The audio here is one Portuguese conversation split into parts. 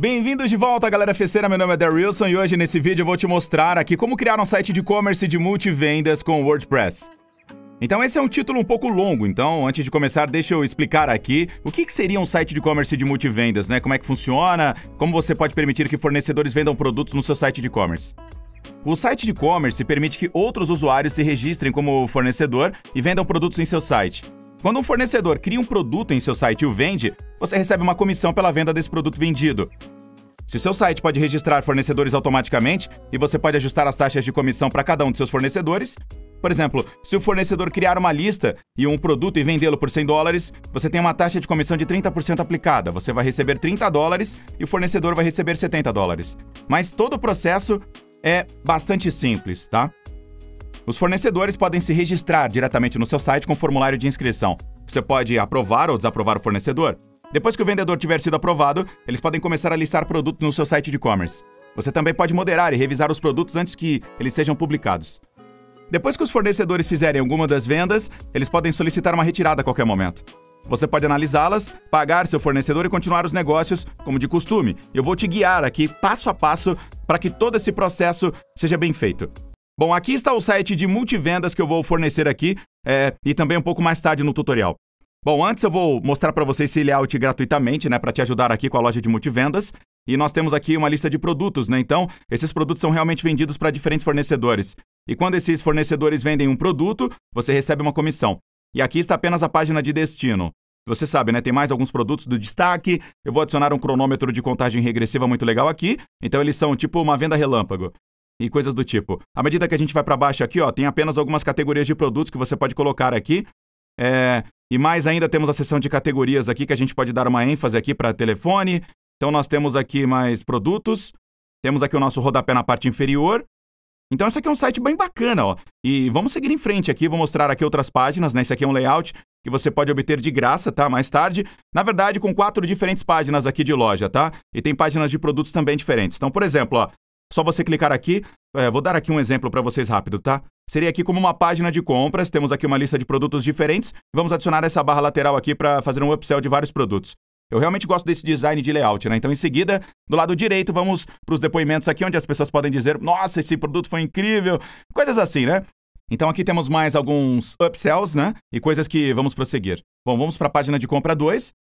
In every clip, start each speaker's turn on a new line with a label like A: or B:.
A: Bem-vindos de volta, galera festeira. Meu nome é Wilson e hoje nesse vídeo eu vou te mostrar aqui como criar um site de e-commerce de multivendas com WordPress. Então esse é um título um pouco longo, então antes de começar deixa eu explicar aqui o que, que seria um site de e-commerce de multivendas, né? Como é que funciona, como você pode permitir que fornecedores vendam produtos no seu site de e-commerce. O site de e-commerce permite que outros usuários se registrem como fornecedor e vendam produtos em seu site. Quando um fornecedor cria um produto em seu site e o vende, você recebe uma comissão pela venda desse produto vendido. Se seu site pode registrar fornecedores automaticamente e você pode ajustar as taxas de comissão para cada um de seus fornecedores, por exemplo, se o fornecedor criar uma lista e um produto e vendê-lo por 100 dólares, você tem uma taxa de comissão de 30% aplicada. Você vai receber 30 dólares e o fornecedor vai receber 70 dólares. Mas todo o processo é bastante simples, tá? Os fornecedores podem se registrar diretamente no seu site com formulário de inscrição. Você pode aprovar ou desaprovar o fornecedor. Depois que o vendedor tiver sido aprovado, eles podem começar a listar produtos no seu site de e-commerce. Você também pode moderar e revisar os produtos antes que eles sejam publicados. Depois que os fornecedores fizerem alguma das vendas, eles podem solicitar uma retirada a qualquer momento. Você pode analisá-las, pagar seu fornecedor e continuar os negócios, como de costume. Eu vou te guiar aqui passo a passo para que todo esse processo seja bem feito. Bom, aqui está o site de multivendas que eu vou fornecer aqui é, e também um pouco mais tarde no tutorial. Bom, antes eu vou mostrar para vocês esse layout gratuitamente, né, para te ajudar aqui com a loja de multivendas. E nós temos aqui uma lista de produtos, né? Então, esses produtos são realmente vendidos para diferentes fornecedores. E quando esses fornecedores vendem um produto, você recebe uma comissão. E aqui está apenas a página de destino. Você sabe, né? Tem mais alguns produtos do destaque. Eu vou adicionar um cronômetro de contagem regressiva muito legal aqui. Então eles são tipo uma venda relâmpago e coisas do tipo. À medida que a gente vai para baixo aqui, ó, tem apenas algumas categorias de produtos que você pode colocar aqui. É, e mais ainda temos a seção de categorias aqui que a gente pode dar uma ênfase aqui para telefone. Então nós temos aqui mais produtos. Temos aqui o nosso rodapé na parte inferior. Então esse aqui é um site bem bacana, ó. E vamos seguir em frente aqui, vou mostrar aqui outras páginas, né? Esse aqui é um layout que você pode obter de graça, tá? Mais tarde. Na verdade, com quatro diferentes páginas aqui de loja, tá? E tem páginas de produtos também diferentes. Então, por exemplo, ó, só você clicar aqui. É, vou dar aqui um exemplo para vocês rápido, tá? Seria aqui como uma página de compras, temos aqui uma lista de produtos diferentes. Vamos adicionar essa barra lateral aqui para fazer um upsell de vários produtos. Eu realmente gosto desse design de layout, né? Então, em seguida, do lado direito, vamos para os depoimentos aqui, onde as pessoas podem dizer: Nossa, esse produto foi incrível, coisas assim, né? Então, aqui temos mais alguns upsells, né? E coisas que vamos prosseguir. Bom, vamos para a página de compra 2.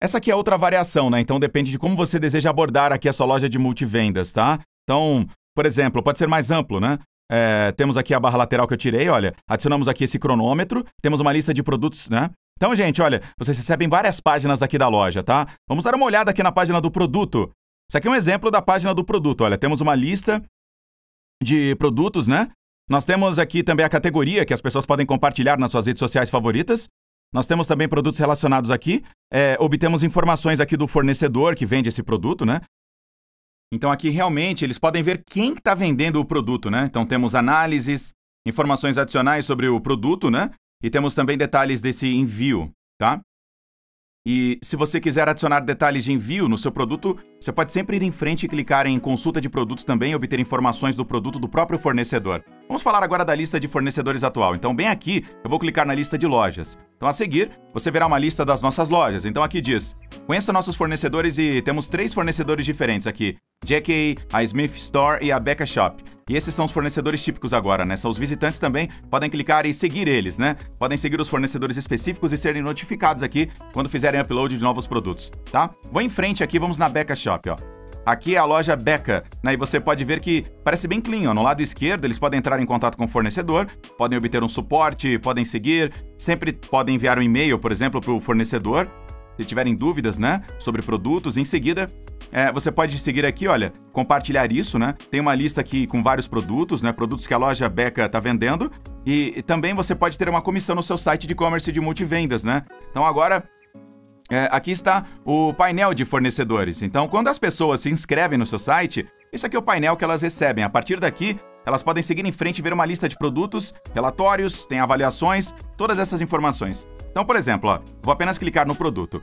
A: Essa aqui é outra variação, né? Então depende de como você deseja abordar aqui a sua loja de multivendas, tá? Então, por exemplo, pode ser mais amplo, né? É, temos aqui a barra lateral que eu tirei, olha. Adicionamos aqui esse cronômetro, temos uma lista de produtos, né? Então, gente, olha, vocês recebem várias páginas aqui da loja, tá? Vamos dar uma olhada aqui na página do produto. Isso aqui é um exemplo da página do produto, olha. Temos uma lista de produtos, né? Nós temos aqui também a categoria que as pessoas podem compartilhar nas suas redes sociais favoritas. Nós temos também produtos relacionados aqui. É, obtemos informações aqui do fornecedor que vende esse produto, né? Então aqui realmente eles podem ver quem está vendendo o produto, né? Então temos análises, informações adicionais sobre o produto, né? E temos também detalhes desse envio, tá? E se você quiser adicionar detalhes de envio no seu produto, você pode sempre ir em frente e clicar em consulta de produto também e obter informações do produto do próprio fornecedor. Vamos falar agora da lista de fornecedores atual. Então, bem aqui, eu vou clicar na lista de lojas. Então, a seguir, você verá uma lista das nossas lojas. Então, aqui diz: Conheça nossos fornecedores e temos três fornecedores diferentes aqui. JK, a Smith Store e a Becca Shop. E esses são os fornecedores típicos agora, né? São os visitantes também, podem clicar e seguir eles, né? Podem seguir os fornecedores específicos e serem notificados aqui quando fizerem upload de novos produtos, tá? Vou em frente aqui, vamos na Becca Shop, ó. Aqui é a loja Becca, né? E você pode ver que parece bem clean, ó. No lado esquerdo, eles podem entrar em contato com o fornecedor, podem obter um suporte, podem seguir, sempre podem enviar um e-mail, por exemplo, para o fornecedor, se tiverem dúvidas, né, sobre produtos. Em seguida, é, você pode seguir aqui, olha, compartilhar isso, né? Tem uma lista aqui com vários produtos, né? Produtos que a loja Beca está vendendo. E também você pode ter uma comissão no seu site de e-commerce de multivendas, né? Então agora é, aqui está o painel de fornecedores. Então, quando as pessoas se inscrevem no seu site, esse aqui é o painel que elas recebem. A partir daqui, elas podem seguir em frente e ver uma lista de produtos, relatórios, tem avaliações, todas essas informações. Então, por exemplo, ó, vou apenas clicar no produto.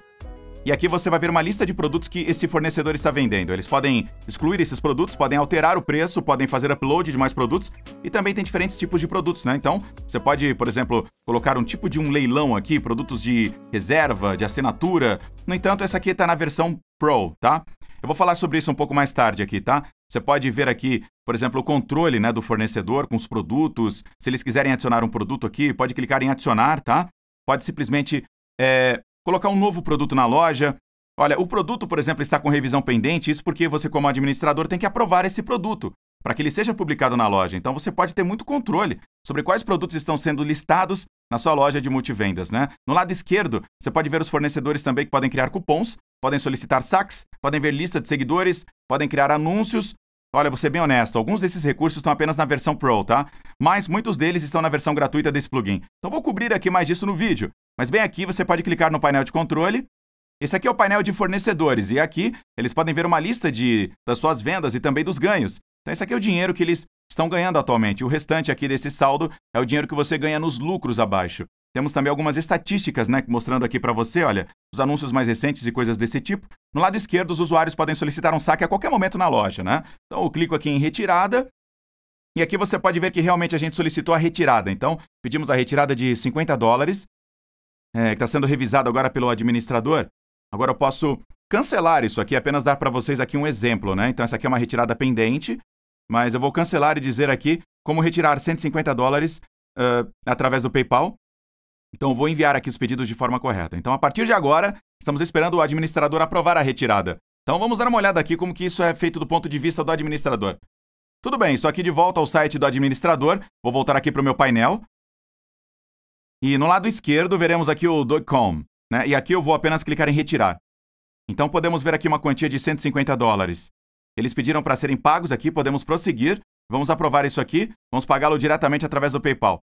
A: E aqui você vai ver uma lista de produtos que esse fornecedor está vendendo. Eles podem excluir esses produtos, podem alterar o preço, podem fazer upload de mais produtos e também tem diferentes tipos de produtos, né? Então, você pode, por exemplo, colocar um tipo de um leilão aqui, produtos de reserva, de assinatura. No entanto, essa aqui está na versão Pro, tá? Eu vou falar sobre isso um pouco mais tarde aqui, tá? Você pode ver aqui, por exemplo, o controle né, do fornecedor com os produtos. Se eles quiserem adicionar um produto aqui, pode clicar em adicionar, tá? Pode simplesmente é, colocar um novo produto na loja. Olha, o produto, por exemplo, está com revisão pendente, isso porque você, como administrador, tem que aprovar esse produto para que ele seja publicado na loja. Então você pode ter muito controle sobre quais produtos estão sendo listados na sua loja de multivendas, né? No lado esquerdo, você pode ver os fornecedores também que podem criar cupons, podem solicitar saques, podem ver lista de seguidores, podem criar anúncios. Olha, vou ser bem honesto, alguns desses recursos estão apenas na versão Pro, tá? Mas muitos deles estão na versão gratuita desse plugin. Então vou cobrir aqui mais disso no vídeo. Mas bem aqui você pode clicar no painel de controle. Esse aqui é o painel de fornecedores e aqui eles podem ver uma lista de, das suas vendas e também dos ganhos. Então esse aqui é o dinheiro que eles estão ganhando atualmente. O restante aqui desse saldo é o dinheiro que você ganha nos lucros abaixo. Temos também algumas estatísticas, né, mostrando aqui para você, olha, os anúncios mais recentes e coisas desse tipo. No lado esquerdo, os usuários podem solicitar um saque a qualquer momento na loja, né? Então eu clico aqui em retirada. E aqui você pode ver que realmente a gente solicitou a retirada. Então, pedimos a retirada de 50 dólares é, que está sendo revisado agora pelo administrador. Agora eu posso cancelar isso aqui, apenas dar para vocês aqui um exemplo, né? Então essa aqui é uma retirada pendente, mas eu vou cancelar e dizer aqui como retirar 150 dólares uh, através do PayPal. Então vou enviar aqui os pedidos de forma correta. Então a partir de agora, estamos esperando o administrador aprovar a retirada. Então vamos dar uma olhada aqui como que isso é feito do ponto de vista do administrador. Tudo bem, estou aqui de volta ao site do administrador. Vou voltar aqui para o meu painel. E no lado esquerdo veremos aqui o .com, né? E aqui eu vou apenas clicar em retirar. Então podemos ver aqui uma quantia de 150 dólares. Eles pediram para serem pagos aqui, podemos prosseguir. Vamos aprovar isso aqui, vamos pagá-lo diretamente através do PayPal.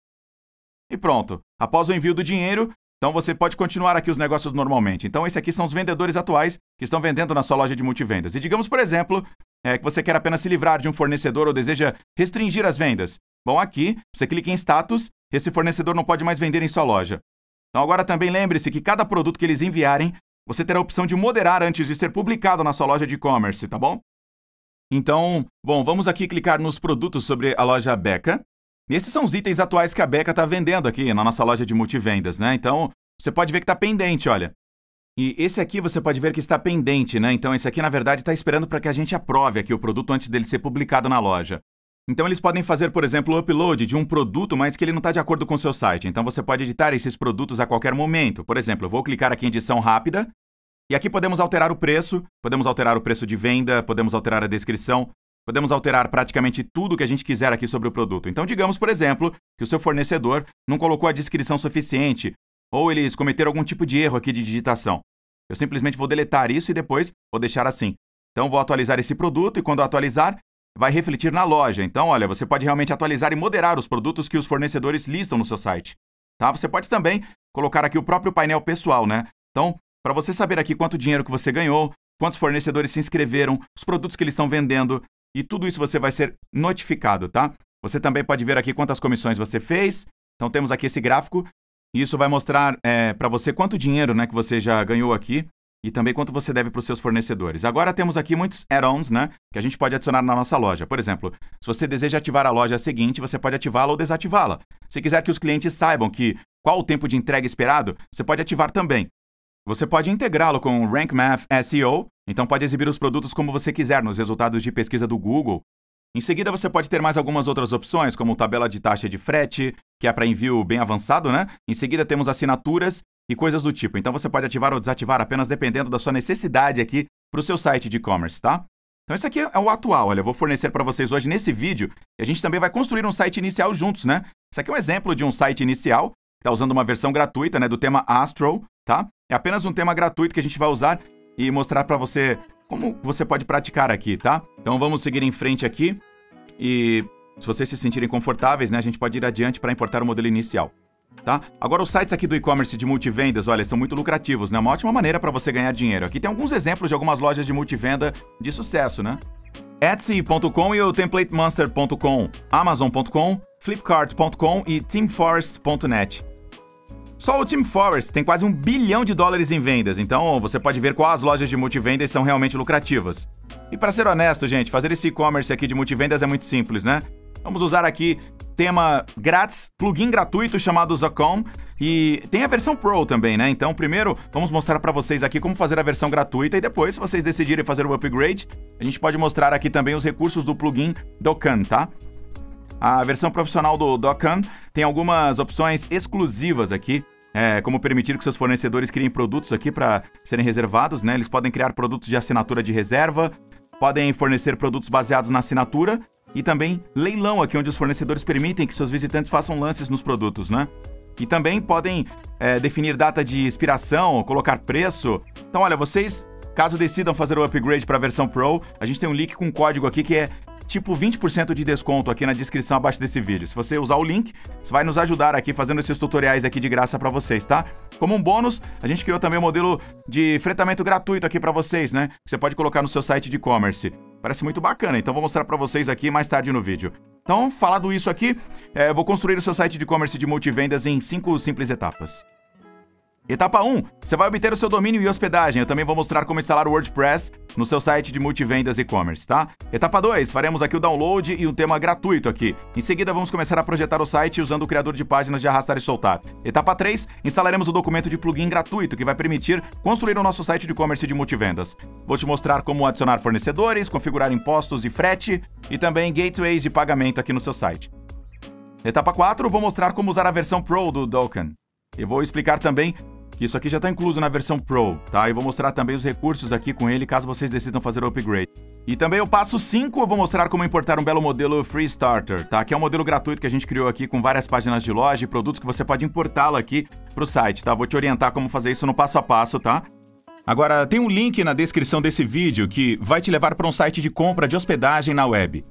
A: E pronto. Após o envio do dinheiro, então você pode continuar aqui os negócios normalmente. Então esse aqui são os vendedores atuais que estão vendendo na sua loja de multivendas. E digamos, por exemplo, é, que você quer apenas se livrar de um fornecedor ou deseja restringir as vendas. Bom, aqui você clica em status, esse fornecedor não pode mais vender em sua loja. Então agora também lembre-se que cada produto que eles enviarem, você terá a opção de moderar antes de ser publicado na sua loja de e-commerce, tá bom? Então, bom, vamos aqui clicar nos produtos sobre a loja Beca. E esses são os itens atuais que a Beca está vendendo aqui na nossa loja de multivendas, né? Então, você pode ver que está pendente, olha. E esse aqui você pode ver que está pendente, né? Então esse aqui na verdade está esperando para que a gente aprove aqui o produto antes dele ser publicado na loja. Então eles podem fazer, por exemplo, o upload de um produto, mas que ele não está de acordo com o seu site. Então você pode editar esses produtos a qualquer momento. Por exemplo, eu vou clicar aqui em edição rápida e aqui podemos alterar o preço, podemos alterar o preço de venda, podemos alterar a descrição, podemos alterar praticamente tudo que a gente quiser aqui sobre o produto. Então digamos, por exemplo, que o seu fornecedor não colocou a descrição suficiente ou eles cometeram algum tipo de erro aqui de digitação. Eu simplesmente vou deletar isso e depois vou deixar assim. Então vou atualizar esse produto e quando atualizar, vai refletir na loja. Então, olha, você pode realmente atualizar e moderar os produtos que os fornecedores listam no seu site. Tá? Você pode também colocar aqui o próprio painel pessoal, né? Então, para você saber aqui quanto dinheiro que você ganhou, quantos fornecedores se inscreveram, os produtos que eles estão vendendo e tudo isso você vai ser notificado, tá? Você também pode ver aqui quantas comissões você fez. Então temos aqui esse gráfico isso vai mostrar é, para você quanto dinheiro né, que você já ganhou aqui e também quanto você deve para os seus fornecedores. Agora temos aqui muitos add-ons né, que a gente pode adicionar na nossa loja. Por exemplo, se você deseja ativar a loja seguinte, você pode ativá-la ou desativá-la. Se quiser que os clientes saibam que qual o tempo de entrega esperado, você pode ativar também. Você pode integrá-lo com o Rank Math SEO, então pode exibir os produtos como você quiser nos resultados de pesquisa do Google em seguida, você pode ter mais algumas outras opções, como tabela de taxa de frete, que é para envio bem avançado, né? Em seguida, temos assinaturas e coisas do tipo. Então, você pode ativar ou desativar apenas dependendo da sua necessidade aqui para o seu site de e-commerce, tá? Então, esse aqui é o atual. Olha, eu vou fornecer para vocês hoje nesse vídeo. E a gente também vai construir um site inicial juntos, né? Esse aqui é um exemplo de um site inicial que está usando uma versão gratuita, né? Do tema Astro, tá? É apenas um tema gratuito que a gente vai usar e mostrar para você como você pode praticar aqui, tá? Então vamos seguir em frente aqui e se vocês se sentirem confortáveis, né, a gente pode ir adiante para importar o modelo inicial. Tá? Agora, os sites aqui do e-commerce de multivendas, olha, são muito lucrativos, né? Uma ótima maneira para você ganhar dinheiro. Aqui tem alguns exemplos de algumas lojas de multivenda de sucesso, né? Etsy.com e o TemplateMonster.com, Amazon.com, Flipkart.com e TeamForest.net. Só o Team Forest tem quase um bilhão de dólares em vendas, então você pode ver quais lojas de multivendas são realmente lucrativas. E para ser honesto, gente, fazer esse e-commerce aqui de multivendas é muito simples, né? Vamos usar aqui tema grátis, plugin gratuito chamado Zacom e tem a versão Pro também, né? Então, primeiro, vamos mostrar para vocês aqui como fazer a versão gratuita e depois, se vocês decidirem fazer o upgrade, a gente pode mostrar aqui também os recursos do plugin Dokkan, tá? A versão profissional do Dokkan tem algumas opções exclusivas aqui. É, como permitir que seus fornecedores criem produtos aqui para serem reservados, né? Eles podem criar produtos de assinatura de reserva, podem fornecer produtos baseados na assinatura e também leilão aqui, onde os fornecedores permitem que seus visitantes façam lances nos produtos, né? E também podem é, definir data de expiração, colocar preço. Então, olha, vocês, caso decidam fazer o upgrade para a versão Pro, a gente tem um link com um código aqui que é tipo 20% de desconto aqui na descrição abaixo desse vídeo. Se você usar o link, você vai nos ajudar aqui fazendo esses tutoriais aqui de graça para vocês, tá? Como um bônus, a gente criou também o um modelo de fretamento gratuito aqui para vocês, né? Você pode colocar no seu site de e-commerce. Parece muito bacana, então vou mostrar para vocês aqui mais tarde no vídeo. Então, falado isso aqui, é, vou construir o seu site de e-commerce de multivendas em cinco simples etapas. Etapa 1. Você vai obter o seu domínio e hospedagem. Eu também vou mostrar como instalar o WordPress no seu site de multivendas e-commerce, tá? Etapa 2. Faremos aqui o download e um tema gratuito aqui. Em seguida, vamos começar a projetar o site usando o criador de páginas de arrastar e soltar. Etapa 3. Instalaremos o documento de plugin gratuito que vai permitir construir o nosso site de e-commerce de multivendas. Vou te mostrar como adicionar fornecedores, configurar impostos e frete e também gateways de pagamento aqui no seu site. Etapa 4. Vou mostrar como usar a versão Pro do Dokken. E vou explicar também isso aqui já está incluso na versão Pro, tá? E vou mostrar também os recursos aqui com ele, caso vocês decidam fazer o upgrade. E também o passo 5, eu vou mostrar como importar um belo modelo Free Starter, tá? Que é um modelo gratuito que a gente criou aqui com várias páginas de loja e produtos que você pode importá-lo aqui para o site, tá? Vou te orientar como fazer isso no passo a passo, tá? Agora, tem um link na descrição desse vídeo que vai te levar para um site de compra de hospedagem na web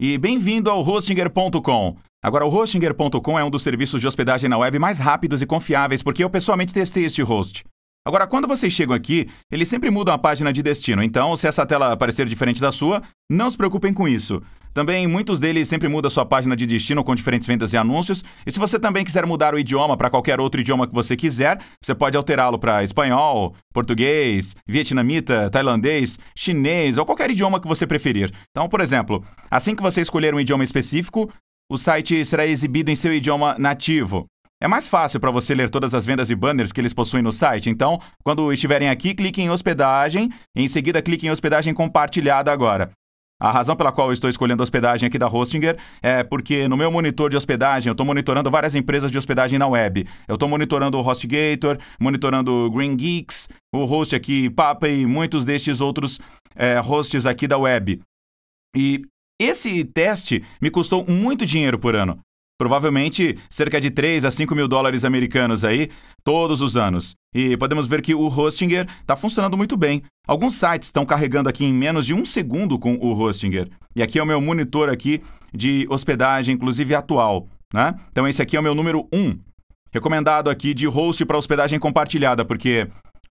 A: e bem-vindo ao Hostinger.com. Agora, o Hostinger.com é um dos serviços de hospedagem na web mais rápidos e confiáveis, porque eu pessoalmente testei este host. Agora, quando vocês chegam aqui, eles sempre mudam a página de destino, então se essa tela aparecer diferente da sua, não se preocupem com isso. Também muitos deles sempre mudam sua página de destino com diferentes vendas e anúncios, e se você também quiser mudar o idioma para qualquer outro idioma que você quiser, você pode alterá-lo para espanhol, português, vietnamita, tailandês, chinês ou qualquer idioma que você preferir. Então, por exemplo, assim que você escolher um idioma específico, o site será exibido em seu idioma nativo. É mais fácil para você ler todas as vendas e banners que eles possuem no site, então, quando estiverem aqui, clique em hospedagem, em seguida clique em hospedagem compartilhada agora. A razão pela qual eu estou escolhendo a hospedagem aqui da Hostinger é porque no meu monitor de hospedagem eu estou monitorando várias empresas de hospedagem na web. Eu estou monitorando o HostGator, monitorando o Green Geeks, o host aqui Papa e muitos destes outros é, hosts aqui da web. E esse teste me custou muito dinheiro por ano provavelmente cerca de 3 a 5 mil dólares americanos aí, todos os anos. E podemos ver que o Hostinger está funcionando muito bem. Alguns sites estão carregando aqui em menos de um segundo com o Hostinger. E aqui é o meu monitor aqui de hospedagem, inclusive atual. Né? Então esse aqui é o meu número 1. Recomendado aqui de host para hospedagem compartilhada, porque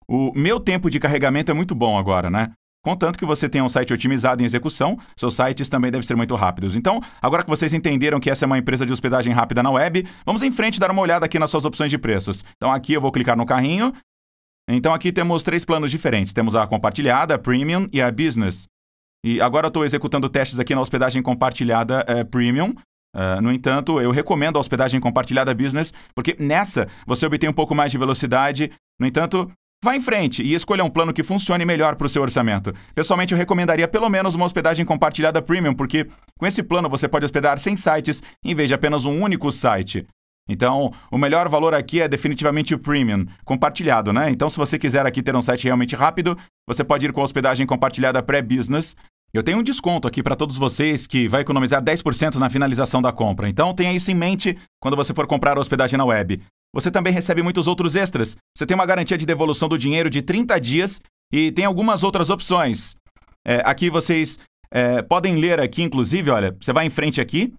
A: o meu tempo de carregamento é muito bom agora, né? Contanto que você tenha um site otimizado em execução, seus sites também devem ser muito rápidos. Então, agora que vocês entenderam que essa é uma empresa de hospedagem rápida na web, vamos em frente dar uma olhada aqui nas suas opções de preços. Então, aqui eu vou clicar no carrinho. Então, aqui temos três planos diferentes. Temos a compartilhada, a premium e a business. E agora eu estou executando testes aqui na hospedagem compartilhada eh, premium. Uh, no entanto, eu recomendo a hospedagem compartilhada business, porque nessa você obtém um pouco mais de velocidade. No entanto, Vá em frente e escolha um plano que funcione melhor para o seu orçamento. Pessoalmente, eu recomendaria pelo menos uma hospedagem compartilhada premium, porque com esse plano você pode hospedar 100 sites em vez de apenas um único site. Então, o melhor valor aqui é definitivamente o premium, compartilhado, né? Então, se você quiser aqui ter um site realmente rápido, você pode ir com a hospedagem compartilhada pré-business. Eu tenho um desconto aqui para todos vocês que vai economizar 10% na finalização da compra. Então, tenha isso em mente quando você for comprar a hospedagem na web. Você também recebe muitos outros extras. Você tem uma garantia de devolução do dinheiro de 30 dias e tem algumas outras opções. É, aqui vocês é, podem ler aqui, inclusive, olha, você vai em frente aqui,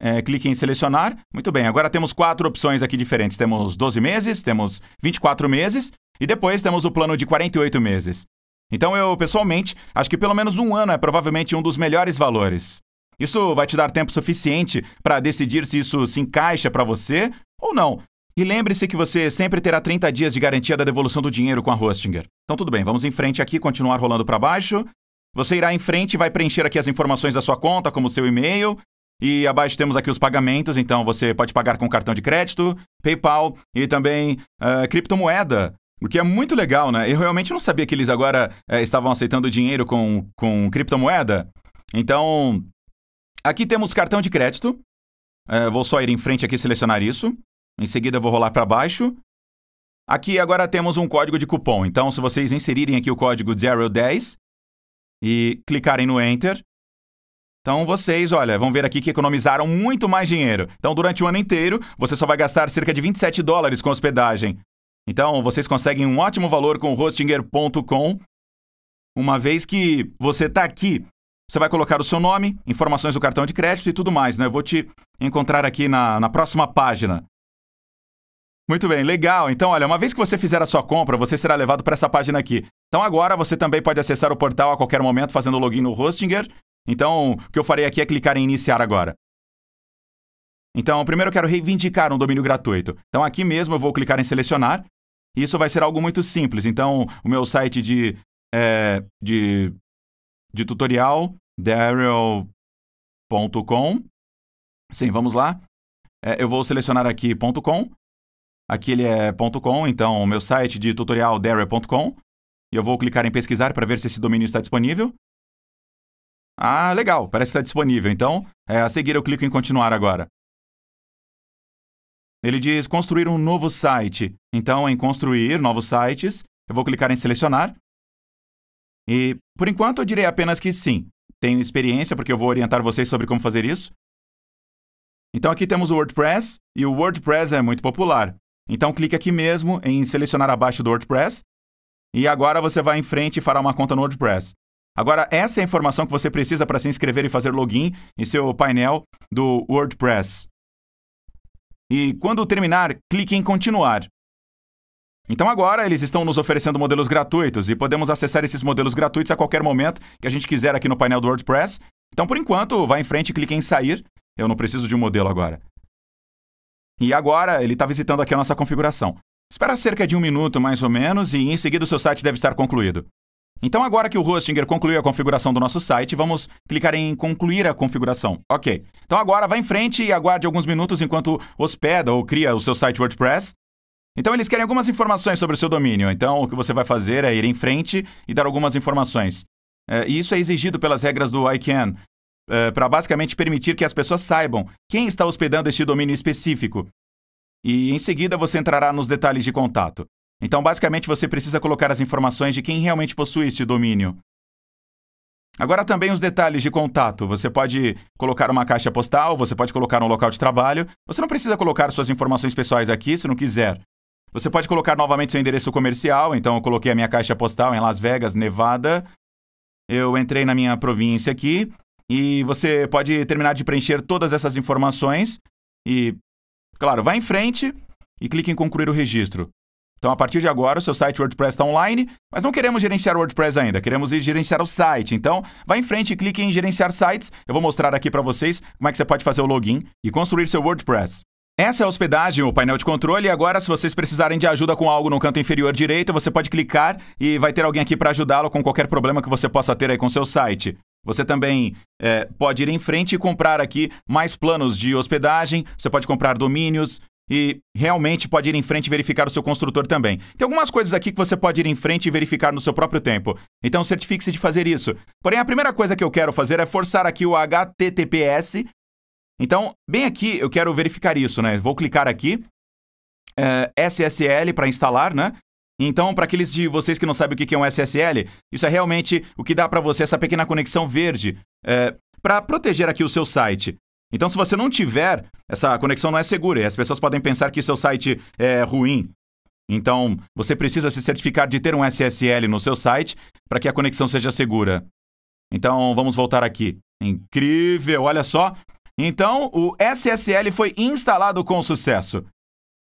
A: é, clique em selecionar. Muito bem, agora temos quatro opções aqui diferentes. Temos 12 meses, temos 24 meses e depois temos o plano de 48 meses. Então eu, pessoalmente, acho que pelo menos um ano é provavelmente um dos melhores valores. Isso vai te dar tempo suficiente para decidir se isso se encaixa para você ou não. E lembre-se que você sempre terá 30 dias de garantia da devolução do dinheiro com a Hostinger. Então tudo bem, vamos em frente aqui, continuar rolando para baixo. Você irá em frente e vai preencher aqui as informações da sua conta, como seu e-mail. E abaixo temos aqui os pagamentos, então você pode pagar com cartão de crédito, PayPal e também uh, criptomoeda. O que é muito legal, né? Eu realmente não sabia que eles agora uh, estavam aceitando dinheiro com, com criptomoeda. Então, aqui temos cartão de crédito. Uh, vou só ir em frente aqui e selecionar isso. Em seguida, vou rolar para baixo. Aqui agora temos um código de cupom. Então, se vocês inserirem aqui o código 010 e clicarem no Enter, então vocês, olha, vão ver aqui que economizaram muito mais dinheiro. Então, durante o ano inteiro, você só vai gastar cerca de 27 dólares com hospedagem. Então, vocês conseguem um ótimo valor com hostinger.com. Uma vez que você está aqui, você vai colocar o seu nome, informações do cartão de crédito e tudo mais, né? Eu vou te encontrar aqui na, na próxima página. Muito bem, legal. Então, olha, uma vez que você fizer a sua compra, você será levado para essa página aqui. Então, agora você também pode acessar o portal a qualquer momento fazendo login no Hostinger. Então, o que eu farei aqui é clicar em iniciar agora. Então, primeiro eu quero reivindicar um domínio gratuito. Então, aqui mesmo eu vou clicar em selecionar. Isso vai ser algo muito simples. Então, o meu site de, é, de, de tutorial, daryl.com. Sim, vamos lá. É, eu vou selecionar aqui .com Aquele é .com, então o meu site de tutorial Dare.com. E eu vou clicar em pesquisar para ver se esse domínio está disponível. Ah, legal, parece que está disponível. Então, é, a seguir eu clico em continuar agora. Ele diz construir um novo site. Então, em construir novos sites, eu vou clicar em selecionar. E, por enquanto, eu direi apenas que sim. Tenho experiência, porque eu vou orientar vocês sobre como fazer isso. Então, aqui temos o WordPress, e o WordPress é muito popular. Então clique aqui mesmo em selecionar abaixo do WordPress e agora você vai em frente e fará uma conta no WordPress. Agora, essa é a informação que você precisa para se inscrever e fazer login em seu painel do WordPress. E quando terminar, clique em continuar. Então agora eles estão nos oferecendo modelos gratuitos e podemos acessar esses modelos gratuitos a qualquer momento que a gente quiser aqui no painel do WordPress. Então por enquanto, vá em frente e clique em sair. Eu não preciso de um modelo agora. E agora ele está visitando aqui a nossa configuração. Espera cerca de um minuto, mais ou menos, e em seguida o seu site deve estar concluído. Então, agora que o Hostinger concluiu a configuração do nosso site, vamos clicar em concluir a configuração. Ok. Então, agora vá em frente e aguarde alguns minutos enquanto hospeda ou cria o seu site WordPress. Então, eles querem algumas informações sobre o seu domínio. Então, o que você vai fazer é ir em frente e dar algumas informações. É, e isso é exigido pelas regras do ICANN, é, para basicamente permitir que as pessoas saibam quem está hospedando este domínio específico. E em seguida você entrará nos detalhes de contato. Então, basicamente, você precisa colocar as informações de quem realmente possui este domínio. Agora também os detalhes de contato. Você pode colocar uma caixa postal, você pode colocar um local de trabalho. Você não precisa colocar suas informações pessoais aqui se não quiser. Você pode colocar novamente seu endereço comercial, então eu coloquei a minha caixa postal em Las Vegas, Nevada. Eu entrei na minha província aqui, e você pode terminar de preencher todas essas informações e, claro, vá em frente e clique em concluir o registro. Então, a partir de agora, o seu site WordPress está online, mas não queremos gerenciar o WordPress ainda, queremos gerenciar o site. Então, vá em frente e clique em gerenciar sites. Eu vou mostrar aqui para vocês como é que você pode fazer o login e construir seu WordPress. Essa é a hospedagem, o painel de controle, e agora se vocês precisarem de ajuda com algo no canto inferior direito, você pode clicar e vai ter alguém aqui para ajudá-lo com qualquer problema que você possa ter aí com seu site. Você também é, pode ir em frente e comprar aqui mais planos de hospedagem, você pode comprar domínios e realmente pode ir em frente e verificar o seu construtor também. Tem algumas coisas aqui que você pode ir em frente e verificar no seu próprio tempo. Então certifique-se de fazer isso. Porém, a primeira coisa que eu quero fazer é forçar aqui o HTTPS. Então, bem aqui eu quero verificar isso, né? Vou clicar aqui, é, SSL para instalar, né? Então, para aqueles de vocês que não sabem o que é um SSL, isso é realmente o que dá para você essa pequena conexão verde é, para proteger aqui o seu site. Então, se você não tiver, essa conexão não é segura e as pessoas podem pensar que seu site é ruim. Então, você precisa se certificar de ter um SSL no seu site para que a conexão seja segura. Então, vamos voltar aqui. Incrível, olha só. Então, o SSL foi instalado com sucesso.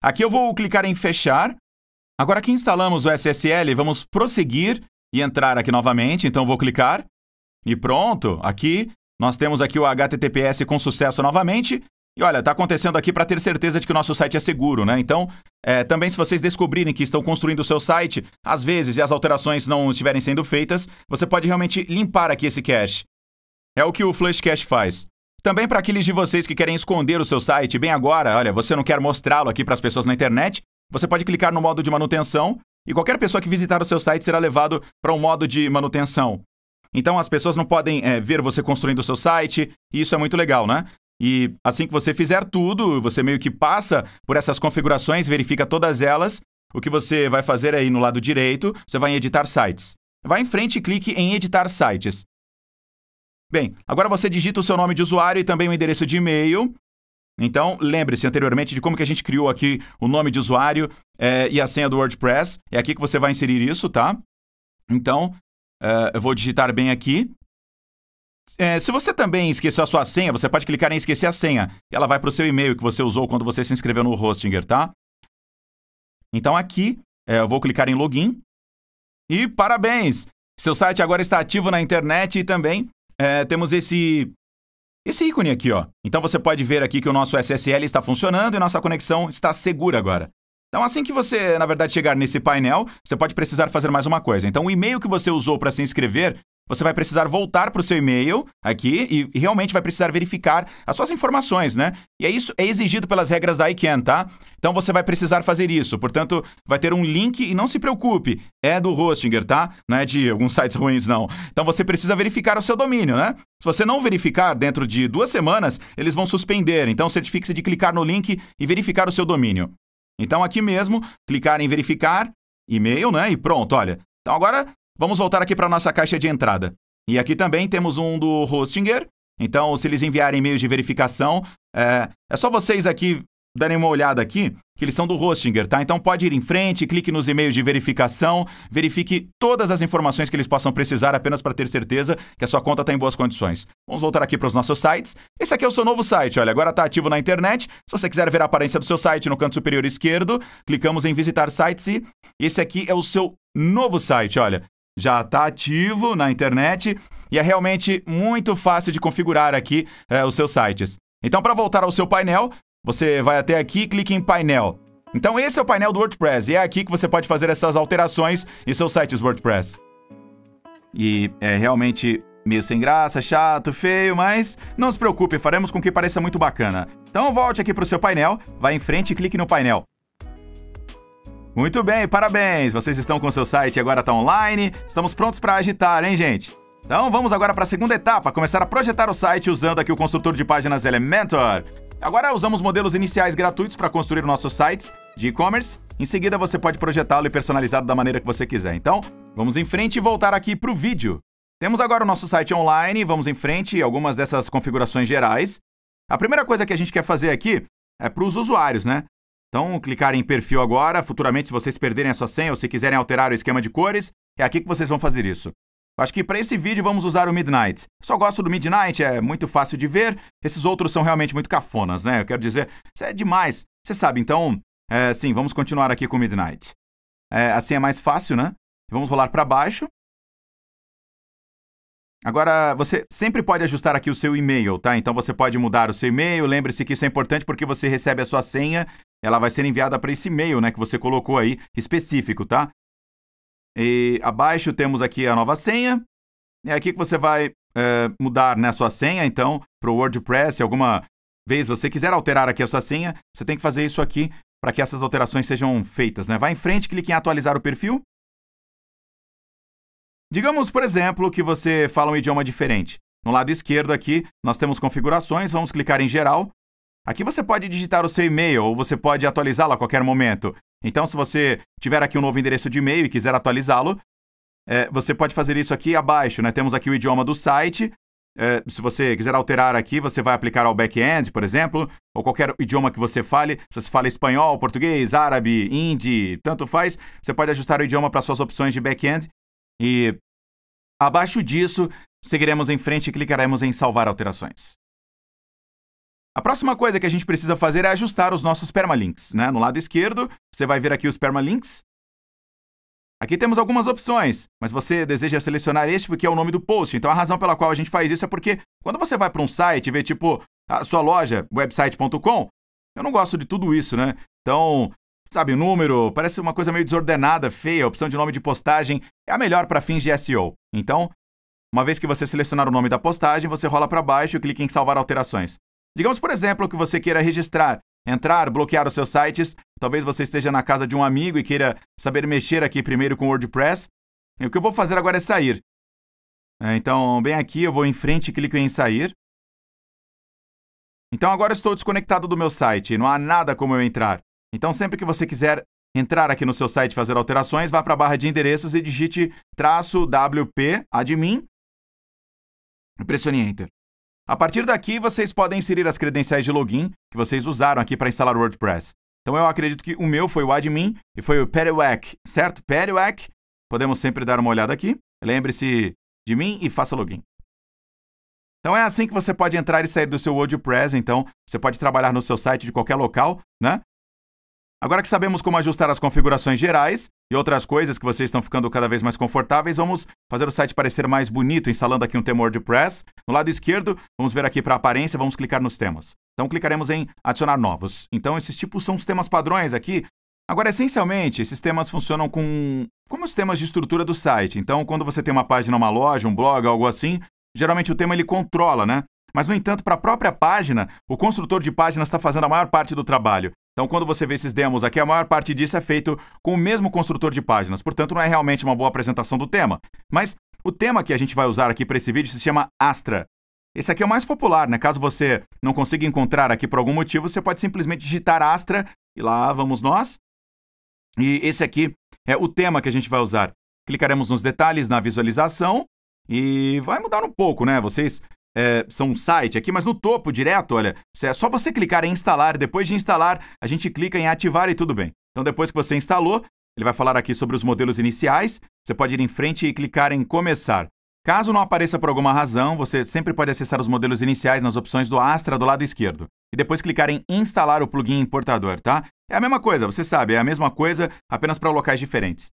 A: Aqui eu vou clicar em fechar Agora que instalamos o SSL, vamos prosseguir e entrar aqui novamente, então vou clicar e pronto, aqui nós temos aqui o HTTPS com sucesso novamente. E olha, está acontecendo aqui para ter certeza de que o nosso site é seguro, né? Então, é, também se vocês descobrirem que estão construindo o seu site, às vezes, e as alterações não estiverem sendo feitas, você pode realmente limpar aqui esse cache. É o que o Flush Cache faz. Também para aqueles de vocês que querem esconder o seu site bem agora, olha, você não quer mostrá-lo aqui para as pessoas na internet, você pode clicar no modo de manutenção e qualquer pessoa que visitar o seu site será levado para um modo de manutenção. Então as pessoas não podem é, ver você construindo o seu site, e isso é muito legal, né? E assim que você fizer tudo, você meio que passa por essas configurações, verifica todas elas. O que você vai fazer aí no lado direito, você vai em editar sites. Vá em frente e clique em editar sites. Bem, agora você digita o seu nome de usuário e também o endereço de e-mail. Então, lembre-se anteriormente de como que a gente criou aqui o nome de usuário é, e a senha do WordPress. É aqui que você vai inserir isso, tá? Então, é, eu vou digitar bem aqui. É, se você também esqueceu a sua senha, você pode clicar em esquecer a senha. Ela vai para o seu e-mail que você usou quando você se inscreveu no Hostinger, tá? Então aqui, eu vou clicar em login. E parabéns! Seu site agora está ativo na internet e também é, temos esse esse ícone aqui, ó. Então você pode ver aqui que o nosso SSL está funcionando e nossa conexão está segura agora. Então, assim que você, na verdade, chegar nesse painel, você pode precisar fazer mais uma coisa. Então, o e-mail que você usou para se inscrever você vai precisar voltar para o seu e-mail aqui e realmente vai precisar verificar as suas informações, né? E é isso é exigido pelas regras da ICANN, tá? Então você vai precisar fazer isso. Portanto, vai ter um link e não se preocupe, é do Hostinger, tá? Não é de alguns sites ruins, não. Então você precisa verificar o seu domínio, né? Se você não verificar dentro de duas semanas, eles vão suspender. Então certifique-se de clicar no link e verificar o seu domínio. Então aqui mesmo, clicar em verificar, e-mail, né? E pronto, olha. Então agora Vamos voltar aqui para nossa caixa de entrada. E aqui também temos um do Hostinger. Então, se eles enviarem e-mails de verificação, é, é só vocês aqui darem uma olhada aqui, que eles são do Hostinger, tá? Então pode ir em frente, clique nos e-mails de verificação, verifique todas as informações que eles possam precisar apenas para ter certeza que a sua conta está em boas condições. Vamos voltar aqui para os nossos sites. Esse aqui é o seu novo site, olha, agora está ativo na internet. Se você quiser ver a aparência do seu site no canto superior esquerdo, clicamos em visitar sites e esse aqui é o seu novo site, olha já está ativo na internet e é realmente muito fácil de configurar aqui é, os seus sites. Então, para voltar ao seu painel, você vai até aqui e clica em painel. Então, esse é o painel do WordPress e é aqui que você pode fazer essas alterações em seus sites WordPress. E é realmente meio sem graça, chato, feio, mas não se preocupe, faremos com que pareça muito bacana. Então volte aqui para o seu painel, vá em frente e clique no painel. Muito bem, parabéns! Vocês estão com seu site agora está online. Estamos prontos para agitar, hein, gente? Então vamos agora para a segunda etapa, começar a projetar o site usando aqui o construtor de páginas Elementor. Agora usamos modelos iniciais gratuitos para construir nossos sites de e-commerce. Em seguida você pode projetá-lo e personalizá-lo da maneira que você quiser. Então, vamos em frente e voltar aqui para o vídeo. Temos agora o nosso site online, vamos em frente e algumas dessas configurações gerais. A primeira coisa que a gente quer fazer aqui é para os usuários, né? Então, clicar em perfil agora. Futuramente, se vocês perderem a sua senha ou se quiserem alterar o esquema de cores, é aqui que vocês vão fazer isso. Acho que para esse vídeo vamos usar o Midnight. Só gosto do Midnight, é muito fácil de ver. Esses outros são realmente muito cafonas, né? Eu quero dizer, isso é demais. Você sabe, então, é, sim, vamos continuar aqui com o Midnight. É, assim é mais fácil, né? Vamos rolar para baixo Agora, você sempre pode ajustar aqui o seu e-mail, tá? Então você pode mudar o seu e-mail. Lembre-se que isso é importante porque você recebe a sua senha, ela vai ser enviada para esse e-mail, né, que você colocou aí específico, tá? E abaixo temos aqui a nova senha. É aqui que você vai eh, mudar né, a sua senha, então, para o WordPress. Se alguma vez você quiser alterar aqui a sua senha, você tem que fazer isso aqui para que essas alterações sejam feitas, né? Vai em frente, clique em atualizar o perfil. Digamos, por exemplo, que você fala um idioma diferente. No lado esquerdo aqui, nós temos configurações, vamos clicar em geral. Aqui você pode digitar o seu e-mail ou você pode atualizá-lo a qualquer momento. Então, se você tiver aqui um novo endereço de e-mail e quiser atualizá-lo, é, você pode fazer isso aqui abaixo. Né? Temos aqui o idioma do site. É, se você quiser alterar aqui, você vai aplicar ao back-end, por exemplo, ou qualquer idioma que você fale. Se você fala espanhol, português, árabe, hindi, tanto faz, você pode ajustar o idioma para suas opções de back-end e abaixo disso, seguiremos em frente e clicaremos em salvar alterações. A próxima coisa que a gente precisa fazer é ajustar os nossos permalinks. Né? No lado esquerdo, você vai ver aqui os permalinks. Aqui temos algumas opções, mas você deseja selecionar este porque é o nome do post. Então a razão pela qual a gente faz isso é porque quando você vai para um site e vê tipo a sua loja, website.com, eu não gosto de tudo isso, né? Então Sabe o número? Parece uma coisa meio desordenada, feia. A opção de nome de postagem é a melhor para fins de SEO. Então, uma vez que você selecionar o nome da postagem, você rola para baixo e clica em salvar alterações. Digamos, por exemplo, que você queira registrar, entrar, bloquear os seus sites. Talvez você esteja na casa de um amigo e queira saber mexer aqui primeiro com o WordPress. E o que eu vou fazer agora é sair. É, então, bem aqui, eu vou em frente e clico em sair. Então agora estou desconectado do meu site, não há nada como eu entrar. Então, sempre que você quiser entrar aqui no seu site e fazer alterações, vá para a barra de endereços e digite traço WP admin e pressione Enter. A partir daqui, vocês podem inserir as credenciais de login que vocês usaram aqui para instalar o WordPress. Então, eu acredito que o meu foi o admin e foi o Periwack, certo? Periwack. Podemos sempre dar uma olhada aqui. Lembre-se de mim e faça login. Então é assim que você pode entrar e sair do seu WordPress, então você pode trabalhar no seu site de qualquer local, né? Agora que sabemos como ajustar as configurações gerais e outras coisas que vocês estão ficando cada vez mais confortáveis, vamos fazer o site parecer mais bonito instalando aqui um tema WordPress. No lado esquerdo, vamos ver aqui para aparência, vamos clicar nos temas. Então clicaremos em adicionar novos. Então esses tipos são os temas padrões aqui. Agora, essencialmente, esses temas funcionam com como os temas de estrutura do site. Então, quando você tem uma página, uma loja, um blog, algo assim, geralmente o tema ele controla, né? Mas, no entanto, para a própria página, o construtor de páginas está fazendo a maior parte do trabalho. Então, quando você vê esses demos aqui, a maior parte disso é feito com o mesmo construtor de páginas. Portanto, não é realmente uma boa apresentação do tema. Mas o tema que a gente vai usar aqui para esse vídeo se chama Astra. Esse aqui é o mais popular, né? Caso você não consiga encontrar aqui por algum motivo, você pode simplesmente digitar Astra e lá vamos nós. E esse aqui é o tema que a gente vai usar. Clicaremos nos detalhes na visualização e vai mudar um pouco, né? Vocês é, são um site aqui, mas no topo direto, olha, é só você clicar em instalar, depois de instalar, a gente clica em ativar e tudo bem. Então depois que você instalou, ele vai falar aqui sobre os modelos iniciais, você pode ir em frente e clicar em começar. Caso não apareça por alguma razão, você sempre pode acessar os modelos iniciais nas opções do Astra do lado esquerdo e depois clicar em instalar o plugin importador, tá? É a mesma coisa, você sabe, é a mesma coisa, apenas para locais diferentes.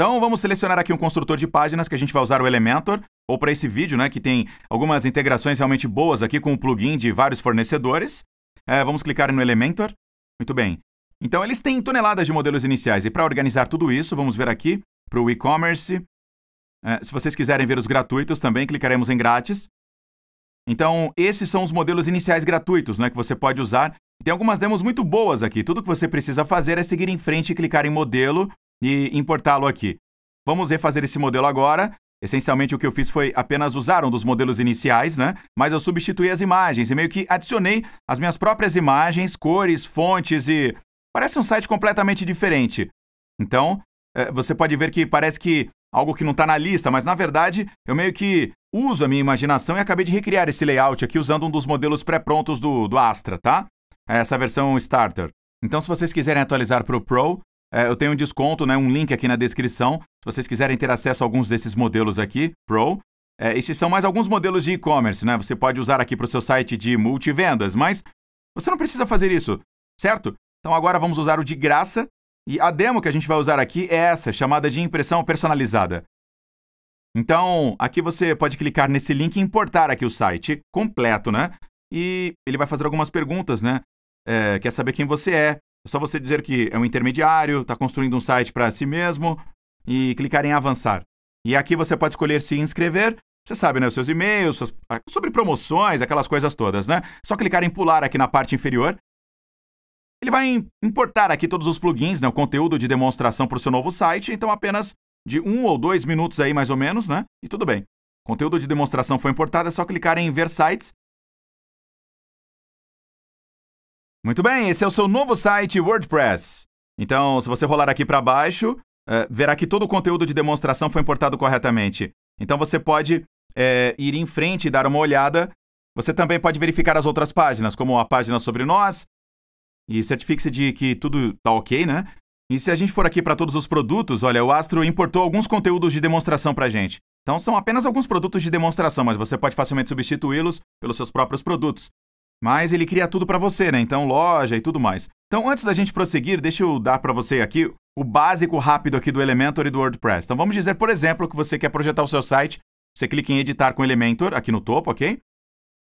A: Então vamos selecionar aqui um construtor de páginas que a gente vai usar o Elementor, ou para esse vídeo, né, que tem algumas integrações realmente boas aqui com o plugin de vários fornecedores. É, vamos clicar no Elementor. Muito bem. Então eles têm toneladas de modelos iniciais e para organizar tudo isso, vamos ver aqui para o e-commerce. É, se vocês quiserem ver os gratuitos também, clicaremos em grátis. Então esses são os modelos iniciais gratuitos né, que você pode usar. Tem algumas demos muito boas aqui. Tudo que você precisa fazer é seguir em frente e clicar em modelo e importá-lo aqui. Vamos refazer esse modelo agora. Essencialmente o que eu fiz foi apenas usar um dos modelos iniciais, né? Mas eu substituí as imagens e meio que adicionei as minhas próprias imagens, cores, fontes e parece um site completamente diferente. Então, é, você pode ver que parece que algo que não está na lista, mas na verdade eu meio que uso a minha imaginação e acabei de recriar esse layout aqui usando um dos modelos pré-prontos do, do Astra, tá? É essa versão Starter. Então, se vocês quiserem atualizar para o Pro, é, eu tenho um desconto, né, um link aqui na descrição, se vocês quiserem ter acesso a alguns desses modelos aqui, Pro. É, esses são mais alguns modelos de e-commerce, né? Você pode usar aqui para o seu site de multivendas, mas você não precisa fazer isso, certo? Então agora vamos usar o de graça e a demo que a gente vai usar aqui é essa, chamada de impressão personalizada. Então, aqui você pode clicar nesse link e importar aqui o site completo, né? E ele vai fazer algumas perguntas, né? É, quer saber quem você é, é só você dizer que é um intermediário, está construindo um site para si mesmo e clicar em avançar. E aqui você pode escolher se inscrever. Você sabe, né? Os seus e-mails, suas... Ah, sobre promoções, aquelas coisas todas, né? Só clicar em pular aqui na parte inferior. Ele vai importar aqui todos os plugins, né? O conteúdo de demonstração para o seu novo site. Então, apenas de um ou dois minutos aí, mais ou menos, né? E tudo bem. O conteúdo de demonstração foi importado, é só clicar em ver sites Muito bem, esse é o seu novo site WordPress. Então, se você rolar aqui para baixo, é, verá que todo o conteúdo de demonstração foi importado corretamente. Então, você pode é, ir em frente e dar uma olhada. Você também pode verificar as outras páginas, como a página sobre nós. E certifique-se de que tudo está ok, né? E se a gente for aqui para todos os produtos, olha, o Astro importou alguns conteúdos de demonstração para gente. Então são apenas alguns produtos de demonstração, mas você pode facilmente substituí-los pelos seus próprios produtos. Mas ele cria tudo para você, né? Então, loja e tudo mais. Então, antes da gente prosseguir, deixa eu dar para você aqui o básico rápido aqui do Elementor e do WordPress. Então, vamos dizer, por exemplo, que você quer projetar o seu site. Você clica em editar com Elementor aqui no topo, ok?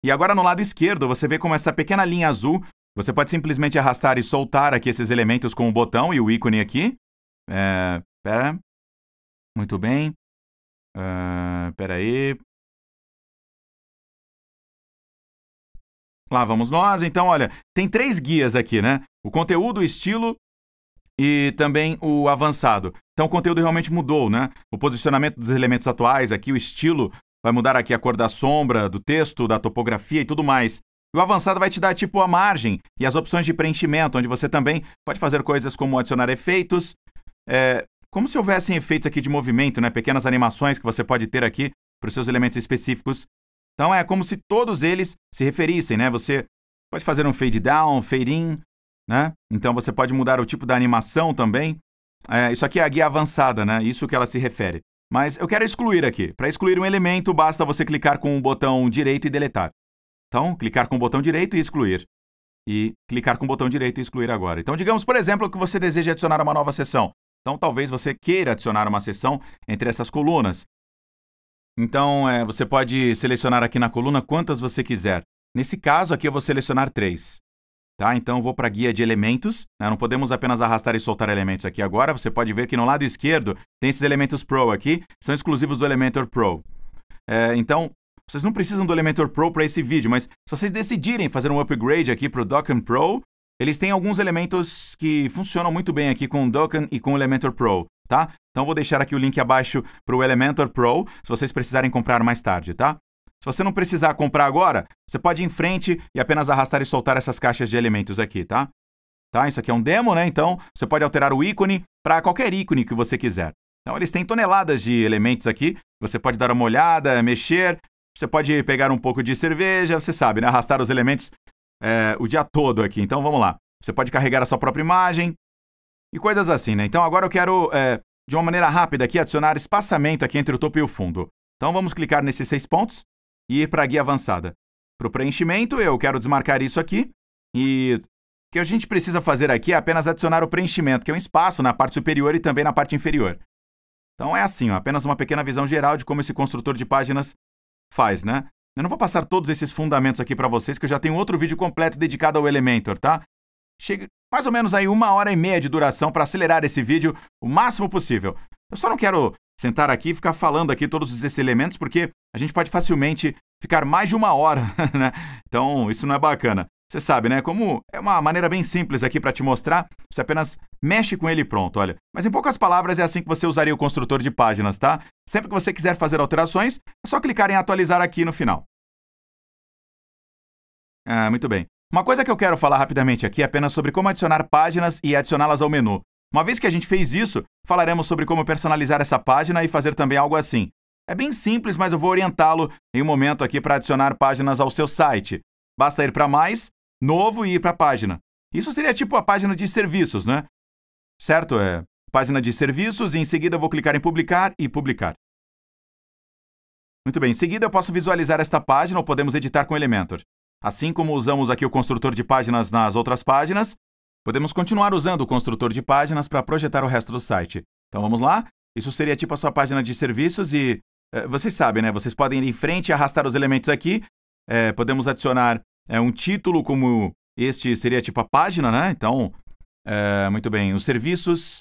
A: E agora no lado esquerdo, você vê como essa pequena linha azul, você pode simplesmente arrastar e soltar aqui esses elementos com o botão e o ícone aqui. É... Pera. Muito bem. Uh, pera aí. Lá vamos nós. Então, olha, tem três guias aqui, né? O conteúdo, o estilo e também o avançado. Então, o conteúdo realmente mudou, né? O posicionamento dos elementos atuais aqui, o estilo, vai mudar aqui a cor da sombra, do texto, da topografia e tudo mais. E o avançado vai te dar tipo a margem e as opções de preenchimento, onde você também pode fazer coisas como adicionar efeitos, é, como se houvessem efeitos aqui de movimento, né? Pequenas animações que você pode ter aqui para os seus elementos específicos então é como se todos eles se referissem, né? Você pode fazer um fade down, fade in, né? Então você pode mudar o tipo da animação também. É, isso aqui é a guia avançada, né? Isso que ela se refere. Mas eu quero excluir aqui. Para excluir um elemento, basta você clicar com o botão direito e deletar. Então, clicar com o botão direito e excluir. E clicar com o botão direito e excluir agora. Então, digamos, por exemplo, que você deseja adicionar uma nova sessão. Então, talvez você queira adicionar uma sessão entre essas colunas. Então, é, você pode selecionar aqui na coluna quantas você quiser. Nesse caso aqui eu vou selecionar três. Tá? Então eu vou para a guia de elementos. Né? Não podemos apenas arrastar e soltar elementos aqui agora. Você pode ver que no lado esquerdo tem esses elementos Pro aqui. São exclusivos do Elementor Pro. É, então, vocês não precisam do Elementor Pro para esse vídeo, mas se vocês decidirem fazer um upgrade aqui para o Dokken Pro, eles têm alguns elementos que funcionam muito bem aqui com o Dokken e com o Elementor Pro tá? Então vou deixar aqui o link abaixo para o Elementor Pro, se vocês precisarem comprar mais tarde, tá? Se você não precisar comprar agora, você pode ir em frente e apenas arrastar e soltar essas caixas de elementos aqui, tá? Tá? Isso aqui é um demo, né? Então você pode alterar o ícone para qualquer ícone que você quiser. Então eles têm toneladas de elementos aqui, você pode dar uma olhada, mexer, você pode pegar um pouco de cerveja, você sabe, né? Arrastar os elementos é, o dia todo aqui. Então vamos lá. Você pode carregar a sua própria imagem, e coisas assim, né? Então agora eu quero, é, de uma maneira rápida aqui, adicionar espaçamento aqui entre o topo e o fundo. Então vamos clicar nesses seis pontos e ir para a guia avançada. Para o preenchimento, eu quero desmarcar isso aqui e o que a gente precisa fazer aqui é apenas adicionar o preenchimento, que é um espaço na parte superior e também na parte inferior. Então é assim, ó, apenas uma pequena visão geral de como esse construtor de páginas faz, né? Eu não vou passar todos esses fundamentos aqui para vocês, que eu já tenho outro vídeo completo dedicado ao Elementor, tá? Chega mais ou menos aí uma hora e meia de duração para acelerar esse vídeo o máximo possível. Eu só não quero sentar aqui e ficar falando aqui todos esses elementos, porque a gente pode facilmente ficar mais de uma hora, né? Então, isso não é bacana. Você sabe, né? Como é uma maneira bem simples aqui para te mostrar, você apenas mexe com ele e pronto, olha. Mas em poucas palavras é assim que você usaria o construtor de páginas, tá? Sempre que você quiser fazer alterações, é só clicar em atualizar aqui no final. Ah, muito bem. Uma coisa que eu quero falar rapidamente aqui é apenas sobre como adicionar páginas e adicioná-las ao menu. Uma vez que a gente fez isso, falaremos sobre como personalizar essa página e fazer também algo assim. É bem simples, mas eu vou orientá-lo em um momento aqui para adicionar páginas ao seu site. Basta ir para mais, novo e ir para página. Isso seria tipo a página de serviços, né? Certo? É página de serviços e em seguida eu vou clicar em publicar e publicar. Muito bem, em seguida eu posso visualizar esta página ou podemos editar com Elementor. Assim como usamos aqui o construtor de páginas nas outras páginas, podemos continuar usando o construtor de páginas para projetar o resto do site. Então vamos lá? Isso seria tipo a sua página de serviços e... É, vocês sabem, né? Vocês podem ir em frente e arrastar os elementos aqui. É, podemos adicionar é, um título como este seria tipo a página, né? Então, é, muito bem, os serviços...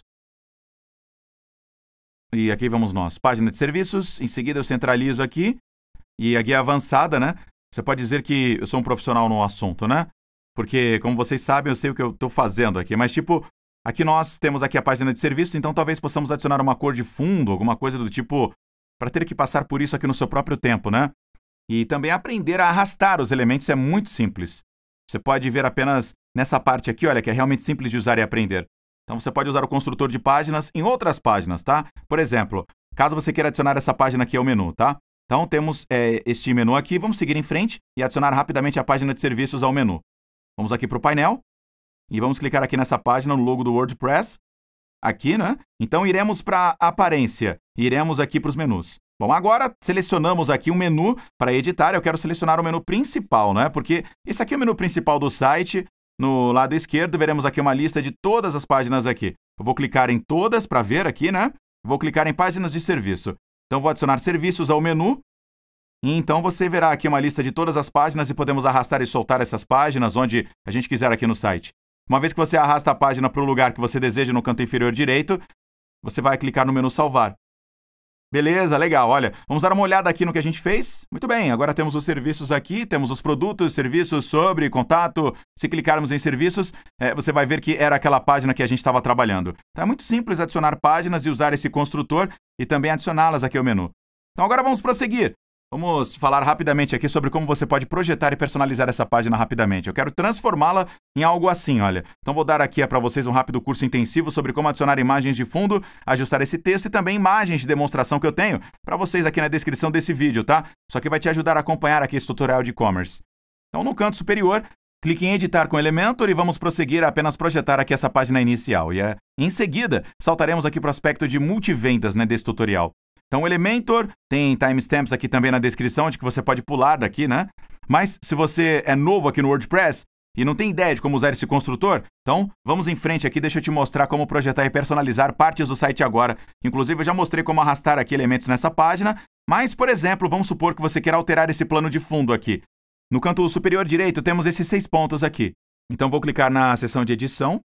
A: E aqui vamos nós, página de serviços. Em seguida eu centralizo aqui e a guia avançada, né? Você pode dizer que eu sou um profissional no assunto, né? Porque, como vocês sabem, eu sei o que eu estou fazendo aqui. Mas, tipo, aqui nós temos aqui a página de serviço, então talvez possamos adicionar uma cor de fundo, alguma coisa do tipo, para ter que passar por isso aqui no seu próprio tempo, né? E também aprender a arrastar os elementos é muito simples. Você pode ver apenas nessa parte aqui, olha, que é realmente simples de usar e aprender. Então você pode usar o construtor de páginas em outras páginas, tá? Por exemplo, caso você queira adicionar essa página aqui ao menu, tá? Então temos é, este menu aqui, vamos seguir em frente e adicionar rapidamente a página de serviços ao menu. Vamos aqui para o painel e vamos clicar aqui nessa página no logo do WordPress, aqui, né? Então iremos para aparência, iremos aqui para os menus. Bom, agora selecionamos aqui um menu para editar, eu quero selecionar o menu principal, né? Porque esse aqui é o menu principal do site, no lado esquerdo veremos aqui uma lista de todas as páginas aqui. Eu vou clicar em todas para ver aqui, né? Vou clicar em páginas de serviço. Então vou adicionar serviços ao menu. E então você verá aqui uma lista de todas as páginas e podemos arrastar e soltar essas páginas onde a gente quiser aqui no site. Uma vez que você arrasta a página para o lugar que você deseja no canto inferior direito, você vai clicar no menu salvar. Beleza, legal. Olha, vamos dar uma olhada aqui no que a gente fez? Muito bem, agora temos os serviços aqui, temos os produtos, serviços, sobre, contato. Se clicarmos em serviços, é, você vai ver que era aquela página que a gente estava trabalhando. Então é muito simples adicionar páginas e usar esse construtor e também adicioná-las aqui ao menu. Então agora vamos prosseguir. Vamos falar rapidamente aqui sobre como você pode projetar e personalizar essa página rapidamente. Eu quero transformá-la em algo assim, olha. Então vou dar aqui para vocês um rápido curso intensivo sobre como adicionar imagens de fundo, ajustar esse texto e também imagens de demonstração que eu tenho para vocês aqui na descrição desse vídeo, tá? Isso aqui vai te ajudar a acompanhar aqui esse tutorial de e-commerce. Então no canto superior, clique em editar com Elementor e vamos prosseguir a apenas projetar aqui essa página inicial. E eh, em seguida, saltaremos aqui para o aspecto de multivendas né, desse tutorial. Então o Elementor tem timestamps aqui também na descrição, de que você pode pular daqui, né? Mas se você é novo aqui no WordPress e não tem ideia de como usar esse construtor, então vamos em frente aqui, deixa eu te mostrar como projetar e personalizar partes do site agora. Inclusive eu já mostrei como arrastar aqui elementos nessa página, mas, por exemplo, vamos supor que você queira alterar esse plano de fundo aqui. No canto superior direito temos esses seis pontos aqui. Então vou clicar na seção de edição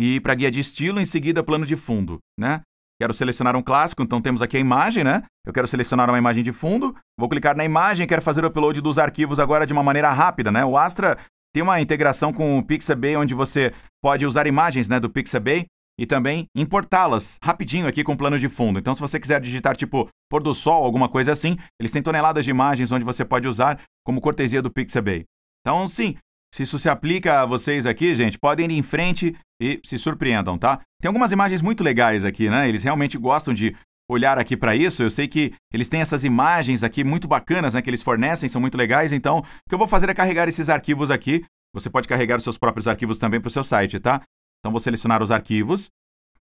A: e para guia de estilo, em seguida plano de fundo, né? Quero selecionar um clássico, então temos aqui a imagem, né? Eu quero selecionar uma imagem de fundo, vou clicar na imagem, quero fazer o upload dos arquivos agora de uma maneira rápida, né? O Astra tem uma integração com o Pixabay, onde você pode usar imagens né, do Pixabay e também importá-las rapidinho aqui com o plano de fundo. Então, se você quiser digitar tipo pôr do sol, alguma coisa assim, eles têm toneladas de imagens onde você pode usar como cortesia do Pixabay. Então, sim, se isso se aplica a vocês aqui, gente, podem ir em frente e se surpreendam, tá? Tem algumas imagens muito legais aqui, né? Eles realmente gostam de olhar aqui para isso. Eu sei que eles têm essas imagens aqui muito bacanas, né? Que eles fornecem, são muito legais. Então, o que eu vou fazer é carregar esses arquivos aqui. Você pode carregar os seus próprios arquivos também para o seu site, tá? Então, vou selecionar os arquivos.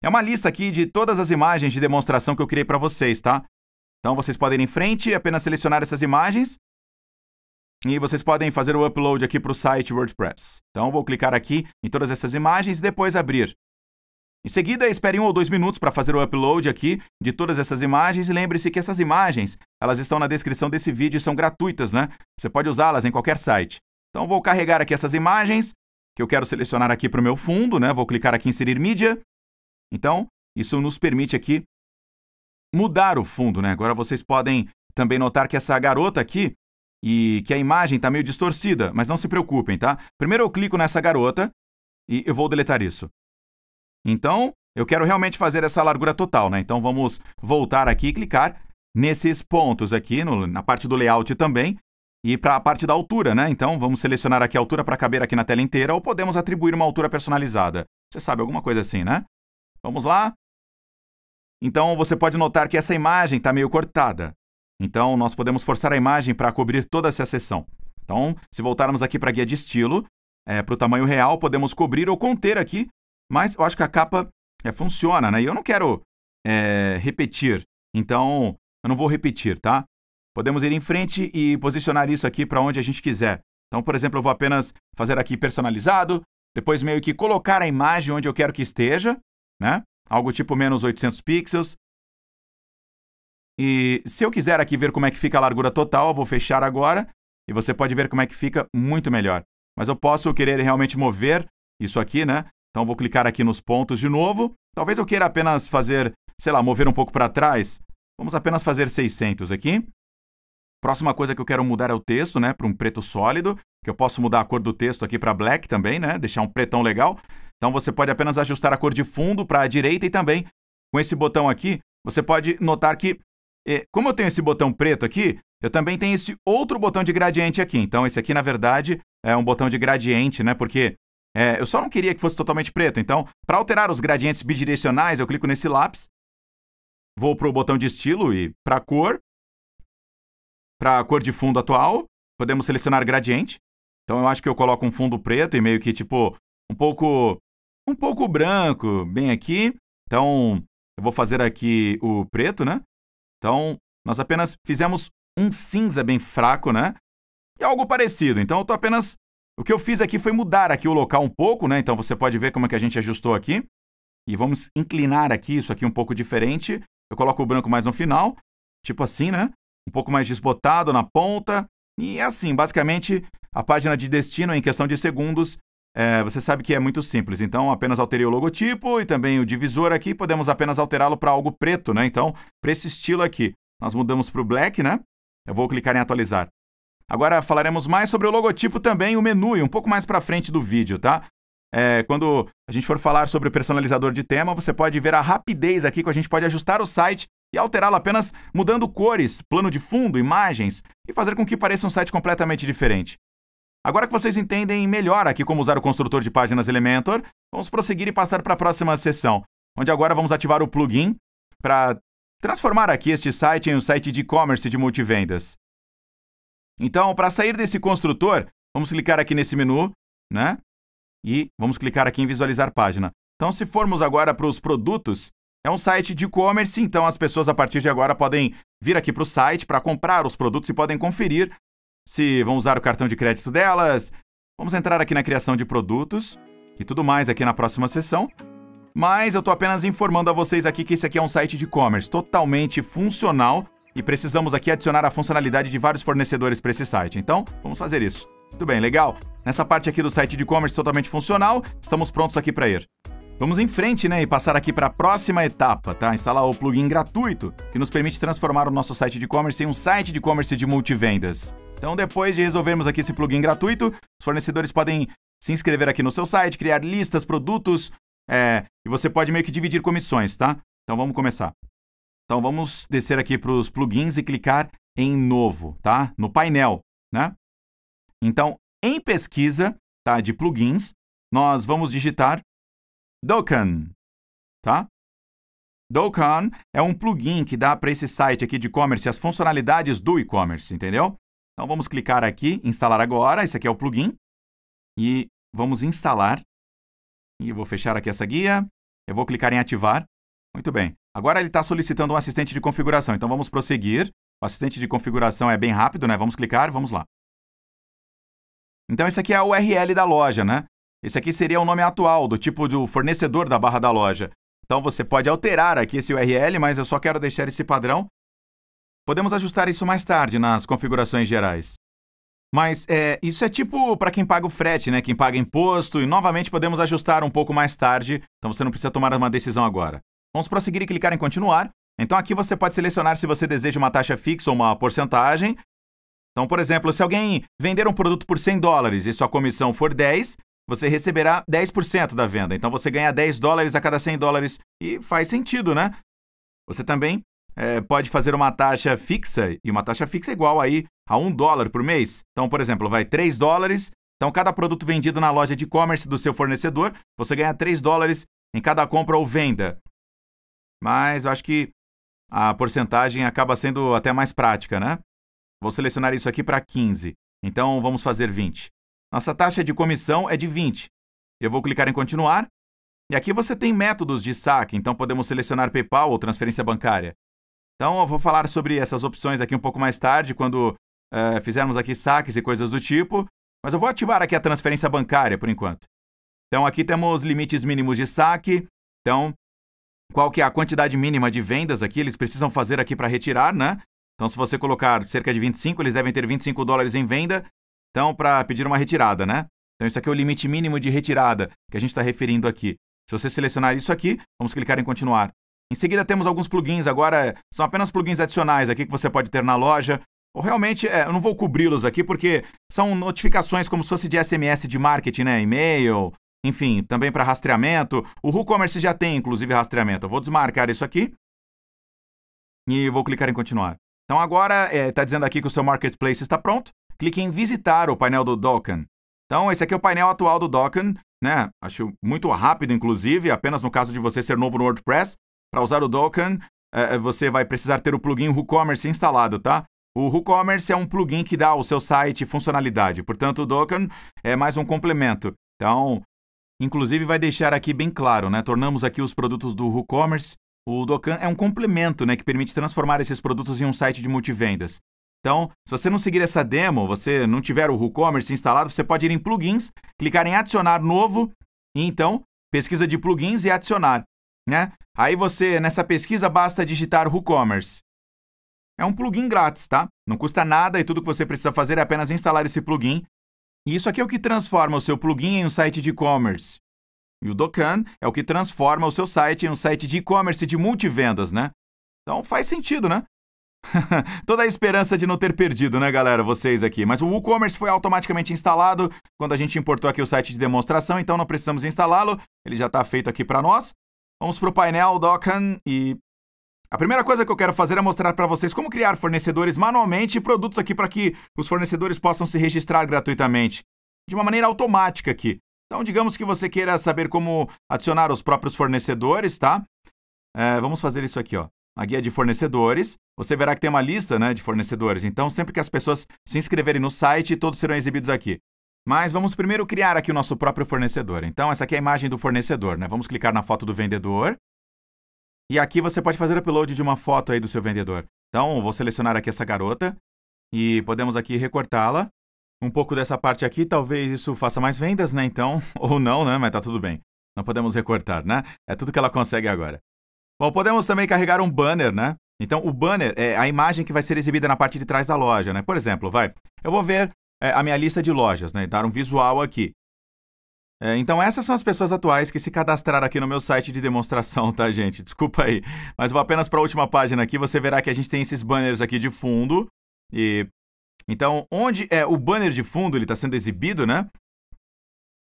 A: É uma lista aqui de todas as imagens de demonstração que eu criei para vocês, tá? Então, vocês podem ir em frente, e apenas selecionar essas imagens e vocês podem fazer o upload aqui para o site WordPress. Então vou clicar aqui em todas essas imagens e depois abrir. Em seguida, espere um ou dois minutos para fazer o upload aqui de todas essas imagens e lembre-se que essas imagens, elas estão na descrição desse vídeo e são gratuitas, né? Você pode usá-las em qualquer site. Então vou carregar aqui essas imagens, que eu quero selecionar aqui para o meu fundo, né? Vou clicar aqui em inserir mídia. Então, isso nos permite aqui mudar o fundo, né? Agora vocês podem também notar que essa garota aqui, e que a imagem está meio distorcida, mas não se preocupem, tá? Primeiro eu clico nessa garota e eu vou deletar isso. Então, eu quero realmente fazer essa largura total, né? Então vamos voltar aqui e clicar nesses pontos aqui, no, na parte do layout também, e para a parte da altura, né? Então vamos selecionar aqui a altura para caber aqui na tela inteira ou podemos atribuir uma altura personalizada. Você sabe, alguma coisa assim, né? Vamos lá. Então você pode notar que essa imagem está meio cortada. Então, nós podemos forçar a imagem para cobrir toda essa seção. Então, se voltarmos aqui para a guia de estilo, é, para o tamanho real, podemos cobrir ou conter aqui, mas eu acho que a capa é, funciona, né? E eu não quero é, repetir, então eu não vou repetir, tá? Podemos ir em frente e posicionar isso aqui para onde a gente quiser. Então, por exemplo, eu vou apenas fazer aqui personalizado, depois meio que colocar a imagem onde eu quero que esteja, né? Algo tipo menos 800 pixels, e se eu quiser aqui ver como é que fica a largura total, eu vou fechar agora e você pode ver como é que fica muito melhor. Mas eu posso querer realmente mover isso aqui, né? Então vou clicar aqui nos pontos de novo. Talvez eu queira apenas fazer, sei lá, mover um pouco para trás. Vamos apenas fazer 600 aqui. Próxima coisa que eu quero mudar é o texto, né, para um preto sólido, que eu posso mudar a cor do texto aqui para black também, né, deixar um pretão legal. Então você pode apenas ajustar a cor de fundo para a direita e também com esse botão aqui, você pode notar que como eu tenho esse botão preto aqui, eu também tenho esse outro botão de gradiente aqui. Então, esse aqui, na verdade, é um botão de gradiente, né? Porque é, eu só não queria que fosse totalmente preto. Então, para alterar os gradientes bidirecionais, eu clico nesse lápis, vou para o botão de estilo e para cor, para a cor de fundo atual, podemos selecionar gradiente. Então, eu acho que eu coloco um fundo preto e meio que, tipo, um pouco, um pouco branco, bem aqui. Então, eu vou fazer aqui o preto, né? Então, nós apenas fizemos um cinza bem fraco, né? E algo parecido. Então, eu tô apenas... O que eu fiz aqui foi mudar aqui o local um pouco, né? Então, você pode ver como é que a gente ajustou aqui. E vamos inclinar aqui, isso aqui um pouco diferente. Eu coloco o branco mais no final, tipo assim, né? Um pouco mais desbotado na ponta. E é assim, basicamente, a página de destino em questão de segundos é, você sabe que é muito simples, então apenas alterei o logotipo e também o divisor aqui, podemos apenas alterá-lo para algo preto, né? Então, para esse estilo aqui, nós mudamos para o black, né? Eu vou clicar em atualizar. Agora falaremos mais sobre o logotipo também, o menu, e um pouco mais para frente do vídeo, tá? É, quando a gente for falar sobre o personalizador de tema, você pode ver a rapidez aqui que a gente pode ajustar o site e alterá-lo apenas mudando cores, plano de fundo, imagens e fazer com que pareça um site completamente diferente. Agora que vocês entendem melhor aqui como usar o construtor de páginas Elementor, vamos prosseguir e passar para a próxima sessão, onde agora vamos ativar o plugin para transformar aqui este site em um site de e-commerce de multivendas. Então, para sair desse construtor, vamos clicar aqui nesse menu, né? E vamos clicar aqui em visualizar página. Então, se formos agora para os produtos, é um site de e-commerce, então as pessoas a partir de agora podem vir aqui para o site para comprar os produtos e podem conferir se vão usar o cartão de crédito delas. Vamos entrar aqui na criação de produtos e tudo mais aqui na próxima sessão. Mas eu estou apenas informando a vocês aqui que esse aqui é um site de e-commerce totalmente funcional e precisamos aqui adicionar a funcionalidade de vários fornecedores para esse site. Então, vamos fazer isso. Tudo bem, legal. Nessa parte aqui do site de e-commerce totalmente funcional, estamos prontos aqui para ir. Vamos em frente, né, e passar aqui para a próxima etapa, tá? Instalar o plugin gratuito, que nos permite transformar o nosso site de e-commerce em um site de e-commerce de multivendas. Então, depois de resolvermos aqui esse plugin gratuito, os fornecedores podem se inscrever aqui no seu site, criar listas, produtos, é, e você pode meio que dividir comissões, tá? Então, vamos começar. Então, vamos descer aqui para os plugins e clicar em novo, tá? No painel, né? Então, em pesquisa tá, de plugins, nós vamos digitar Dokkan, tá? Dokkan é um plugin que dá para esse site aqui de e-commerce as funcionalidades do e-commerce, entendeu? Então vamos clicar aqui, instalar agora, esse aqui é o plugin, e vamos instalar. E vou fechar aqui essa guia, eu vou clicar em ativar. Muito bem. Agora ele está solicitando um assistente de configuração, então vamos prosseguir. O assistente de configuração é bem rápido, né? Vamos clicar, vamos lá. Então esse aqui é a URL da loja, né? Esse aqui seria o nome atual, do tipo do fornecedor da barra da loja. Então você pode alterar aqui esse URL, mas eu só quero deixar esse padrão Podemos ajustar isso mais tarde nas configurações gerais. Mas é, isso é tipo para quem paga o frete, né? Quem paga imposto, e novamente podemos ajustar um pouco mais tarde, então você não precisa tomar uma decisão agora. Vamos prosseguir e clicar em continuar. Então aqui você pode selecionar se você deseja uma taxa fixa ou uma porcentagem. Então, por exemplo, se alguém vender um produto por 100 dólares e sua comissão for 10, você receberá 10% da venda. Então você ganha 10 dólares a cada 100 dólares e faz sentido, né? Você também é, pode fazer uma taxa fixa, e uma taxa fixa é igual aí a um dólar por mês. Então, por exemplo, vai 3 dólares. Então, cada produto vendido na loja de e-commerce do seu fornecedor, você ganha 3 dólares em cada compra ou venda. Mas eu acho que a porcentagem acaba sendo até mais prática, né? Vou selecionar isso aqui para 15. Então, vamos fazer 20. Nossa taxa de comissão é de 20. Eu vou clicar em continuar. E aqui você tem métodos de saque, então podemos selecionar PayPal ou transferência bancária. Então eu vou falar sobre essas opções aqui um pouco mais tarde, quando uh, fizermos aqui saques e coisas do tipo, mas eu vou ativar aqui a transferência bancária por enquanto. Então aqui temos limites mínimos de saque, então qual que é a quantidade mínima de vendas aqui, eles precisam fazer aqui para retirar, né? Então se você colocar cerca de 25, eles devem ter 25 dólares em venda, então para pedir uma retirada, né? Então isso aqui é o limite mínimo de retirada que a gente está referindo aqui. Se você selecionar isso aqui, vamos clicar em continuar. Em seguida temos alguns plugins, agora são apenas plugins adicionais aqui que você pode ter na loja. Ou realmente, é, eu não vou cobri-los aqui porque são notificações como se fosse de SMS de marketing, né? E-mail, enfim, também para rastreamento. O WooCommerce já tem, inclusive, rastreamento. Eu vou desmarcar isso aqui e vou clicar em continuar. Então agora está é, tá dizendo aqui que o seu marketplace está pronto. Clique em visitar o painel do Docan. Então esse aqui é o painel atual do Docan, né? Acho muito rápido, inclusive, apenas no caso de você ser novo no WordPress. Para usar o Dokkan, é, é, você vai precisar ter o plugin WooCommerce instalado, tá? O WooCommerce é um plugin que dá ao seu site funcionalidade, portanto o Dokkan é mais um complemento. Então, inclusive vai deixar aqui bem claro, né? Tornamos aqui os produtos do WooCommerce. O Dokkan é um complemento, né, que permite transformar esses produtos em um site de multivendas. Então, se você não seguir essa demo, você não tiver o WooCommerce instalado, você pode ir em plugins, clicar em adicionar novo e então pesquisa de plugins e adicionar né? Aí você, nessa pesquisa, basta digitar WooCommerce. É um plugin grátis, tá? Não custa nada e tudo que você precisa fazer é apenas instalar esse plugin. E isso aqui é o que transforma o seu plugin em um site de e-commerce. E o Dokkan é o que transforma o seu site em um site de e-commerce de multivendas, né? Então faz sentido, né? Toda a esperança de não ter perdido, né, galera, vocês aqui. Mas o WooCommerce foi automaticamente instalado quando a gente importou aqui o site de demonstração, então não precisamos instalá-lo. Ele já está feito aqui para nós. Vamos para o painel Dokkan e a primeira coisa que eu quero fazer é mostrar para vocês como criar fornecedores manualmente e produtos aqui para que os fornecedores possam se registrar gratuitamente, de uma maneira automática aqui. Então, digamos que você queira saber como adicionar os próprios fornecedores, tá? É, vamos fazer isso aqui, ó. A guia de fornecedores, você verá que tem uma lista né, de fornecedores. Então, sempre que as pessoas se inscreverem no site, todos serão exibidos aqui. Mas vamos primeiro criar aqui o nosso próprio fornecedor. Então, essa aqui é a imagem do fornecedor, né? Vamos clicar na foto do vendedor. E aqui você pode fazer o upload de uma foto aí do seu vendedor. Então, vou selecionar aqui essa garota e podemos aqui recortá-la. Um pouco dessa parte aqui, talvez isso faça mais vendas, né? Então, ou não, né? Mas tá tudo bem. Não podemos recortar, né? É tudo que ela consegue agora. Bom, podemos também carregar um banner, né? Então, o banner é a imagem que vai ser exibida na parte de trás da loja, né? Por exemplo, vai, eu vou ver é, a minha lista de lojas, né? Dar um visual aqui. É, então, essas são as pessoas atuais que se cadastraram aqui no meu site de demonstração, tá, gente? Desculpa aí. Mas vou apenas para a última página aqui, você verá que a gente tem esses banners aqui de fundo. E Então, onde é o banner de fundo, ele está sendo exibido, né?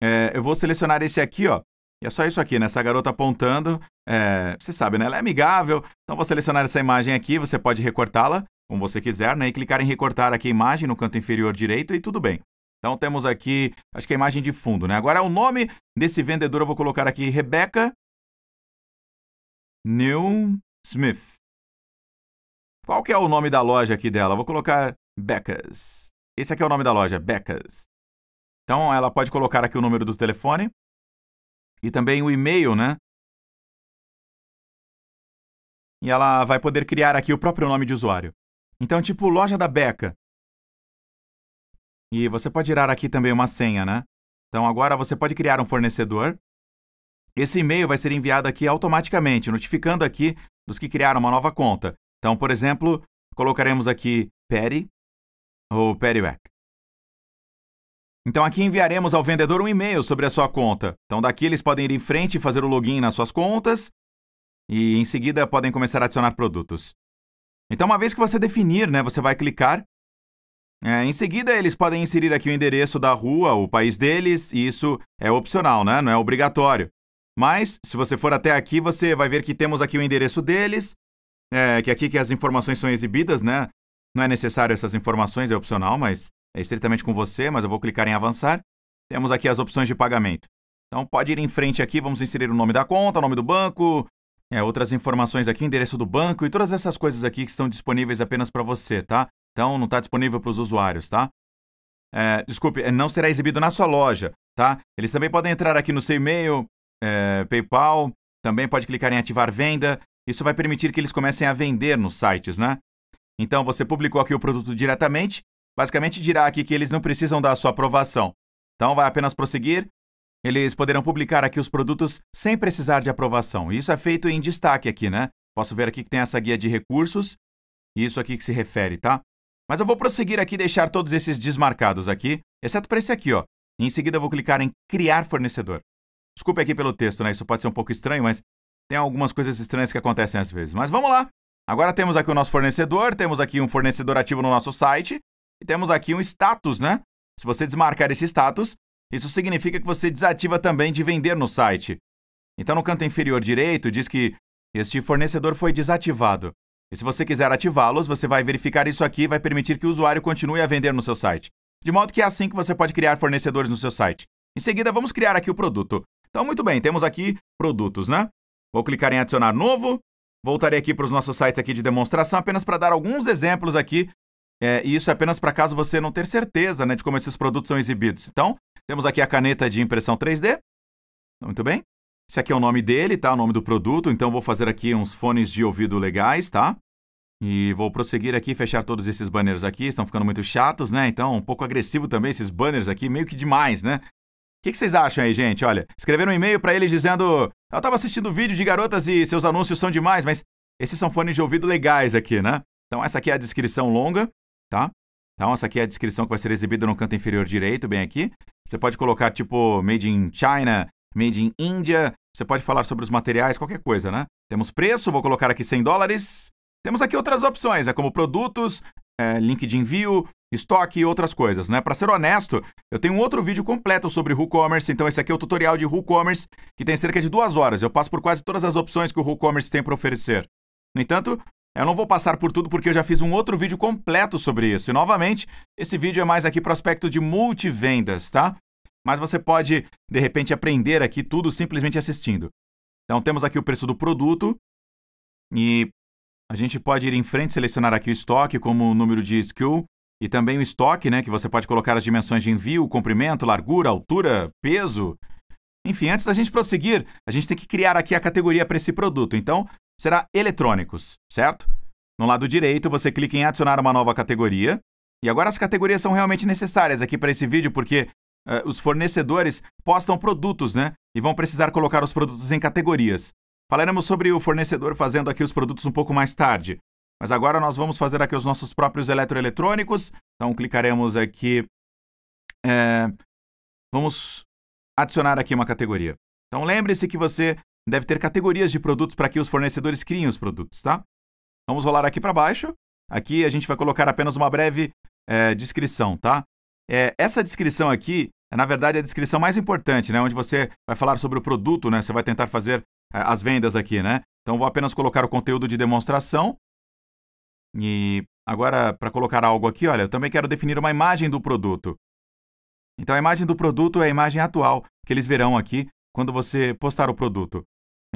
A: É, eu vou selecionar esse aqui, ó. E é só isso aqui, né? Essa garota apontando. É, você sabe, né? Ela é amigável. Então, vou selecionar essa imagem aqui, você pode recortá-la como você quiser, né? E clicar em recortar aqui a imagem no canto inferior direito e tudo bem. Então temos aqui, acho que é a imagem de fundo, né? Agora o nome desse vendedor eu vou colocar aqui Rebecca New Smith. Qual que é o nome da loja aqui dela? Eu vou colocar Becas. Esse aqui é o nome da loja, Becas. Então ela pode colocar aqui o número do telefone e também o e-mail, né? E ela vai poder criar aqui o próprio nome de usuário. Então, tipo, loja da Beca. E você pode gerar aqui também uma senha, né? Então, agora você pode criar um fornecedor. Esse e-mail vai ser enviado aqui automaticamente, notificando aqui dos que criaram uma nova conta. Então, por exemplo, colocaremos aqui Perry ou Periwek. Então aqui enviaremos ao vendedor um e-mail sobre a sua conta. Então daqui eles podem ir em frente e fazer o login nas suas contas e em seguida podem começar a adicionar produtos. Então, uma vez que você definir, né, você vai clicar. É, em seguida, eles podem inserir aqui o endereço da rua, o país deles, e isso é opcional, né? não é obrigatório. Mas, se você for até aqui, você vai ver que temos aqui o endereço deles, é, que aqui que as informações são exibidas, né? Não é necessário essas informações, é opcional, mas é estritamente com você, mas eu vou clicar em avançar. Temos aqui as opções de pagamento. Então pode ir em frente aqui, vamos inserir o nome da conta, o nome do banco, é, outras informações aqui, endereço do banco e todas essas coisas aqui que estão disponíveis apenas para você, tá? Então não está disponível para os usuários, tá? É, desculpe, é, não será exibido na sua loja, tá? Eles também podem entrar aqui no seu e-mail, é, PayPal, também pode clicar em ativar venda. Isso vai permitir que eles comecem a vender nos sites, né? Então você publicou aqui o produto diretamente, basicamente dirá aqui que eles não precisam da sua aprovação. Então vai apenas prosseguir eles poderão publicar aqui os produtos sem precisar de aprovação. Isso é feito em destaque aqui, né? Posso ver aqui que tem essa guia de recursos. Isso aqui que se refere, tá? Mas eu vou prosseguir aqui e deixar todos esses desmarcados aqui, exceto para esse aqui, ó. Em seguida eu vou clicar em criar fornecedor. Desculpe aqui pelo texto, né? Isso pode ser um pouco estranho, mas tem algumas coisas estranhas que acontecem às vezes. Mas vamos lá. Agora temos aqui o nosso fornecedor, temos aqui um fornecedor ativo no nosso site e temos aqui um status, né? Se você desmarcar esse status, isso significa que você desativa também de vender no site. Então, no canto inferior direito, diz que este fornecedor foi desativado. E se você quiser ativá-los, você vai verificar isso aqui e vai permitir que o usuário continue a vender no seu site. De modo que é assim que você pode criar fornecedores no seu site. Em seguida, vamos criar aqui o produto. Então, muito bem, temos aqui produtos, né? Vou clicar em adicionar novo. Voltarei aqui para os nossos sites aqui de demonstração apenas para dar alguns exemplos aqui. É, e isso é apenas para caso você não ter certeza né, de como esses produtos são exibidos. Então, temos aqui a caneta de impressão 3D. Muito bem. Esse aqui é o nome dele, tá? O nome do produto. Então, vou fazer aqui uns fones de ouvido legais, tá? E vou prosseguir aqui, fechar todos esses banners aqui. Estão ficando muito chatos, né? Então, um pouco agressivo também esses banners aqui. Meio que demais, né? O que, que vocês acham aí, gente? Olha, escreveram um e-mail para eles dizendo: Eu tava assistindo vídeo de garotas e seus anúncios são demais, mas esses são fones de ouvido legais aqui, né? Então, essa aqui é a descrição longa, tá? Então, essa aqui é a descrição que vai ser exibida no canto inferior direito, bem aqui. Você pode colocar tipo Made in China, Made in India. Você pode falar sobre os materiais, qualquer coisa, né? Temos preço, vou colocar aqui 100 dólares. Temos aqui outras opções, né? como produtos, é, link de envio, estoque e outras coisas, né? Para ser honesto, eu tenho um outro vídeo completo sobre WooCommerce, então esse aqui é o tutorial de WooCommerce, que tem cerca de duas horas. Eu passo por quase todas as opções que o WooCommerce tem para oferecer. No entanto, eu não vou passar por tudo porque eu já fiz um outro vídeo completo sobre isso. E novamente, esse vídeo é mais aqui para o aspecto de multivendas, tá? Mas você pode, de repente, aprender aqui tudo simplesmente assistindo. Então temos aqui o preço do produto e a gente pode ir em frente selecionar aqui o estoque como o número de SKU e também o estoque, né, que você pode colocar as dimensões de envio, comprimento, largura, altura, peso. Enfim, antes da gente prosseguir, a gente tem que criar aqui a categoria para esse produto. Então, será eletrônicos, certo? No lado direito, você clica em adicionar uma nova categoria. E agora as categorias são realmente necessárias aqui para esse vídeo, porque uh, os fornecedores postam produtos, né? E vão precisar colocar os produtos em categorias. Falaremos sobre o fornecedor fazendo aqui os produtos um pouco mais tarde. Mas agora nós vamos fazer aqui os nossos próprios eletroeletrônicos. Então clicaremos aqui. É, vamos adicionar aqui uma categoria. Então lembre-se que você Deve ter categorias de produtos para que os fornecedores criem os produtos, tá? Vamos rolar aqui para baixo. Aqui a gente vai colocar apenas uma breve é, descrição, tá? É, essa descrição aqui é, na verdade, a descrição mais importante, né? Onde você vai falar sobre o produto, né? Você vai tentar fazer é, as vendas aqui, né? Então, vou apenas colocar o conteúdo de demonstração. E agora, para colocar algo aqui, olha, eu também quero definir uma imagem do produto. Então, a imagem do produto é a imagem atual que eles verão aqui quando você postar o produto.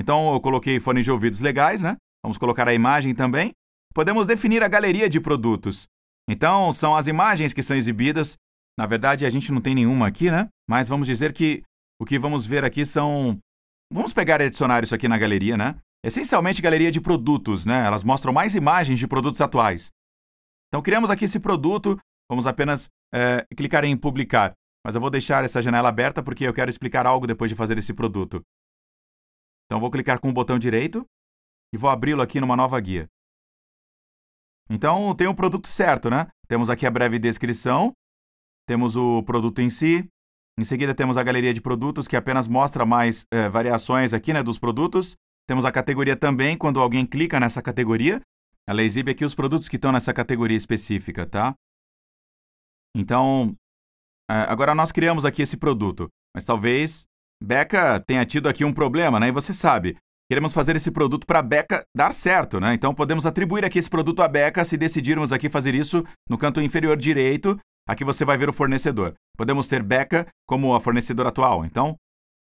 A: Então eu coloquei fones de ouvidos legais, né? Vamos colocar a imagem também. Podemos definir a galeria de produtos. Então são as imagens que são exibidas. Na verdade, a gente não tem nenhuma aqui, né? Mas vamos dizer que o que vamos ver aqui são. Vamos pegar e adicionar isso aqui na galeria, né? Essencialmente galeria de produtos, né? Elas mostram mais imagens de produtos atuais. Então criamos aqui esse produto, vamos apenas é, clicar em publicar. Mas eu vou deixar essa janela aberta porque eu quero explicar algo depois de fazer esse produto. Então vou clicar com o botão direito e vou abri-lo aqui numa nova guia. Então tem o produto certo, né? Temos aqui a breve descrição, temos o produto em si, em seguida temos a galeria de produtos que apenas mostra mais é, variações aqui, né, dos produtos. Temos a categoria também, quando alguém clica nessa categoria, ela exibe aqui os produtos que estão nessa categoria específica, tá? Então, eh, agora nós criamos aqui esse produto, mas talvez Beca tenha tido aqui um problema, né? E você sabe, queremos fazer esse produto para Beca dar certo, né? Então podemos atribuir aqui esse produto à Beca se decidirmos aqui fazer isso no canto inferior direito. Aqui você vai ver o fornecedor. Podemos ter Beca como a fornecedora atual. Então,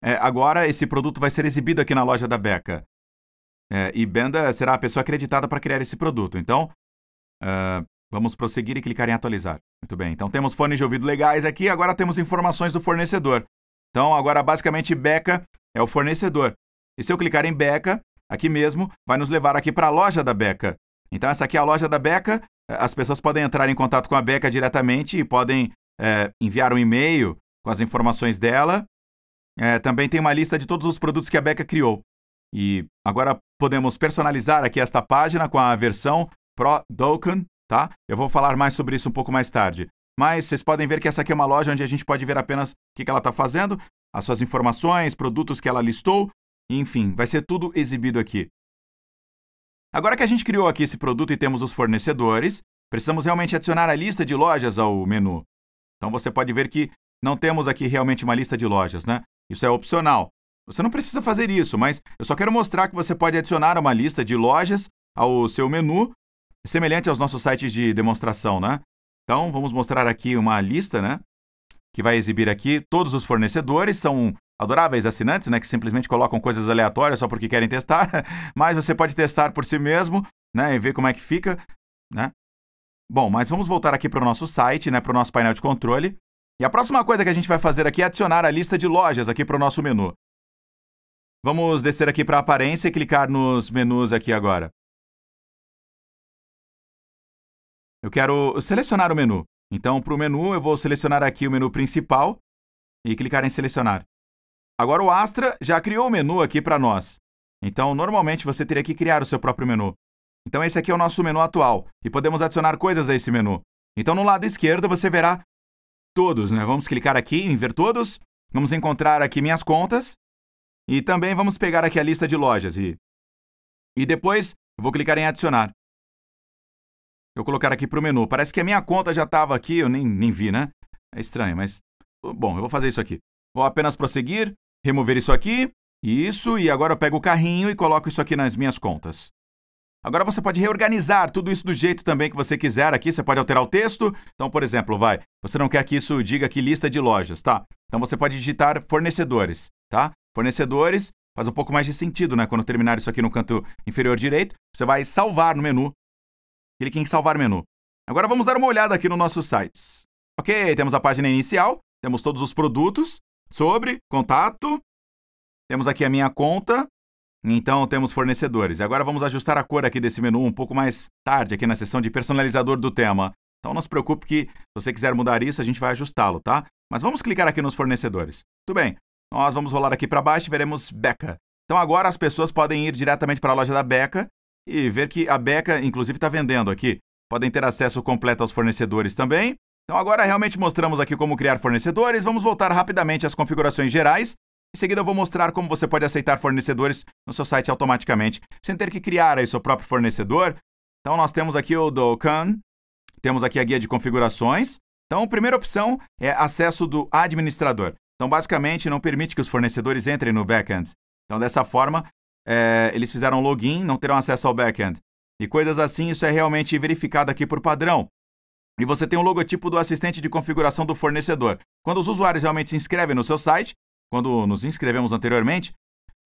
A: é, agora esse produto vai ser exibido aqui na loja da Beca. É, e Benda será a pessoa acreditada para criar esse produto. Então, uh, vamos prosseguir e clicar em atualizar. Muito bem, então temos fones de ouvido legais aqui. Agora temos informações do fornecedor. Então, agora basicamente Beca é o fornecedor. E se eu clicar em Beca, aqui mesmo, vai nos levar aqui para a loja da Beca. Então, essa aqui é a loja da Beca. As pessoas podem entrar em contato com a Beca diretamente e podem é, enviar um e-mail com as informações dela. É, também tem uma lista de todos os produtos que a Beca criou. E agora podemos personalizar aqui esta página com a versão Pro Doken, tá? Eu vou falar mais sobre isso um pouco mais tarde. Mas vocês podem ver que essa aqui é uma loja onde a gente pode ver apenas o que, ela está fazendo, as suas informações, produtos que ela listou, enfim, vai ser tudo exibido aqui. Agora que a gente criou aqui esse produto e temos os fornecedores, precisamos realmente adicionar a lista de lojas ao menu. Então você pode ver que não temos aqui realmente uma lista de lojas, né? Isso é opcional. Você não precisa fazer isso, mas eu só quero mostrar que você pode adicionar uma lista de lojas ao seu menu, semelhante aos nossos sites de demonstração, né? Então, vamos mostrar aqui uma lista, né? Que vai exibir aqui todos os fornecedores, são adoráveis assinantes, né? Que simplesmente colocam coisas aleatórias só porque querem testar, mas você pode testar por si mesmo, né? E ver como é que fica, né? Bom, mas vamos voltar aqui para o nosso site, né? Para o nosso painel de controle. E a próxima coisa que a gente vai fazer aqui é adicionar a lista de lojas aqui para o nosso menu. Vamos descer aqui para a aparência e clicar nos menus aqui agora. Eu quero selecionar o menu. Então, para o menu, eu vou selecionar aqui o menu principal e clicar em selecionar. Agora o Astra já criou o menu aqui para nós. Então, normalmente, você teria que criar o seu próprio menu. Então, esse aqui é o nosso menu atual e podemos adicionar coisas a esse menu. Então, no lado esquerdo, você verá todos, né? Vamos clicar aqui em ver todos. Vamos encontrar aqui minhas contas. E também vamos pegar aqui a lista de lojas e... E depois, vou clicar em adicionar eu colocar aqui para o menu. Parece que a minha conta já estava aqui, eu nem, nem vi, né? É estranho, mas. Bom, eu vou fazer isso aqui. Vou apenas prosseguir, remover isso aqui, isso, e agora eu pego o carrinho e coloco isso aqui nas minhas contas. Agora você pode reorganizar tudo isso do jeito também que você quiser aqui, você pode alterar o texto. Então, por exemplo, vai, você não quer que isso diga que lista de lojas, tá? Então você pode digitar fornecedores, tá? Fornecedores faz um pouco mais de sentido, né? Quando terminar isso aqui no canto inferior direito, você vai salvar no menu Clique em salvar menu. Agora vamos dar uma olhada aqui no nossos sites. Ok, temos a página inicial, temos todos os produtos, sobre, contato, temos aqui a minha conta, então temos fornecedores. Agora vamos ajustar a cor aqui desse menu um pouco mais tarde, aqui na seção de personalizador do tema. Então não se preocupe que se você quiser mudar isso, a gente vai ajustá-lo, tá? Mas vamos clicar aqui nos fornecedores. Tudo bem, nós vamos rolar aqui para baixo e veremos Beca. Então agora as pessoas podem ir diretamente para a loja da Beca e ver que a Beca, inclusive, está vendendo aqui. Podem ter acesso completo aos fornecedores também. Então agora realmente mostramos aqui como criar fornecedores. Vamos voltar rapidamente às configurações gerais. Em seguida eu vou mostrar como você pode aceitar fornecedores no seu site automaticamente, sem ter que criar aí seu próprio fornecedor. Então nós temos aqui o Dokkan, temos aqui a guia de configurações. Então a primeira opção é acesso do administrador. Então basicamente não permite que os fornecedores entrem no backend. Então dessa forma é, eles fizeram login, não terão acesso ao backend. E coisas assim, isso é realmente verificado aqui por padrão. E você tem o logotipo do assistente de configuração do fornecedor. Quando os usuários realmente se inscrevem no seu site, quando nos inscrevemos anteriormente,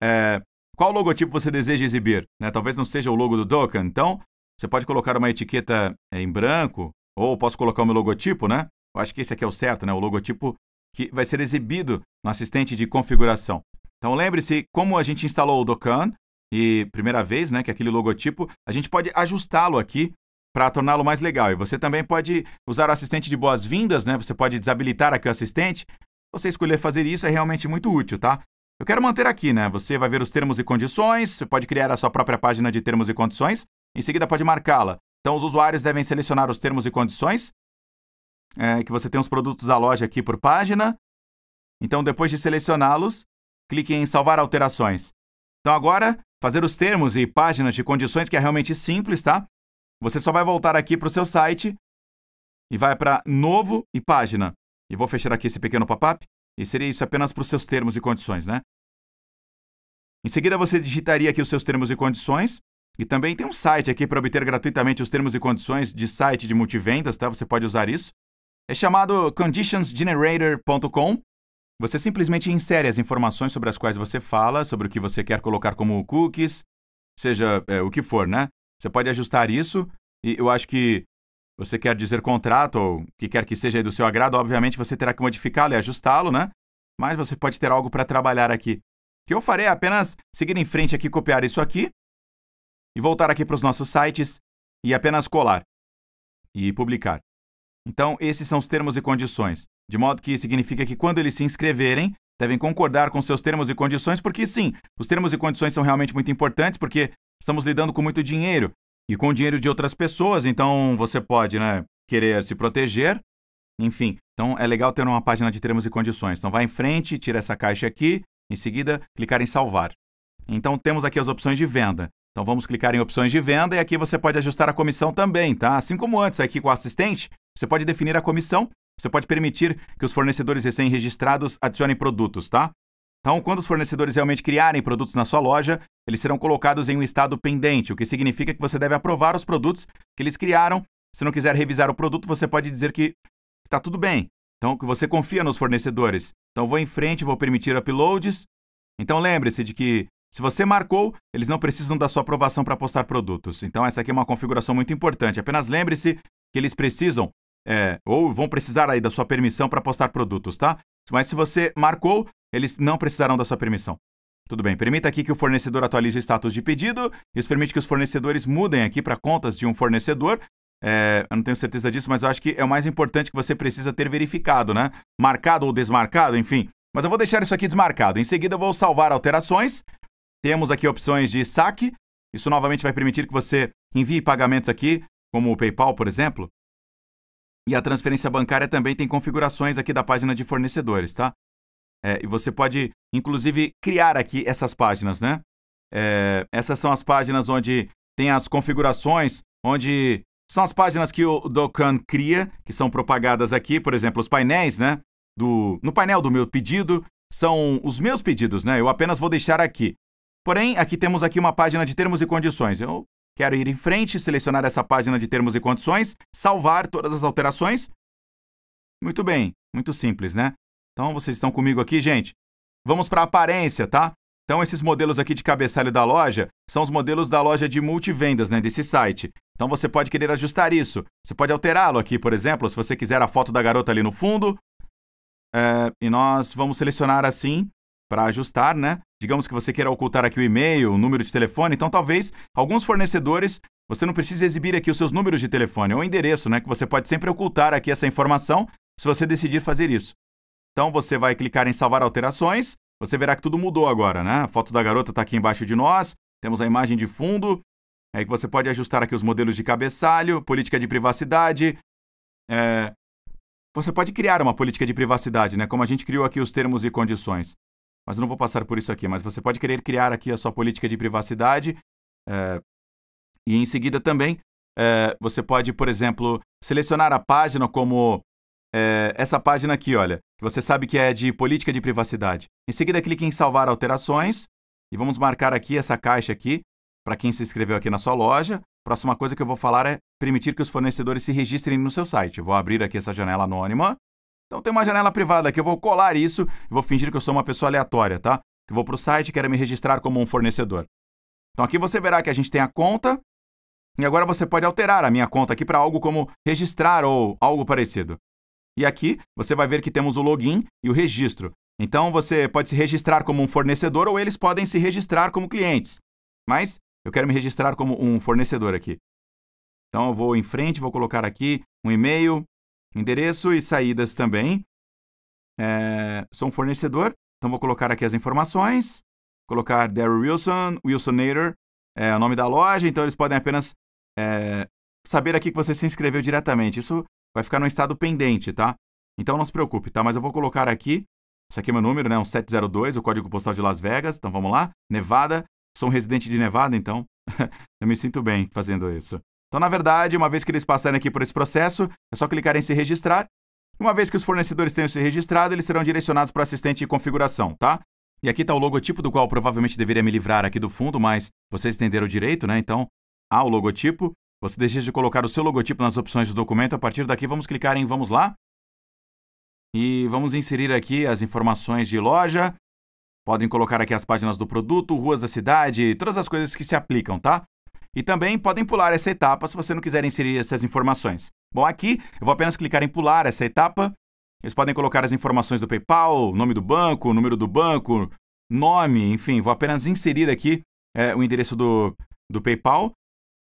A: é, qual logotipo você deseja exibir? Né? Talvez não seja o logo do Docker, então você pode colocar uma etiqueta é, em branco, ou posso colocar o meu logotipo, né? Eu acho que esse aqui é o certo, né? O logotipo que vai ser exibido no assistente de configuração. Então lembre-se como a gente instalou o Dokkan, e primeira vez, né, que é aquele logotipo, a gente pode ajustá-lo aqui para torná-lo mais legal. E você também pode usar o assistente de boas-vindas, né? Você pode desabilitar aqui o assistente. Você escolher fazer isso é realmente muito útil, tá? Eu quero manter aqui, né? Você vai ver os termos e condições, você pode criar a sua própria página de termos e condições, em seguida pode marcá-la. Então os usuários devem selecionar os termos e condições, é, que você tem os produtos da loja aqui por página. Então depois de selecioná-los, clique em salvar alterações. Então agora, fazer os termos e páginas de condições que é realmente simples, tá? Você só vai voltar aqui para o seu site e vai para novo e página. E vou fechar aqui esse pequeno pop-up e seria isso apenas para os seus termos e condições, né? Em seguida você digitaria aqui os seus termos e condições e também tem um site aqui para obter gratuitamente os termos e condições de site de multivendas, tá? Você pode usar isso. É chamado conditionsgenerator.com você simplesmente insere as informações sobre as quais você fala, sobre o que você quer colocar como cookies, seja é, o que for, né? Você pode ajustar isso e eu acho que você quer dizer contrato ou o que quer que seja do seu agrado, obviamente você terá que modificá-lo e ajustá-lo, né? Mas você pode ter algo para trabalhar aqui. O que eu farei é apenas seguir em frente aqui, copiar isso aqui e voltar aqui para os nossos sites e apenas colar e publicar. Então, esses são os termos e condições. De modo que significa que quando eles se inscreverem, devem concordar com seus termos e condições, porque sim, os termos e condições são realmente muito importantes, porque estamos lidando com muito dinheiro e com dinheiro de outras pessoas, então você pode, né, querer se proteger. Enfim, então é legal ter uma página de termos e condições. Então vai em frente, tira essa caixa aqui, em seguida clicar em salvar. Então temos aqui as opções de venda. Então vamos clicar em opções de venda e aqui você pode ajustar a comissão também, tá? Assim como antes aqui com o assistente, você pode definir a comissão você pode permitir que os fornecedores recém-registrados adicionem produtos, tá? Então, quando os fornecedores realmente criarem produtos na sua loja, eles serão colocados em um estado pendente, o que significa que você deve aprovar os produtos que eles criaram. Se não quiser revisar o produto, você pode dizer que está tudo bem. Então, que você confia nos fornecedores. Então, vou em frente, vou permitir uploads. Então, lembre-se de que se você marcou, eles não precisam da sua aprovação para postar produtos. Então, essa aqui é uma configuração muito importante. Apenas lembre-se que eles precisam é, ou vão precisar aí da sua permissão para postar produtos, tá? Mas se você marcou, eles não precisarão da sua permissão. Tudo bem, permita aqui que o fornecedor atualize o status de pedido. Isso permite que os fornecedores mudem aqui para contas de um fornecedor. É, eu não tenho certeza disso, mas eu acho que é o mais importante que você precisa ter verificado, né? Marcado ou desmarcado, enfim. Mas eu vou deixar isso aqui desmarcado. Em seguida, eu vou salvar alterações. Temos aqui opções de saque. Isso novamente vai permitir que você envie pagamentos aqui, como o PayPal, por exemplo. E a transferência bancária também tem configurações aqui da página de fornecedores, tá? É, e você pode, inclusive, criar aqui essas páginas, né? É, essas são as páginas onde tem as configurações, onde são as páginas que o Dokkan cria, que são propagadas aqui, por exemplo, os painéis, né? Do, no painel do meu pedido, são os meus pedidos, né? Eu apenas vou deixar aqui. Porém, aqui temos aqui uma página de termos e condições. Eu Quero ir em frente, selecionar essa página de termos e condições, salvar todas as alterações. Muito bem, muito simples, né? Então vocês estão comigo aqui, gente? Vamos para a aparência, tá? Então esses modelos aqui de cabeçalho da loja são os modelos da loja de multivendas, né, desse site. Então você pode querer ajustar isso. Você pode alterá-lo aqui, por exemplo, se você quiser a foto da garota ali no fundo. É, e nós vamos selecionar assim para ajustar, né? Digamos que você queira ocultar aqui o e-mail, o número de telefone, então talvez alguns fornecedores você não precisa exibir aqui os seus números de telefone ou endereço, né? Que você pode sempre ocultar aqui essa informação se você decidir fazer isso. Então você vai clicar em salvar alterações, você verá que tudo mudou agora, né? A foto da garota está aqui embaixo de nós, temos a imagem de fundo, é aí que você pode ajustar aqui os modelos de cabeçalho, política de privacidade, é, você pode criar uma política de privacidade, né? Como a gente criou aqui os termos e condições mas não vou passar por isso aqui. Mas você pode querer criar aqui a sua política de privacidade é, e em seguida também é, você pode, por exemplo, selecionar a página como é, essa página aqui, olha, que você sabe que é de política de privacidade. Em seguida, clique em salvar alterações e vamos marcar aqui essa caixa aqui para quem se inscreveu aqui na sua loja. Próxima coisa que eu vou falar é permitir que os fornecedores se registrem no seu site. Vou abrir aqui essa janela anônima então tem uma janela privada aqui, eu vou colar isso e vou fingir que eu sou uma pessoa aleatória, tá? Que vou para o site e quero me registrar como um fornecedor. Então aqui você verá que a gente tem a conta e agora você pode alterar a minha conta aqui para algo como registrar ou algo parecido. E aqui você vai ver que temos o login e o registro. Então você pode se registrar como um fornecedor ou eles podem se registrar como clientes. Mas eu quero me registrar como um fornecedor aqui. Então eu vou em frente, vou colocar aqui um e-mail, Endereço e saídas também. É, sou um fornecedor, então vou colocar aqui as informações. Colocar Daryl Wilson, Wilsonator, é o nome da loja, então eles podem apenas é, saber aqui que você se inscreveu diretamente. Isso vai ficar no estado pendente, tá? Então não se preocupe, tá? Mas eu vou colocar aqui, esse aqui é meu número, né? Um 702, o código postal de Las Vegas. Então vamos lá, Nevada. Sou um residente de Nevada, então eu me sinto bem fazendo isso. Então, na verdade, uma vez que eles passarem aqui por esse processo, é só clicar em se registrar. Uma vez que os fornecedores tenham se registrado, eles serão direcionados para o assistente de configuração, tá? E aqui está o logotipo do qual provavelmente deveria me livrar aqui do fundo, mas vocês entenderam direito, né? Então, há o logotipo. Você deseja colocar o seu logotipo nas opções do documento. A partir daqui, vamos clicar em Vamos lá. E vamos inserir aqui as informações de loja. Podem colocar aqui as páginas do produto, ruas da cidade, todas as coisas que se aplicam, tá? E também podem pular essa etapa se você não quiser inserir essas informações. Bom, aqui eu vou apenas clicar em pular essa etapa. Eles podem colocar as informações do PayPal, nome do banco, número do banco, nome, enfim, vou apenas inserir aqui é, o endereço do, do PayPal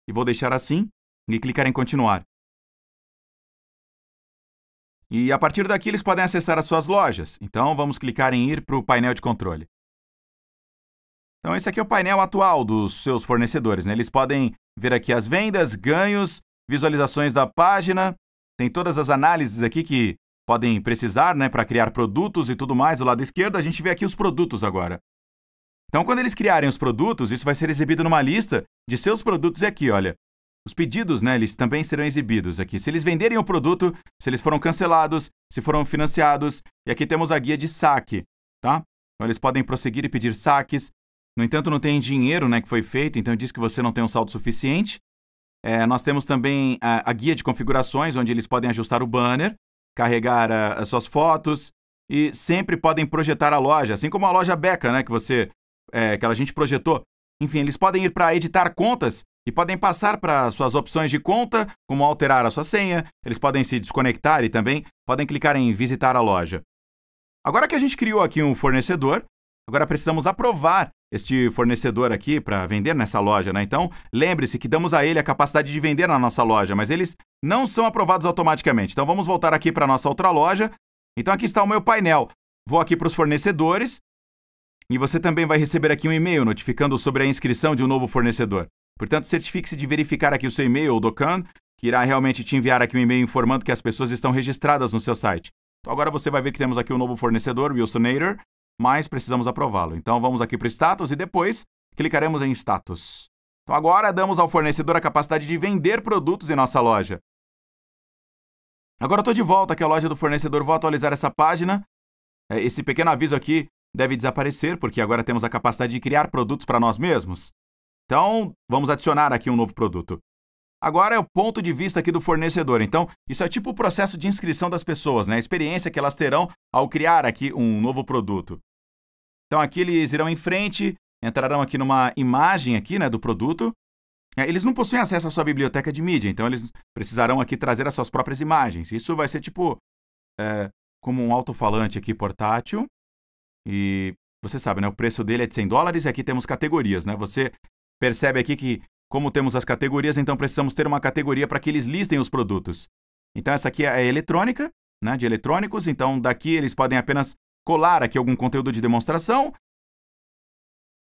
A: e vou deixar assim e clicar em continuar. E a partir daqui eles podem acessar as suas lojas. Então vamos clicar em ir para o painel de controle. Então esse aqui é o painel atual dos seus fornecedores, né? Eles podem ver aqui as vendas, ganhos, visualizações da página, tem todas as análises aqui que podem precisar, né, para criar produtos e tudo mais. Do lado esquerdo a gente vê aqui os produtos agora. Então quando eles criarem os produtos, isso vai ser exibido numa lista de seus produtos e aqui, olha. Os pedidos, né, eles também serão exibidos aqui. Se eles venderem o produto, se eles foram cancelados, se foram financiados, e aqui temos a guia de saque, tá? Então eles podem prosseguir e pedir saques, no entanto, não tem dinheiro né, que foi feito, então diz que você não tem um saldo suficiente. É, nós temos também a, a, guia de configurações, onde eles podem ajustar o banner, carregar a, ah, as suas fotos e sempre podem projetar a loja, assim como a loja Beca, né, que você é, que a gente projetou. Enfim, eles podem ir para editar contas e podem passar para suas opções de conta, como alterar a sua senha, eles podem se desconectar e também podem clicar em visitar a loja. Agora que a gente criou aqui um fornecedor, agora precisamos aprovar este fornecedor aqui para vender nessa loja, né? Então, lembre-se que damos a ele a capacidade de vender na nossa loja, mas eles não são aprovados automaticamente. Então, vamos voltar aqui para nossa outra loja. Então, aqui está o meu painel. Vou aqui para os fornecedores e você também vai receber aqui um e-mail notificando sobre a inscrição de um novo fornecedor. Portanto, certifique-se de verificar aqui o seu e-mail ou Docan, que irá realmente te enviar aqui um e-mail informando que as pessoas estão registradas no seu site. Então, agora você vai ver que temos aqui o um novo fornecedor, Wilsonator, mas precisamos aprová-lo. Então vamos aqui para o status e depois clicaremos em status. Então agora damos ao fornecedor a capacidade de vender produtos em nossa loja. Agora estou de volta aqui à loja do fornecedor, vou atualizar essa página. É, esse pequeno aviso aqui deve desaparecer, porque agora temos a capacidade de criar produtos para nós mesmos. Então, vamos adicionar aqui um novo produto. Agora é o ponto de vista aqui do fornecedor. Então, isso é tipo o processo de inscrição das pessoas, né? A experiência que elas terão ao criar aqui um novo produto. Então aqui eles irão em frente, entrarão aqui numa imagem aqui, né, do produto. É, eles não possuem acesso à sua biblioteca de mídia, então eles precisarão aqui trazer as suas próprias imagens. Isso vai ser tipo é, como um alto-falante aqui portátil. E você sabe, né? O preço dele é de 100 dólares e aqui temos categorias, né? Você percebe aqui que como temos as categorias, então precisamos ter uma categoria para que eles listem os produtos. Então essa aqui é a eletrônica, né, de eletrônicos, então daqui eles podem apenas colar aqui algum conteúdo de demonstração,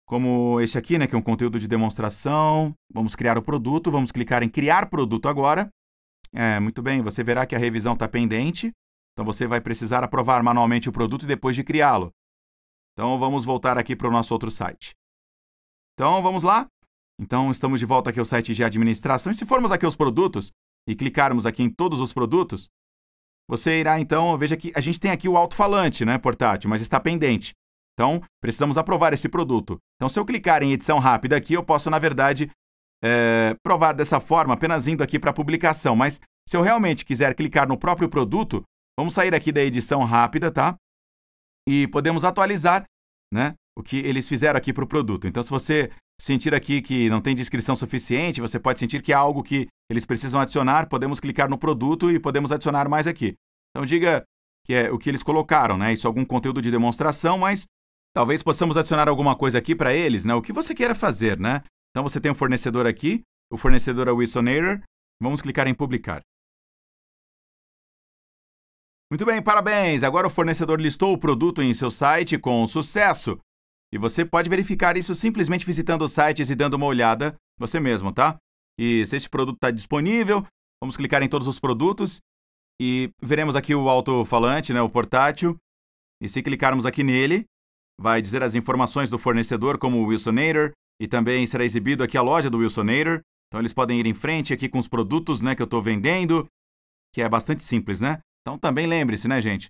A: como esse aqui, né, que é um conteúdo de demonstração. Vamos criar o produto, vamos clicar em criar produto agora. É, muito bem, você verá que a revisão está pendente, então você vai precisar aprovar manualmente o produto depois de criá-lo. Então vamos voltar aqui para o nosso outro site. Então vamos lá? Então estamos de volta aqui ao site de administração. E se formos aqui aos produtos e clicarmos aqui em todos os produtos, você irá então, veja que a gente tem aqui o alto-falante, né, portátil, mas está pendente. Então, precisamos aprovar esse produto. Então, se eu clicar em edição rápida aqui, eu posso, na verdade, é, provar dessa forma, apenas indo aqui para publicação. Mas se eu realmente quiser clicar no próprio produto, vamos sair aqui da edição rápida, tá? E podemos atualizar, né? O que eles fizeram aqui para o produto. Então, se você sentir aqui que não tem descrição suficiente, você pode sentir que é algo que eles precisam adicionar, podemos clicar no produto e podemos adicionar mais aqui. Então diga que é o que eles colocaram, né? Isso é algum conteúdo de demonstração, mas talvez possamos adicionar alguma coisa aqui para eles, né? O que você queira fazer, né? Então você tem um fornecedor aqui, o fornecedor é o Wilsonator. Vamos clicar em publicar. Muito bem, parabéns! Agora o fornecedor listou o produto em seu site com sucesso. E você pode verificar isso simplesmente visitando os sites e dando uma olhada você mesmo, tá? E se este produto está disponível, vamos clicar em todos os produtos e veremos aqui o alto-falante, né, o portátil. E se clicarmos aqui nele, vai dizer as informações do fornecedor, como o Wilsonator, e também será exibido aqui a loja do Wilsonator. Então eles podem ir em frente aqui com os produtos né, que eu estou vendendo, que é bastante simples, né? Então também lembre-se, né, gente?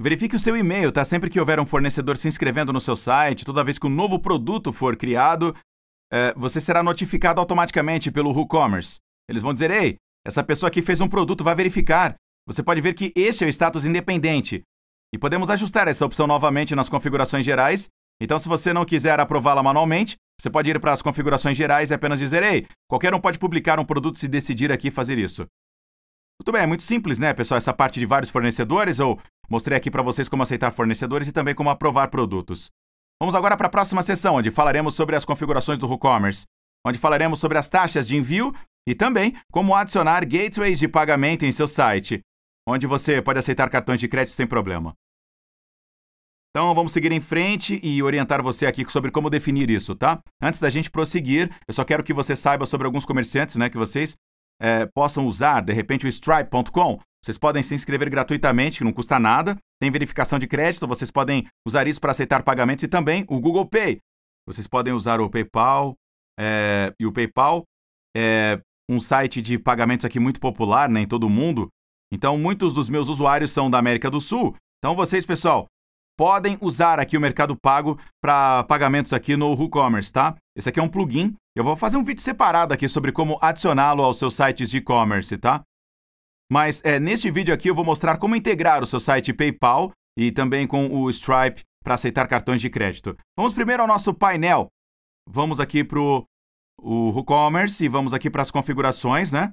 A: Verifique o seu e-mail, tá? Sempre que houver um fornecedor se inscrevendo no seu site, toda vez que um novo produto for criado, é, você será notificado automaticamente pelo WooCommerce. Eles vão dizer: ei, essa pessoa aqui fez um produto, vai verificar. Você pode ver que esse é o status independente. E podemos ajustar essa opção novamente nas configurações gerais. Então, se você não quiser aprová-la manualmente, você pode ir para as configurações gerais e apenas dizer: ei, qualquer um pode publicar um produto se decidir aqui fazer isso. Muito bem, é muito simples, né, pessoal? Essa parte de vários fornecedores, ou mostrei aqui para vocês como aceitar fornecedores e também como aprovar produtos. Vamos agora para a próxima sessão, onde falaremos sobre as configurações do WooCommerce, onde falaremos sobre as taxas de envio e também como adicionar gateways de pagamento em seu site, onde você pode aceitar cartões de crédito sem problema. Então vamos seguir em frente e orientar você aqui sobre como definir isso, tá? Antes da gente prosseguir, eu só quero que você saiba sobre alguns comerciantes, né, que vocês é, possam usar, de repente, o Stripe.com. Vocês podem se inscrever gratuitamente, que não custa nada, tem verificação de crédito, vocês podem usar isso para aceitar pagamentos e também o Google Pay. Vocês podem usar o PayPal é, e o PayPal. É um site de pagamentos aqui muito popular né, em todo o mundo. Então, muitos dos meus usuários são da América do Sul. Então, vocês, pessoal, podem usar aqui o Mercado Pago para pagamentos aqui no WooCommerce, tá? Esse aqui é um plugin. Eu vou fazer um vídeo separado aqui sobre como adicioná-lo aos seus sites de e-commerce, tá? Mas é, neste vídeo aqui eu vou mostrar como integrar o seu site PayPal e também com o Stripe para aceitar cartões de crédito. Vamos primeiro ao nosso painel. Vamos aqui para o WooCommerce e vamos aqui para as configurações, né?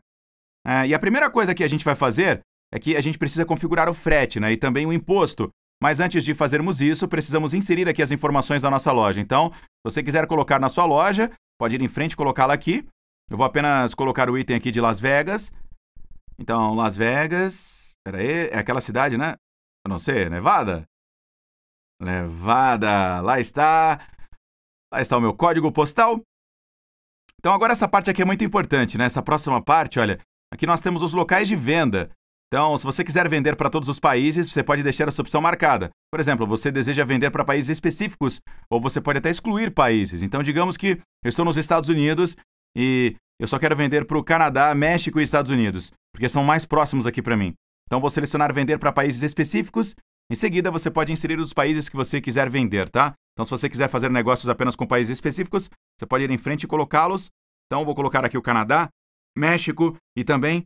A: É, e a primeira coisa que a gente vai fazer é que a gente precisa configurar o frete né, e também o imposto. Mas antes de fazermos isso, precisamos inserir aqui as informações da nossa loja. Então, se você quiser colocar na sua loja, pode ir em frente e colocá-la aqui. Eu vou apenas colocar o item aqui de Las Vegas então, Las Vegas. Peraí, é aquela cidade, né? Eu não sei, é Nevada? Nevada! Lá está. Lá está o meu código postal. Então, agora essa parte aqui é muito importante, né? Essa próxima parte, olha. Aqui nós temos os locais de venda. Então, se você quiser vender para todos os países, você pode deixar essa opção marcada. Por exemplo, você deseja vender para países específicos, ou você pode até excluir países. Então, digamos que eu estou nos Estados Unidos e eu só quero vender para o Canadá, México e Estados Unidos, porque são mais próximos aqui para mim. Então vou selecionar vender para países específicos. Em seguida, você pode inserir os países que você quiser vender, tá? Então, se você quiser fazer negócios apenas com países específicos, você pode ir em frente e colocá-los. Então, vou colocar aqui o Canadá, México e também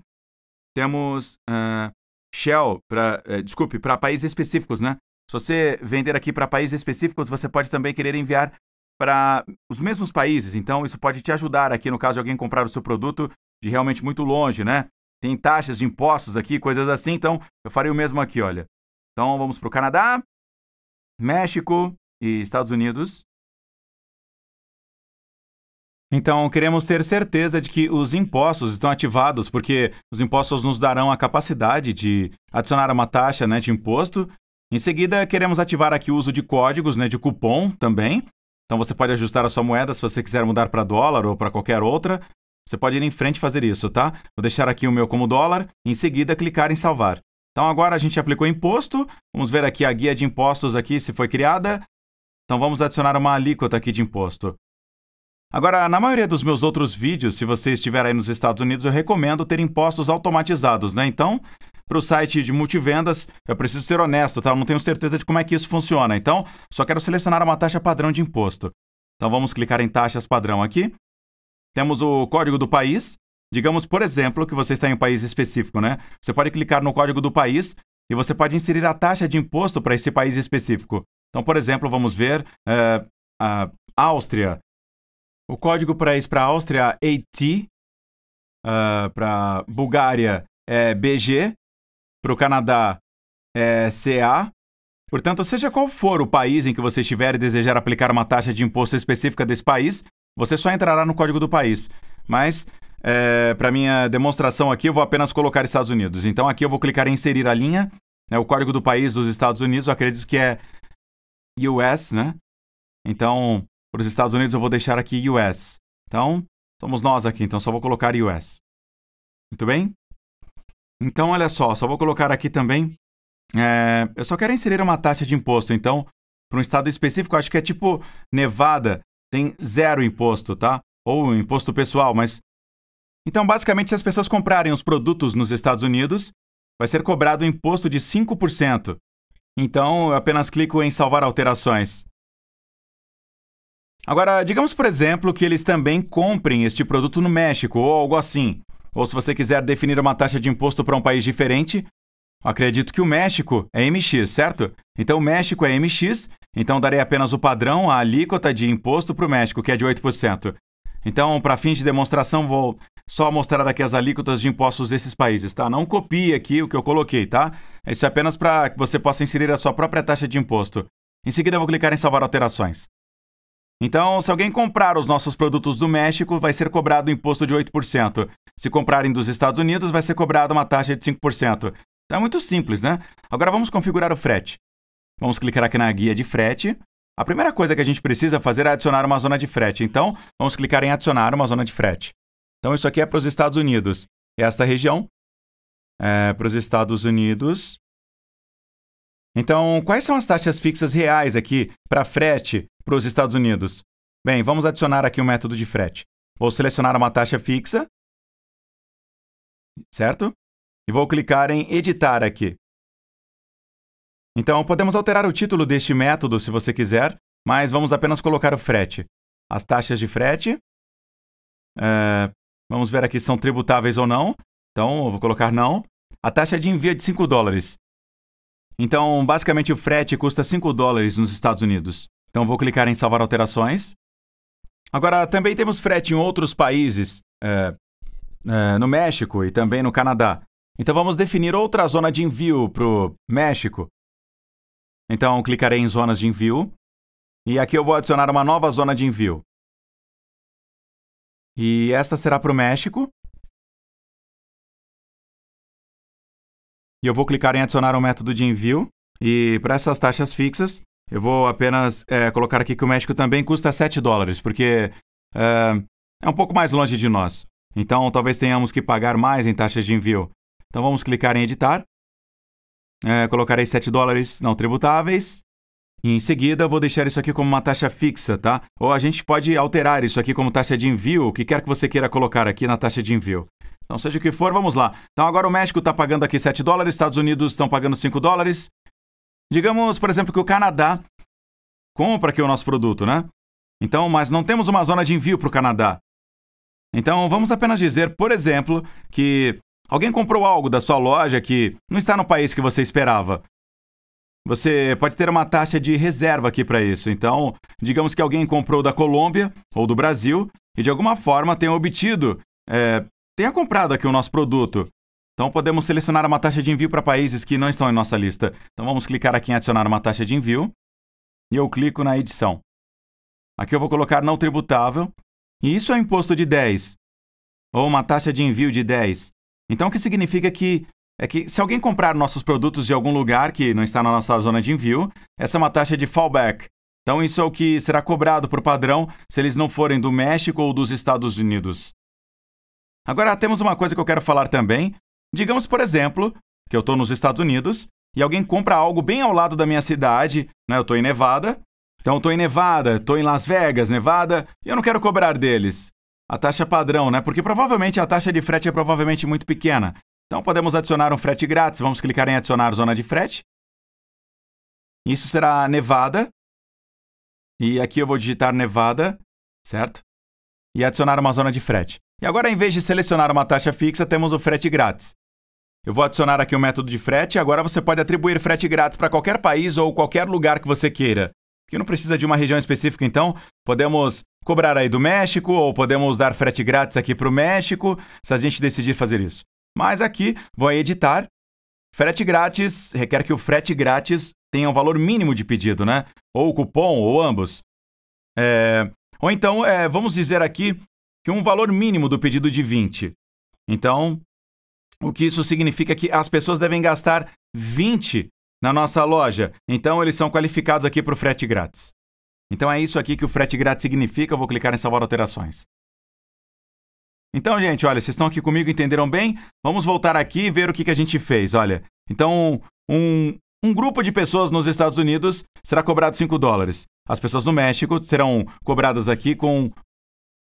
A: temos uh, Shell, para, uh, eh, desculpe, para países específicos, né? Se você vender aqui para países específicos, você pode também querer enviar para os mesmos países. Então, isso pode te ajudar aqui no caso de alguém comprar o seu produto de realmente muito longe, né? Tem taxas de impostos aqui, coisas assim. Então, eu farei o mesmo aqui, olha. Então, vamos para o Canadá, México e Estados Unidos. Então, queremos ter certeza de que os impostos estão ativados, porque os impostos nos darão a capacidade de adicionar uma taxa né, de imposto. Em seguida, queremos ativar aqui o uso de códigos né, de cupom também. Então você pode ajustar a sua moeda se você quiser mudar para dólar ou para qualquer outra. Você pode ir em frente e fazer isso, tá? Vou deixar aqui o meu como dólar, em seguida clicar em salvar. Então agora a gente aplicou imposto, vamos ver aqui a guia de impostos aqui se foi criada. Então vamos adicionar uma alíquota aqui de imposto. Agora, na maioria dos meus outros vídeos, se você estiver aí nos Estados Unidos, eu recomendo ter impostos automatizados, né? Então, para o site de multivendas, eu preciso ser honesto, tá? Eu não tenho certeza de como é que isso funciona. Então, só quero selecionar uma taxa padrão de imposto. Então, vamos clicar em taxas padrão aqui. Temos o código do país. Digamos, por exemplo, que você está em um país específico, né? Você pode clicar no código do país e você pode inserir a taxa de imposto para esse país específico. Então, por exemplo, vamos ver é, a Áustria. O código para isso para a Áustria é AT, uh, eh, para Bulgária é BG para o Canadá é CA. Portanto, seja qual for o país em que você estiver e desejar aplicar uma taxa de imposto específica desse país, você só entrará no código do país. Mas, é, para minha demonstração aqui, eu vou apenas colocar Estados Unidos. Então, aqui eu vou clicar em inserir a linha, né, o código do país dos Estados Unidos, eu acredito que é US, né? Então, para os Estados Unidos, eu vou deixar aqui US. Então, somos nós aqui, então só vou colocar US. Muito bem? Então, olha só, só vou colocar aqui também. É, eu só quero inserir uma taxa de imposto, então, para um estado específico, acho que é tipo Nevada, tem zero imposto, tá? Ou imposto pessoal, mas. Então, basicamente, se as pessoas comprarem os produtos nos Estados Unidos, vai ser cobrado um imposto de 5%. Então, eu apenas clico em salvar alterações. Agora, digamos, por exemplo, que eles também comprem este produto no México ou algo assim ou se você quiser definir uma taxa de imposto para um país diferente, acredito que o México é MX, certo? Então o México é MX, então darei apenas o padrão, a alíquota de imposto para o México, que é de 8%. Então, para fins de demonstração, vou só mostrar aqui as alíquotas de impostos desses países, tá? Não copie aqui o que eu coloquei, tá? Isso é apenas para que você possa inserir a sua própria taxa de imposto. Em seguida, eu vou clicar em salvar alterações. Então, se alguém comprar os nossos produtos do México, vai ser cobrado um imposto de 8%. Se comprarem dos Estados Unidos, vai ser cobrada uma taxa de 5%. Então é muito simples, né? Agora vamos configurar o frete. Vamos clicar aqui na guia de frete. A primeira coisa que a gente precisa fazer é adicionar uma zona de frete. Então, vamos clicar em adicionar uma zona de frete. Então, isso aqui é para os Estados Unidos. Esta região é para os Estados Unidos. Então, quais são as taxas fixas reais aqui para frete para os Estados Unidos? Bem, vamos adicionar aqui o um método de frete. Vou selecionar uma taxa fixa, certo? E vou clicar em editar aqui. Então, podemos alterar o título deste método se você quiser, mas vamos apenas colocar o frete. As taxas de frete. É, vamos ver aqui se são tributáveis ou não. Então, eu vou colocar não. A taxa de envio é de 5 dólares. Então, basicamente, o frete custa 5 dólares nos Estados Unidos. Então, vou clicar em salvar alterações. Agora, também temos frete em outros países, é, é, no México e também no Canadá. Então, vamos definir outra zona de envio para o México. Então, clicarei em zonas de envio. E aqui eu vou adicionar uma nova zona de envio. E esta será para o México. e eu vou clicar em adicionar um método de envio. E para essas taxas fixas, eu vou apenas é, colocar aqui que o México também custa 7 dólares, porque é, é um pouco mais longe de nós. Então talvez tenhamos que pagar mais em taxas de envio. Então vamos clicar em editar. É, colocarei 7 dólares não tributáveis. E em seguida, vou deixar isso aqui como uma taxa fixa, tá? Ou a gente pode alterar isso aqui como taxa de envio, o que quer que você queira colocar aqui na taxa de envio. Então, seja o que for, vamos lá. Então, agora o México está pagando aqui 7 dólares, Estados Unidos estão pagando 5 dólares. Digamos, por exemplo, que o Canadá compra aqui o nosso produto, né? Então, mas não temos uma zona de envio para o Canadá. Então, vamos apenas dizer, por exemplo, que alguém comprou algo da sua loja que não está no país que você esperava. Você pode ter uma taxa de reserva aqui para isso. Então, digamos que alguém comprou da Colômbia ou do Brasil e de alguma forma tenha obtido é, tenha comprado aqui o nosso produto. Então podemos selecionar uma taxa de envio para países que não estão em nossa lista. Então vamos clicar aqui em adicionar uma taxa de envio e eu clico na edição. Aqui eu vou colocar não tributável e isso é um imposto de 10 ou uma taxa de envio de 10. Então o que significa que é que se alguém comprar nossos produtos de algum lugar que não está na nossa zona de envio, essa é uma taxa de fallback. Então isso é o que será cobrado por padrão se eles não forem do México ou dos Estados Unidos. Agora temos uma coisa que eu quero falar também. Digamos, por exemplo, que eu estou nos Estados Unidos e alguém compra algo bem ao lado da minha cidade, né? Eu estou em Nevada. Então eu estou em Nevada, estou em Las Vegas, Nevada, e eu não quero cobrar deles. A taxa padrão, né? Porque provavelmente a taxa de frete é provavelmente muito pequena. Então podemos adicionar um frete grátis. Vamos clicar em adicionar zona de frete. Isso será Nevada. E aqui eu vou digitar Nevada, certo? E adicionar uma zona de frete. E agora, em vez de selecionar uma taxa fixa, temos o frete grátis. Eu vou adicionar aqui o um método de frete e agora você pode atribuir frete grátis para qualquer país ou qualquer lugar que você queira. Que não precisa de uma região específica, então podemos cobrar aí do México ou podemos dar frete grátis aqui para o México, se a gente decidir fazer isso. Mas aqui vou editar. Frete grátis requer que o frete grátis tenha um valor mínimo de pedido, né? Ou cupom, ou ambos. É... Ou então, é, vamos dizer aqui que um valor mínimo do pedido de 20. Então, o que isso significa é que as pessoas devem gastar 20 na nossa loja. Então, eles são qualificados aqui para o frete grátis. Então, é isso aqui que o frete grátis significa. Eu vou clicar em salvar alterações. Então, gente, olha, vocês estão aqui comigo, entenderam bem? Vamos voltar aqui e ver o que, que a gente fez, olha. Então, um, um grupo de pessoas nos Estados Unidos será cobrado 5 dólares. As pessoas no México serão cobradas aqui com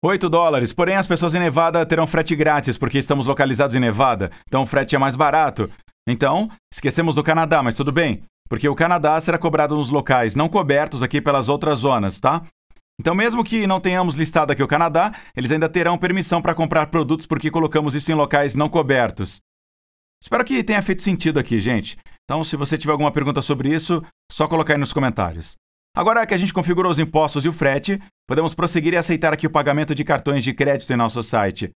A: 8 dólares, porém as pessoas em Nevada terão frete grátis, porque estamos localizados em Nevada, então o frete é mais barato. Então, esquecemos do Canadá, mas tudo bem, porque o Canadá será cobrado nos locais não cobertos aqui pelas outras zonas, tá? Então, mesmo que não tenhamos listado aqui o Canadá, eles ainda terão permissão para comprar produtos porque colocamos isso em locais não cobertos. Espero que tenha feito sentido aqui, gente. Então, se você tiver alguma pergunta sobre isso, só colocar aí nos comentários. Agora que a gente configurou os impostos e o frete, podemos prosseguir e aceitar aqui o pagamento de cartões de crédito em nosso site.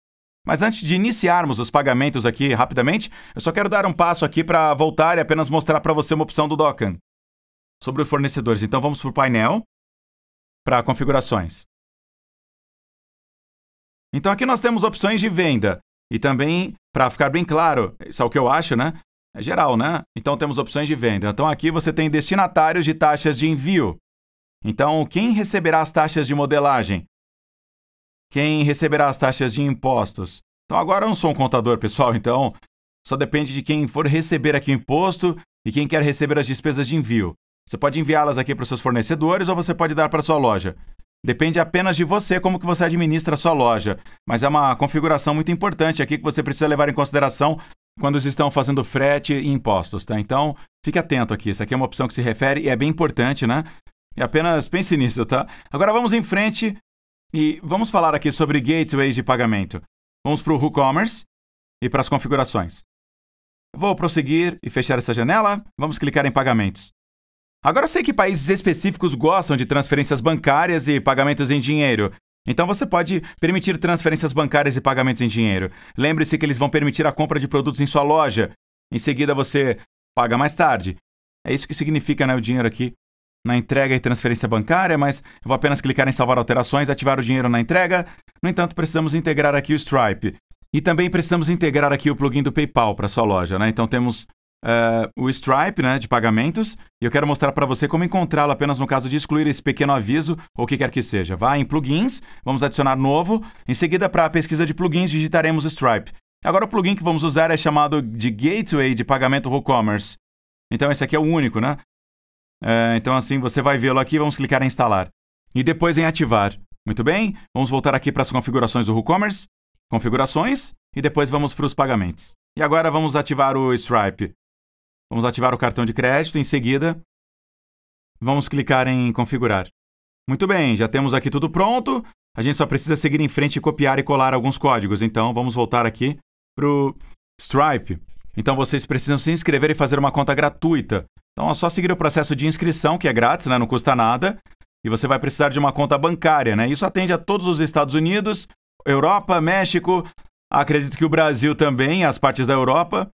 A: Mas antes de iniciarmos os pagamentos aqui rapidamente, eu só quero dar um passo aqui para voltar e apenas mostrar para você uma opção do Dokkan. Sobre fornecedores, então vamos para o painel, para configurações. Então aqui nós temos opções de venda. E também, para ficar bem claro, isso é o que eu acho, né? É geral, né? Então temos opções de venda. Então aqui você tem destinatários de taxas de envio. Então, quem receberá as taxas de modelagem? Quem receberá as taxas de impostos? Então, agora eu não sou um contador, pessoal, então só depende de quem for receber aqui o imposto e quem quer receber as despesas de envio. Você pode enviá-las aqui para os seus fornecedores ou você pode dar para sua loja. Depende apenas de você como que você administra a sua loja, mas é uma configuração muito importante aqui que você precisa levar em consideração quando estão fazendo frete e impostos, tá? Então, fique atento aqui. Isso aqui é uma opção que se refere e é bem importante, né? E apenas pense nisso, tá? Agora vamos em frente e vamos falar aqui sobre gateways de pagamento. Vamos para o WooCommerce e para as configurações. Vou prosseguir e fechar essa janela. Vamos clicar em pagamentos. Agora eu sei que países específicos gostam de transferências bancárias e pagamentos em dinheiro. Então você pode permitir transferências bancárias e pagamentos em dinheiro. Lembre-se que eles vão permitir a compra de produtos em sua loja. Em seguida você paga mais tarde. É isso que significa né, o dinheiro aqui na entrega e transferência bancária, mas eu vou apenas clicar em salvar alterações, ativar o dinheiro na entrega. No entanto, precisamos integrar aqui o Stripe. E também precisamos integrar aqui o plugin do PayPal para sua loja, né? Então temos uh, o Stripe, né, de pagamentos, e eu quero mostrar para você como encontrá-lo apenas no caso de excluir esse pequeno aviso ou o que quer que seja. Vá em plugins, vamos adicionar novo. Em seguida, para a pesquisa de plugins, digitaremos Stripe. Agora o plugin que vamos usar é chamado de Gateway de Pagamento WooCommerce. Então esse aqui é o único, né? É, então, assim, você vai vê-lo aqui. Vamos clicar em instalar. E depois em ativar. Muito bem, vamos voltar aqui para as configurações do WooCommerce. Configurações. E depois vamos para os pagamentos. E agora vamos ativar o Stripe. Vamos ativar o cartão de crédito. Em seguida, vamos clicar em configurar. Muito bem, já temos aqui tudo pronto. A gente só precisa seguir em frente e copiar e colar alguns códigos. Então, vamos voltar aqui para o Stripe. Então, vocês precisam se inscrever e fazer uma conta gratuita. Então é só seguir o processo de inscrição, que é grátis, né? não custa nada. E você vai precisar de uma conta bancária, né? Isso atende a todos os Estados Unidos, Europa, México, acredito que o Brasil também, as partes da Europa.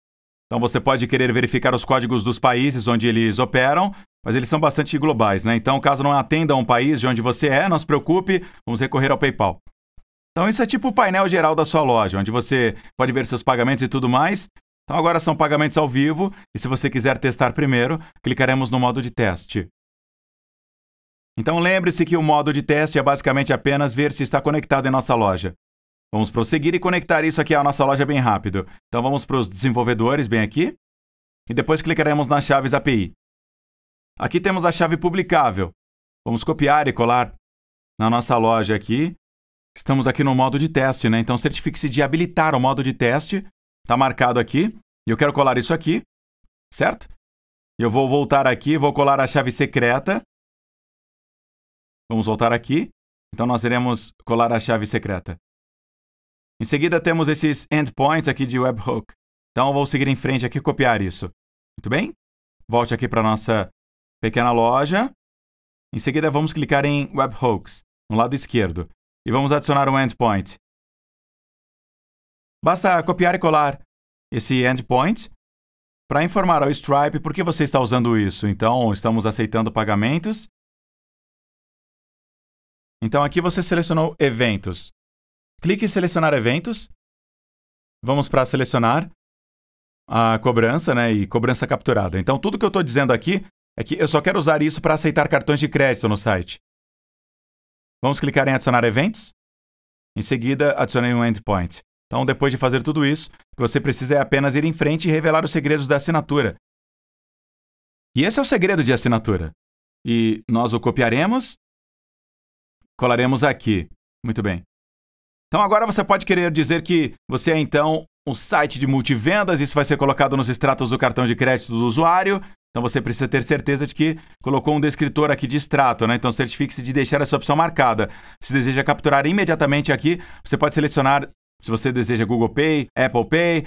A: Então você pode querer verificar os códigos dos países onde eles operam, mas eles são bastante globais, né? Então, caso não atenda a um país de onde você é, não se preocupe, vamos recorrer ao PayPal. Então isso é tipo o painel geral da sua loja, onde você pode ver seus pagamentos e tudo mais. Então agora são pagamentos ao vivo e se você quiser testar primeiro, clicaremos no modo de teste. Então lembre-se que o modo de teste é basicamente apenas ver se está conectado em nossa loja. Vamos prosseguir e conectar isso aqui à nossa loja bem rápido. Então vamos para os desenvolvedores bem aqui e depois clicaremos nas chaves API. Aqui temos a chave publicável. Vamos copiar e colar na nossa loja aqui. Estamos aqui no modo de teste, né? Então certifique-se de habilitar o modo de teste Está marcado aqui. E eu quero colar isso aqui, certo? Eu vou voltar aqui, vou colar a chave secreta. Vamos voltar aqui. Então, nós iremos colar a chave secreta. Em seguida, temos esses endpoints aqui de webhook. Então, eu vou seguir em frente aqui e copiar isso. Muito bem? Volte aqui para a nossa pequena loja. Em seguida, vamos clicar em webhooks, no lado esquerdo. E vamos adicionar um endpoint. Basta copiar e colar esse endpoint para informar ao Stripe por que você está usando isso. Então, estamos aceitando pagamentos. Então, aqui você selecionou eventos. Clique em selecionar eventos. Vamos para selecionar a cobrança né, e cobrança capturada. Então, tudo que eu estou dizendo aqui é que eu só quero usar isso para aceitar cartões de crédito no site. Vamos clicar em adicionar eventos. Em seguida, adicionei um endpoint. Então, depois de fazer tudo isso, o que você precisa é apenas ir em frente e revelar os segredos da assinatura. E esse é o segredo de assinatura. E nós o copiaremos, colaremos aqui. Muito bem. Então agora você pode querer dizer que você é então um site de multivendas, isso vai ser colocado nos extratos do cartão de crédito do usuário. Então você precisa ter certeza de que colocou um descritor aqui de extrato, né? Então certifique-se de deixar essa opção marcada. Se deseja capturar imediatamente aqui, você pode selecionar se você deseja Google Pay, Apple Pay,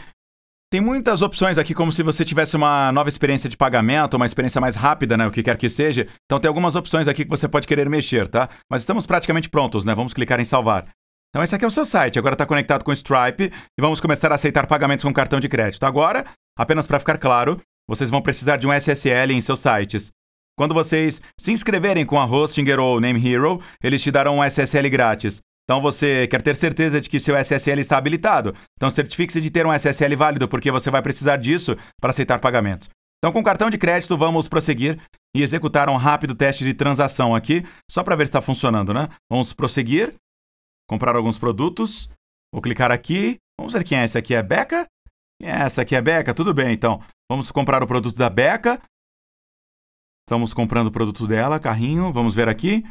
A: tem muitas opções aqui, como se você tivesse uma nova experiência de pagamento, uma experiência mais rápida, né? O que quer que seja. Então tem algumas opções aqui que você pode querer mexer, tá? Mas estamos praticamente prontos, né? Vamos clicar em salvar. Então esse aqui é o seu site, agora está conectado com Stripe e vamos começar a aceitar pagamentos com cartão de crédito. Agora, apenas para ficar claro, vocês vão precisar de um SSL em seus sites. Quando vocês se inscreverem com a Hostinger ou Name Hero, eles te darão um SSL grátis. Então você quer ter certeza de que seu SSL está habilitado. Então certifique-se de ter um SSL válido, porque você vai precisar disso para aceitar pagamentos. Então com o cartão de crédito vamos prosseguir e executar um rápido teste de transação aqui, só para ver se está funcionando, né? Vamos prosseguir, comprar alguns produtos, vou clicar aqui, vamos ver quem é esse aqui, é Beca? Quem é essa aqui, é Beca? Tudo bem, então. Vamos comprar o produto da Beca. Estamos comprando o produto dela, carrinho, vamos ver aqui.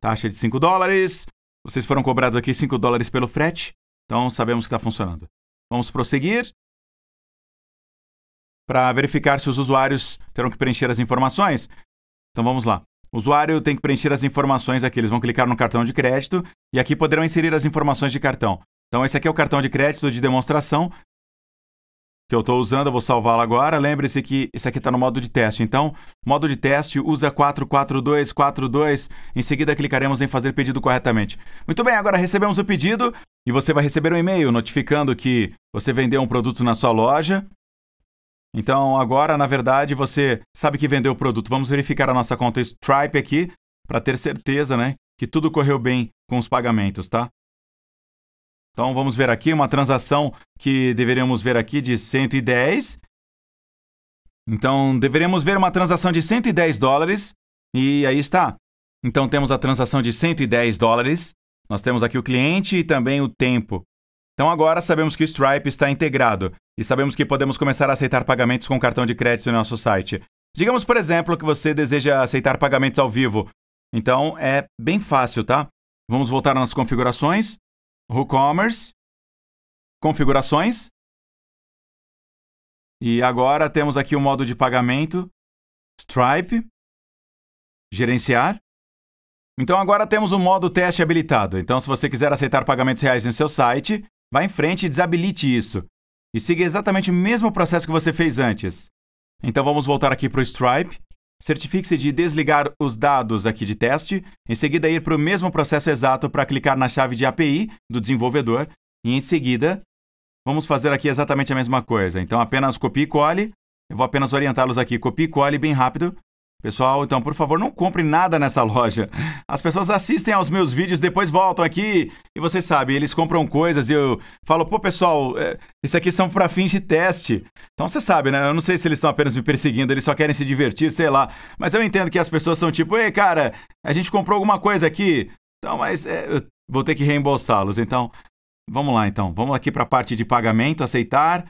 A: Taxa de 5 dólares, vocês foram cobrados aqui 5 dólares pelo frete, então sabemos que está funcionando. Vamos prosseguir. Para verificar se os usuários terão que preencher as informações. Então vamos lá. O usuário tem que preencher as informações aqui. Eles vão clicar no cartão de crédito e aqui poderão inserir as informações de cartão. Então esse aqui é o cartão de crédito de demonstração que eu estou usando, eu vou salvá-la agora. Lembre-se que esse aqui está no modo de teste. Então, modo de teste, usa 44242. Em seguida, clicaremos em fazer pedido corretamente. Muito bem, agora recebemos o pedido e você vai receber um e-mail notificando que você vendeu um produto na sua loja. Então, agora, na verdade, você sabe que vendeu o produto. Vamos verificar a nossa conta Stripe aqui para ter certeza né, que tudo correu bem com os pagamentos, tá? Então vamos ver aqui uma transação que deveríamos ver aqui de 110. Então deveríamos ver uma transação de 110 dólares e aí está. Então temos a transação de 110 dólares. Nós temos aqui o cliente e também o tempo. Então agora sabemos que o Stripe está integrado e sabemos que podemos começar a aceitar pagamentos com cartão de crédito no nosso site. Digamos, por exemplo, que você deseja aceitar pagamentos ao vivo. Então é bem fácil, tá? Vamos voltar nas configurações. WooCommerce, configurações. E agora temos aqui o modo de pagamento, Stripe, gerenciar. Então agora temos o modo teste habilitado. Então se você quiser aceitar pagamentos reais no seu site, vá em frente e desabilite isso. E siga exatamente o mesmo processo que você fez antes. Então vamos voltar aqui para o Stripe. Certifique-se de desligar os dados aqui de teste, em seguida ir para o mesmo processo exato para clicar na chave de API do desenvolvedor e em seguida vamos fazer aqui exatamente a mesma coisa. Então apenas copie e cole, eu vou apenas orientá-los aqui, copie e cole bem rápido Pessoal, então por favor não compre nada nessa loja. As pessoas assistem aos meus vídeos, depois voltam aqui e vocês sabem, eles compram coisas e eu falo, pô pessoal, isso é, aqui são para fins de teste. Então você sabe, né? Eu não sei se eles estão apenas me perseguindo, eles só querem se divertir, sei lá. Mas eu entendo que as pessoas são tipo, ei cara, a gente comprou alguma coisa aqui, então mas é, eu vou ter que reembolsá-los. Então vamos lá então, vamos aqui para a parte de pagamento, aceitar,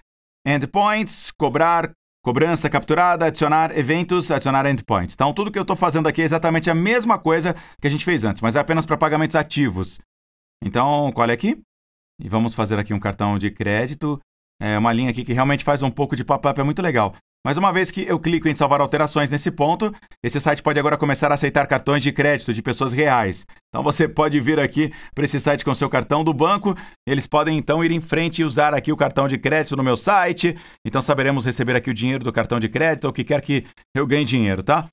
A: endpoints, cobrar, Cobrança, capturada, adicionar eventos, adicionar endpoints. Então, tudo que eu estou fazendo aqui é exatamente a mesma coisa que a gente fez antes, mas é apenas para pagamentos ativos. Então, colhe aqui e vamos fazer aqui um cartão de crédito. É uma linha aqui que realmente faz um pouco de pop-up, é muito legal. Mas uma vez que eu clico em salvar alterações nesse ponto, esse site pode agora começar a aceitar cartões de crédito de pessoas reais. Então você pode vir aqui para esse site com seu cartão do banco, eles podem então ir em frente e usar aqui o cartão de crédito no meu site. Então saberemos receber aqui o dinheiro do cartão de crédito ou o que quer que eu ganhe dinheiro, tá?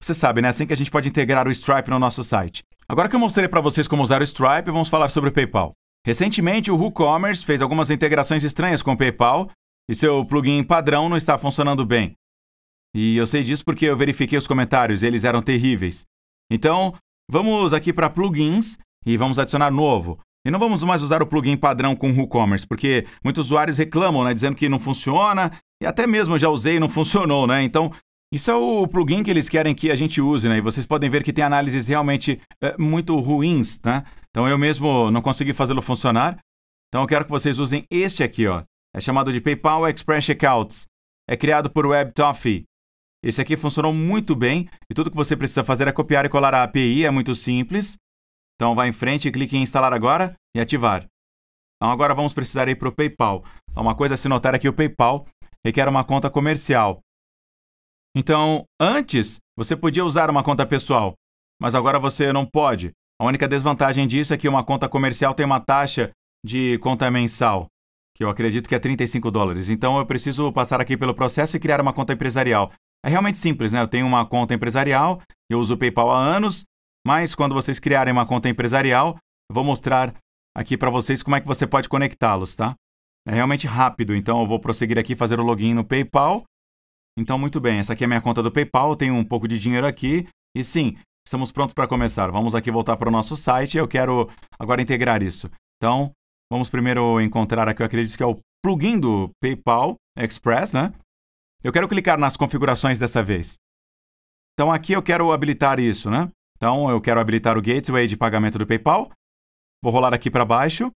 A: Você sabe, né? Assim que a gente pode integrar o Stripe no nosso site. Agora que eu mostrei para vocês como usar o Stripe, vamos falar sobre o PayPal. Recentemente, o WooCommerce fez algumas integrações estranhas com o PayPal e seu plugin padrão não está funcionando bem. E eu sei disso porque eu verifiquei os comentários e eles eram terríveis. Então, vamos aqui para plugins e vamos adicionar novo. E não vamos mais usar o plugin padrão com WooCommerce, porque muitos usuários reclamam, né, dizendo que não funciona, e até mesmo eu já usei e não funcionou, né? Então, isso é o plugin que eles querem que a gente use, né? E vocês podem ver que tem análises realmente é, muito ruins, tá? Então, eu mesmo não consegui fazê-lo funcionar. Então, eu quero que vocês usem este aqui, ó. É chamado de PayPal Express Checkouts. É criado por Webtoffee. Esse aqui funcionou muito bem e tudo que você precisa fazer é copiar e colar a API, é muito simples. Então vá em frente, clique em instalar agora e ativar. Então agora vamos precisar ir para o PayPal. Então, uma coisa a se notar aqui, é que o PayPal requer uma conta comercial. Então, antes, você podia usar uma conta pessoal, mas agora você não pode. A única desvantagem disso é que uma conta comercial tem uma taxa de conta mensal que eu acredito que é 35 dólares. Então eu preciso passar aqui pelo processo e criar uma conta empresarial. É realmente simples, né? Eu tenho uma conta empresarial, eu uso o PayPal há anos, mas quando vocês criarem uma conta empresarial, eu vou mostrar aqui para vocês como é que você pode conectá-los, tá? É realmente rápido, então eu vou prosseguir aqui fazer o login no PayPal. Então, muito bem, essa aqui é a minha conta do PayPal, eu tenho um pouco de dinheiro aqui. E sim, estamos prontos para começar. Vamos aqui voltar para o nosso site, eu quero agora integrar isso. Então, Vamos primeiro encontrar aqui, eu acredito que é o plugin do PayPal Express, né? Eu quero clicar nas configurações dessa vez. Então aqui eu quero habilitar isso, né? Então eu quero habilitar o gateway de pagamento do PayPal. Vou rolar aqui para baixo.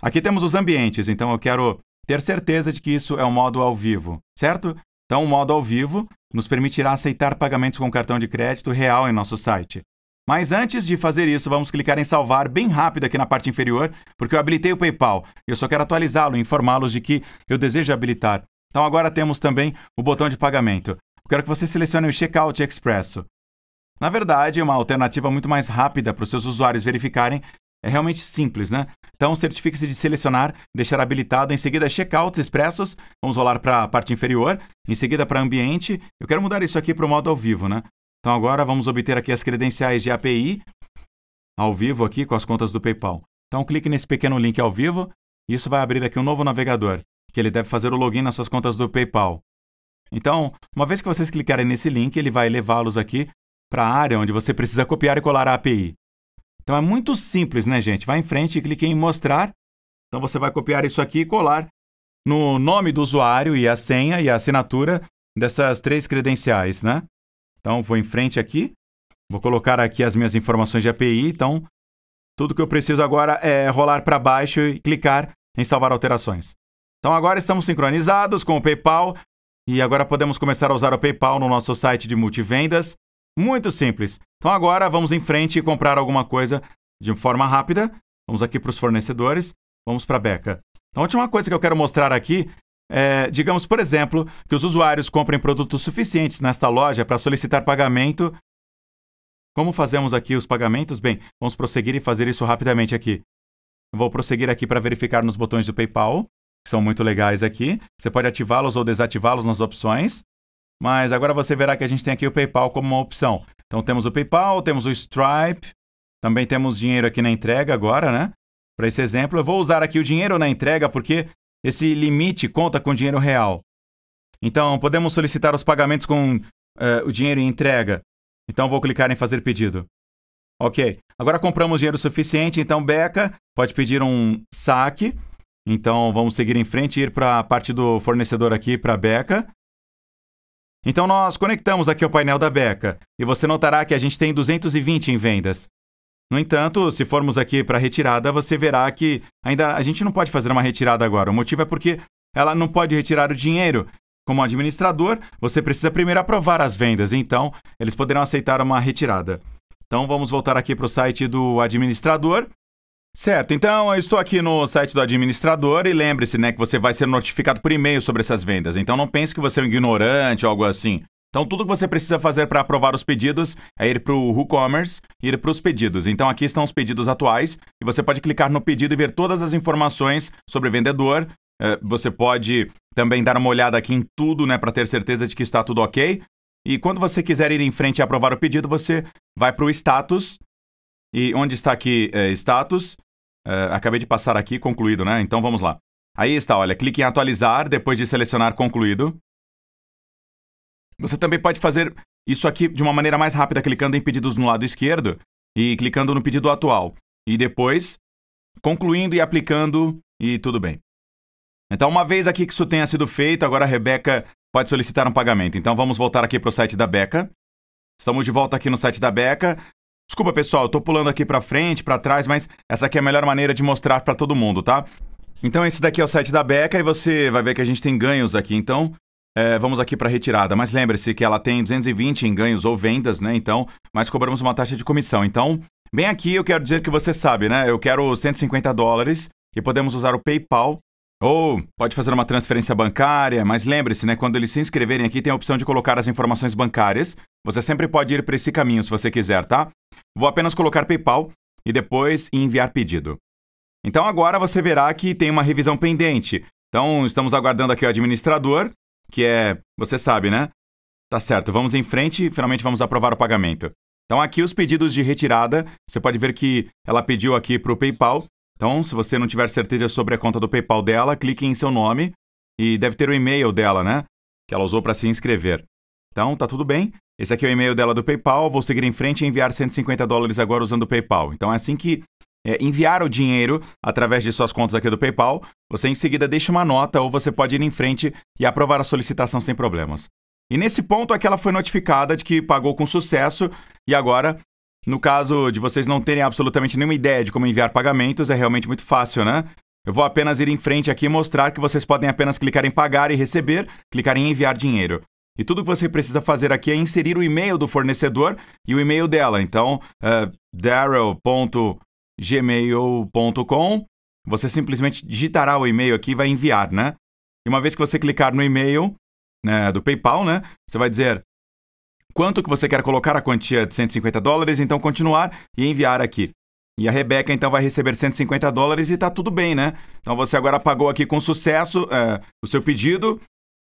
A: Aqui temos os ambientes, então eu quero ter certeza de que isso é um modo ao vivo, certo? Então o modo ao vivo nos permitirá aceitar pagamentos com cartão de crédito real em nosso site. Mas antes de fazer isso, vamos clicar em salvar bem rápido aqui na parte inferior, porque eu habilitei o PayPal. Eu só quero atualizá-lo e informá-los de que eu desejo habilitar. Então agora temos também o botão de pagamento. Eu quero que você selecione o Checkout Expresso. Na verdade, é uma alternativa muito mais rápida para os seus usuários verificarem. É realmente simples, né? Então, certifique-se de selecionar, deixar habilitado, em seguida Checkout expressos, vamos rolar para a parte inferior, em seguida para ambiente. Eu quero mudar isso aqui para o modo ao vivo, né? Então agora vamos obter aqui as credenciais de API ao vivo aqui com as contas do PayPal. Então clique nesse pequeno link ao vivo e isso vai abrir aqui um novo navegador, que ele deve fazer o login nas suas contas do PayPal. Então, uma vez que vocês clicarem nesse link, ele vai levá-los aqui para a área onde você precisa copiar e colar a API. Então é muito simples, né, gente? Vai em frente e clique em mostrar. Então você vai copiar isso aqui e colar no nome do usuário e a senha e a assinatura dessas três credenciais, né? Então, vou em frente aqui. Vou colocar aqui as minhas informações de API. Então, tudo que eu preciso agora é rolar para baixo e clicar em salvar alterações. Então, agora estamos sincronizados com o PayPal. E agora podemos começar a usar o PayPal no nosso site de multivendas. Muito simples. Então, agora vamos em frente e comprar alguma coisa de forma rápida. Vamos aqui para os fornecedores. Vamos para a Beca. Então, a última coisa que eu quero mostrar aqui é, digamos, por exemplo, que os usuários comprem produtos suficientes nesta loja para solicitar pagamento. Como fazemos aqui os pagamentos? Bem, vamos prosseguir e fazer isso rapidamente aqui. Vou prosseguir aqui para verificar nos botões do PayPal, que são muito legais aqui. Você pode ativá-los ou desativá-los nas opções. Mas agora você verá que a gente tem aqui o PayPal como uma opção. Então temos o PayPal, temos o Stripe, também temos dinheiro aqui na entrega agora, né? Para esse exemplo, eu vou usar aqui o dinheiro na entrega porque esse limite conta com dinheiro real. Então, podemos solicitar os pagamentos com uh, o dinheiro em entrega. Então, vou clicar em fazer pedido. Ok. Agora compramos dinheiro suficiente, então Beca pode pedir um saque. Então, vamos seguir em frente e ir para a parte do fornecedor aqui, para Beca. Então, nós conectamos aqui o painel da Beca e você notará que a gente tem 220 em vendas. No entanto, se formos aqui para retirada, você verá que ainda a gente não pode fazer uma retirada agora. O motivo é porque ela não pode retirar o dinheiro. Como administrador, você precisa primeiro aprovar as vendas, então eles poderão aceitar uma retirada. Então vamos voltar aqui para o site do administrador. Certo, então eu estou aqui no site do administrador e lembre-se né, que você vai ser notificado por e-mail sobre essas vendas. Então não pense que você é um ignorante ou algo assim. Então, tudo que você precisa fazer para aprovar os pedidos é ir para o WooCommerce e ir para os pedidos. Então, aqui estão os pedidos atuais e você pode clicar no pedido e ver todas as informações sobre vendedor. Eh, você pode também dar uma olhada aqui em tudo, né, para ter certeza de que está tudo ok. E quando você quiser ir em frente e aprovar o pedido, você vai para o status. E onde está aqui é, status? É, acabei de passar aqui, concluído, né? Então vamos lá. Aí está, olha, clique em atualizar depois de selecionar concluído. Você também pode fazer isso aqui de uma maneira mais rápida, clicando em pedidos no lado esquerdo e clicando no pedido atual. E depois, concluindo e aplicando, e tudo bem. Então, uma vez aqui que isso tenha sido feito, agora a Rebeca pode solicitar um pagamento. Então, vamos voltar aqui para o site da Beca. Estamos de volta aqui no site da Beca. Desculpa, pessoal, eu estou pulando aqui para frente, para trás, mas essa aqui é a melhor maneira de mostrar para todo mundo, tá? Então, esse daqui é o site da Beca e você vai ver que a gente tem ganhos aqui. Então, é, vamos aqui para a retirada. Mas lembre-se que ela tem 220 em ganhos ou vendas, né? Então, mas cobramos uma taxa de comissão. Então, bem aqui eu quero dizer que você sabe, né? Eu quero 150 dólares e podemos usar o PayPal ou pode fazer uma transferência bancária, mas lembre-se, né, quando eles se inscreverem aqui tem a opção de colocar as informações bancárias. Você sempre pode ir para esse caminho se você quiser, tá? Vou apenas colocar PayPal e depois enviar pedido. Então agora você verá que tem uma revisão pendente. Então estamos aguardando aqui o administrador que é, você sabe, né? Tá certo, vamos em frente e finalmente vamos aprovar o pagamento. Então aqui os pedidos de retirada, você pode ver que ela pediu aqui para o PayPal. Então, se você não tiver certeza sobre a conta do PayPal dela, clique em seu nome e deve ter o e-mail dela, né? Que ela usou para se inscrever. Então, tá tudo bem. Esse aqui é o e-mail dela do PayPal. Vou seguir em frente e enviar 150 dólares agora usando o PayPal. Então é assim que é, enviar o dinheiro através de suas contas aqui do PayPal, você em seguida deixa uma nota ou você pode ir em frente e aprovar a solicitação sem problemas. E nesse ponto aquela foi notificada de que pagou com sucesso e agora, no caso de vocês não terem absolutamente nenhuma ideia de como enviar pagamentos, é realmente muito fácil, né? Eu vou apenas ir em frente aqui e mostrar que vocês podem apenas clicar em pagar e receber, clicar em enviar dinheiro. E tudo que você precisa fazer aqui é inserir o e-mail do fornecedor e o e-mail dela. Então, uh, daryl gmail.com. Você simplesmente digitará o e-mail aqui e vai enviar, né? E uma vez que você clicar no e-mail né, do PayPal, né? Você vai dizer quanto que você quer colocar a quantia de 150 dólares, então continuar e enviar aqui. E a Rebeca então vai receber 150 dólares e tá tudo bem, né? Então você agora pagou aqui com sucesso é, o seu pedido,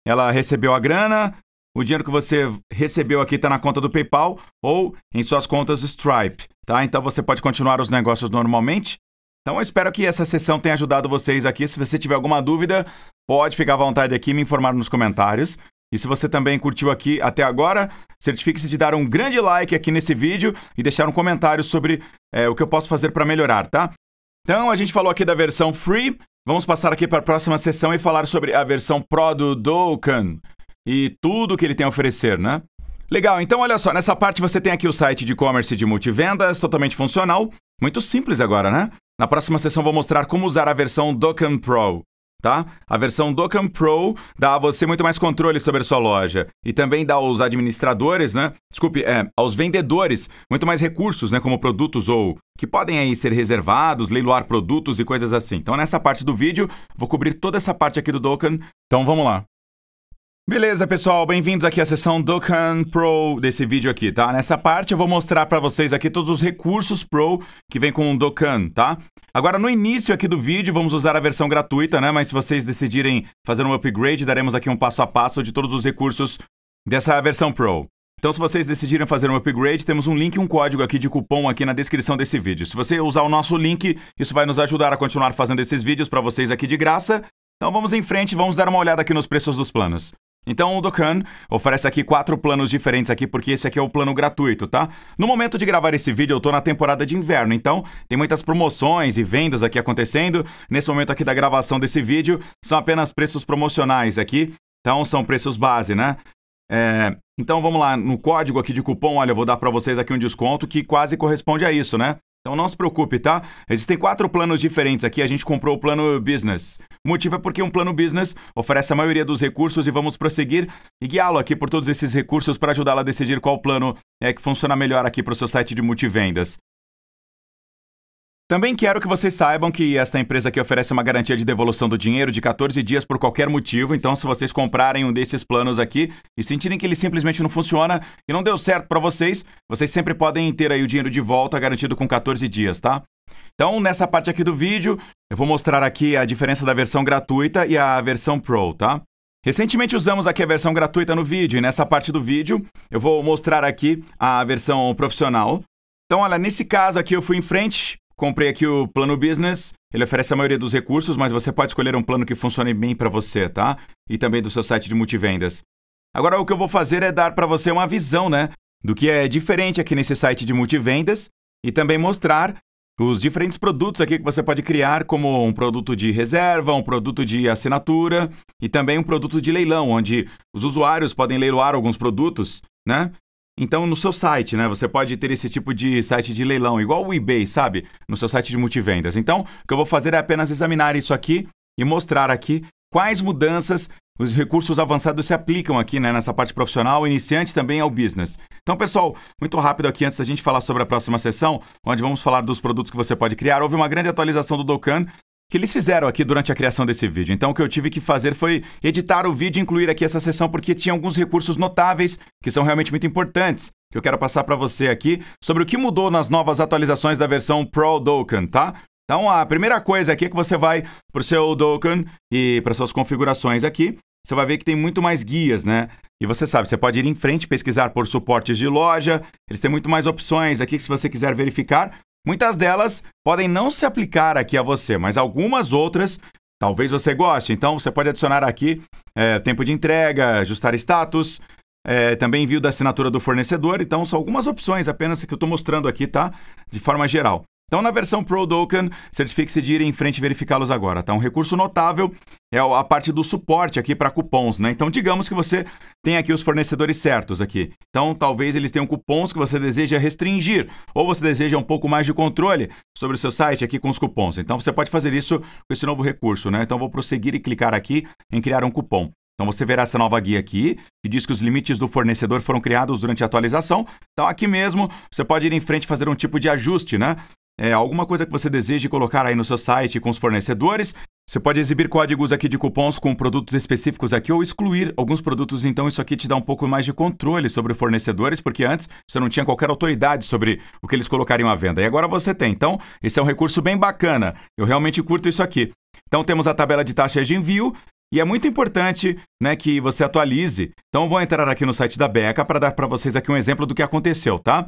A: ela recebeu a grana, o dinheiro que você recebeu aqui está na conta do PayPal ou em suas contas Stripe, tá? Então você pode continuar os negócios normalmente. Então eu espero que essa sessão tenha ajudado vocês aqui. Se você tiver alguma dúvida, pode ficar à vontade aqui e me informar nos comentários. E se você também curtiu aqui até agora, certifique-se de dar um grande like aqui nesse vídeo e deixar um comentário sobre é, o que eu posso fazer para melhorar, tá? Então a gente falou aqui da versão free, Vamos passar aqui para a próxima sessão e falar sobre a versão Pro do Dokkan e tudo que ele tem a oferecer, né? Legal, então olha só, nessa parte você tem aqui o site de e-commerce de multivendas, totalmente funcional. Muito simples agora, né? Na próxima sessão vou mostrar como usar a versão Dokkan Pro, tá? A versão Dokkan Pro dá a você muito mais controle sobre a sua loja e também dá aos administradores, né? Desculpe, é, aos vendedores muito mais recursos, né? Como produtos ou que podem aí ser reservados, leiloar produtos e coisas assim. Então nessa parte do vídeo vou cobrir toda essa parte aqui do Dokkan. Então vamos lá. Beleza, pessoal, bem-vindos aqui à sessão Dokkan Pro desse vídeo aqui, tá? Nessa parte eu vou mostrar para vocês aqui todos os recursos Pro que vem com o Dokkan, tá? Agora, no início aqui do vídeo, vamos usar a versão gratuita, né? Mas se vocês decidirem fazer um upgrade, daremos aqui um passo a passo de todos os recursos dessa versão Pro. Então, se vocês decidirem fazer um upgrade, temos um link e um código aqui de cupom aqui na descrição desse vídeo. Se você usar o nosso link, isso vai nos ajudar a continuar fazendo esses vídeos para vocês aqui de graça. Então, vamos em frente, vamos dar uma olhada aqui nos preços dos planos. Então o Dokkan oferece aqui quatro planos diferentes aqui, porque esse aqui é o plano gratuito, tá? No momento de gravar esse vídeo, eu tô na temporada de inverno, então tem muitas promoções e vendas aqui acontecendo. Nesse momento aqui da gravação desse vídeo, são apenas preços promocionais aqui, então são preços base, né? É... Então vamos lá, no código aqui de cupom, olha, eu vou dar para vocês aqui um desconto que quase corresponde a isso, né? Então não se preocupe, tá? Existem quatro planos diferentes aqui. A gente comprou o plano Business. O motivo é porque um plano Business oferece a maioria dos recursos e vamos prosseguir e guiá-lo aqui por todos esses recursos para ajudá-lo a decidir qual plano é que funciona melhor aqui para o seu site de multivendas. Também quero que vocês saibam que esta empresa aqui oferece uma garantia de devolução do dinheiro de 14 dias por qualquer motivo. Então, se vocês comprarem um desses planos aqui e sentirem que ele simplesmente não funciona e não deu certo para vocês, vocês sempre podem ter aí o dinheiro de volta garantido com 14 dias, tá? Então, nessa parte aqui do vídeo, eu vou mostrar aqui a diferença da versão gratuita e a versão Pro, tá? Recentemente usamos aqui a versão gratuita no vídeo e nessa parte do vídeo eu vou mostrar aqui a versão profissional. Então, olha, nesse caso aqui eu fui em frente Comprei aqui o plano business. Ele oferece a maioria dos recursos, mas você pode escolher um plano que funcione bem para você, tá? E também do seu site de multivendas. Agora o que eu vou fazer é dar para você uma visão, né, do que é diferente aqui nesse site de multivendas e também mostrar os diferentes produtos aqui que você pode criar, como um produto de reserva, um produto de assinatura e também um produto de leilão, onde os usuários podem leiloar alguns produtos, né? Então, no seu site, né? Você pode ter esse tipo de site de leilão, igual o eBay, sabe? No seu site de multivendas. Então, o que eu vou fazer é apenas examinar isso aqui e mostrar aqui quais mudanças os recursos avançados se aplicam aqui né, nessa parte profissional, iniciante também ao business. Então, pessoal, muito rápido aqui antes da gente falar sobre a próxima sessão, onde vamos falar dos produtos que você pode criar. Houve uma grande atualização do Docan que eles fizeram aqui durante a criação desse vídeo. Então, o que eu tive que fazer foi editar o vídeo e incluir aqui essa sessão porque tinha alguns recursos notáveis que são realmente muito importantes, que eu quero passar para você aqui sobre o que mudou nas novas atualizações da versão Pro Dokkan, tá? Então, a primeira coisa aqui é que você vai para o seu Dokkan e para suas configurações aqui, você vai ver que tem muito mais guias, né? E você sabe, você pode ir em frente, pesquisar por suportes de loja, eles têm muito mais opções aqui que se você quiser verificar. Muitas delas podem não se aplicar aqui a você, mas algumas outras talvez você goste. Então você pode adicionar aqui é, tempo de entrega, ajustar status, é, também envio da assinatura do fornecedor. Então são algumas opções apenas que eu estou mostrando aqui, tá? De forma geral. Então, na versão Pro do certifique-se de ir em frente e verificá-los agora, tá? Um recurso notável é a parte do suporte aqui para cupons, né? Então, digamos que você tem aqui os fornecedores certos aqui. Então, talvez eles tenham cupons que você deseja restringir, ou você deseja um pouco mais de controle sobre o seu site aqui com os cupons. Então, você pode fazer isso com esse novo recurso, né? Então, vou prosseguir e clicar aqui em criar um cupom. Então você verá essa nova guia aqui, que diz que os limites do fornecedor foram criados durante a atualização. Então aqui mesmo você pode ir em frente e fazer um tipo de ajuste, né? é, alguma coisa que você deseje colocar aí no seu site com os fornecedores. Você pode exibir códigos aqui de cupons com produtos específicos aqui ou excluir alguns produtos, então isso aqui te dá um pouco mais de controle sobre fornecedores, porque antes você não tinha qualquer autoridade sobre o que eles colocariam à venda. E agora você tem. Então, esse é um recurso bem bacana. Eu realmente curto isso aqui. Então temos a tabela de taxas de envio, e é muito importante né, que você atualize. Então, vou entrar aqui no site da Beca para dar para vocês aqui um exemplo do que aconteceu, tá?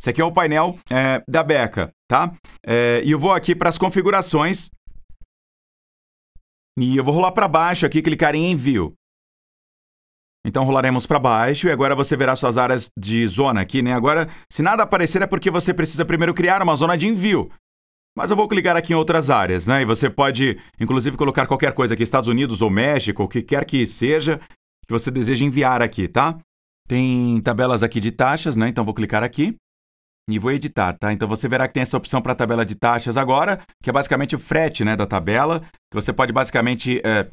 A: Esse aqui é o painel é, da Beca, tá? É, e eu vou aqui para as configurações. E eu vou rolar para baixo aqui, clicar em envio. Então rolaremos para baixo e agora você verá suas áreas de zona aqui, né? Agora, se nada aparecer é porque você precisa primeiro criar uma zona de envio. Mas eu vou clicar aqui em outras áreas, né? E você pode, inclusive, colocar qualquer coisa aqui, Estados Unidos ou México, o que quer que seja, que você deseja enviar aqui, tá? Tem tabelas aqui de taxas, né? Então vou clicar aqui e vou editar, tá? Então você verá que tem essa opção para a tabela de taxas agora, que é basicamente o frete né, da tabela, que você pode basicamente é,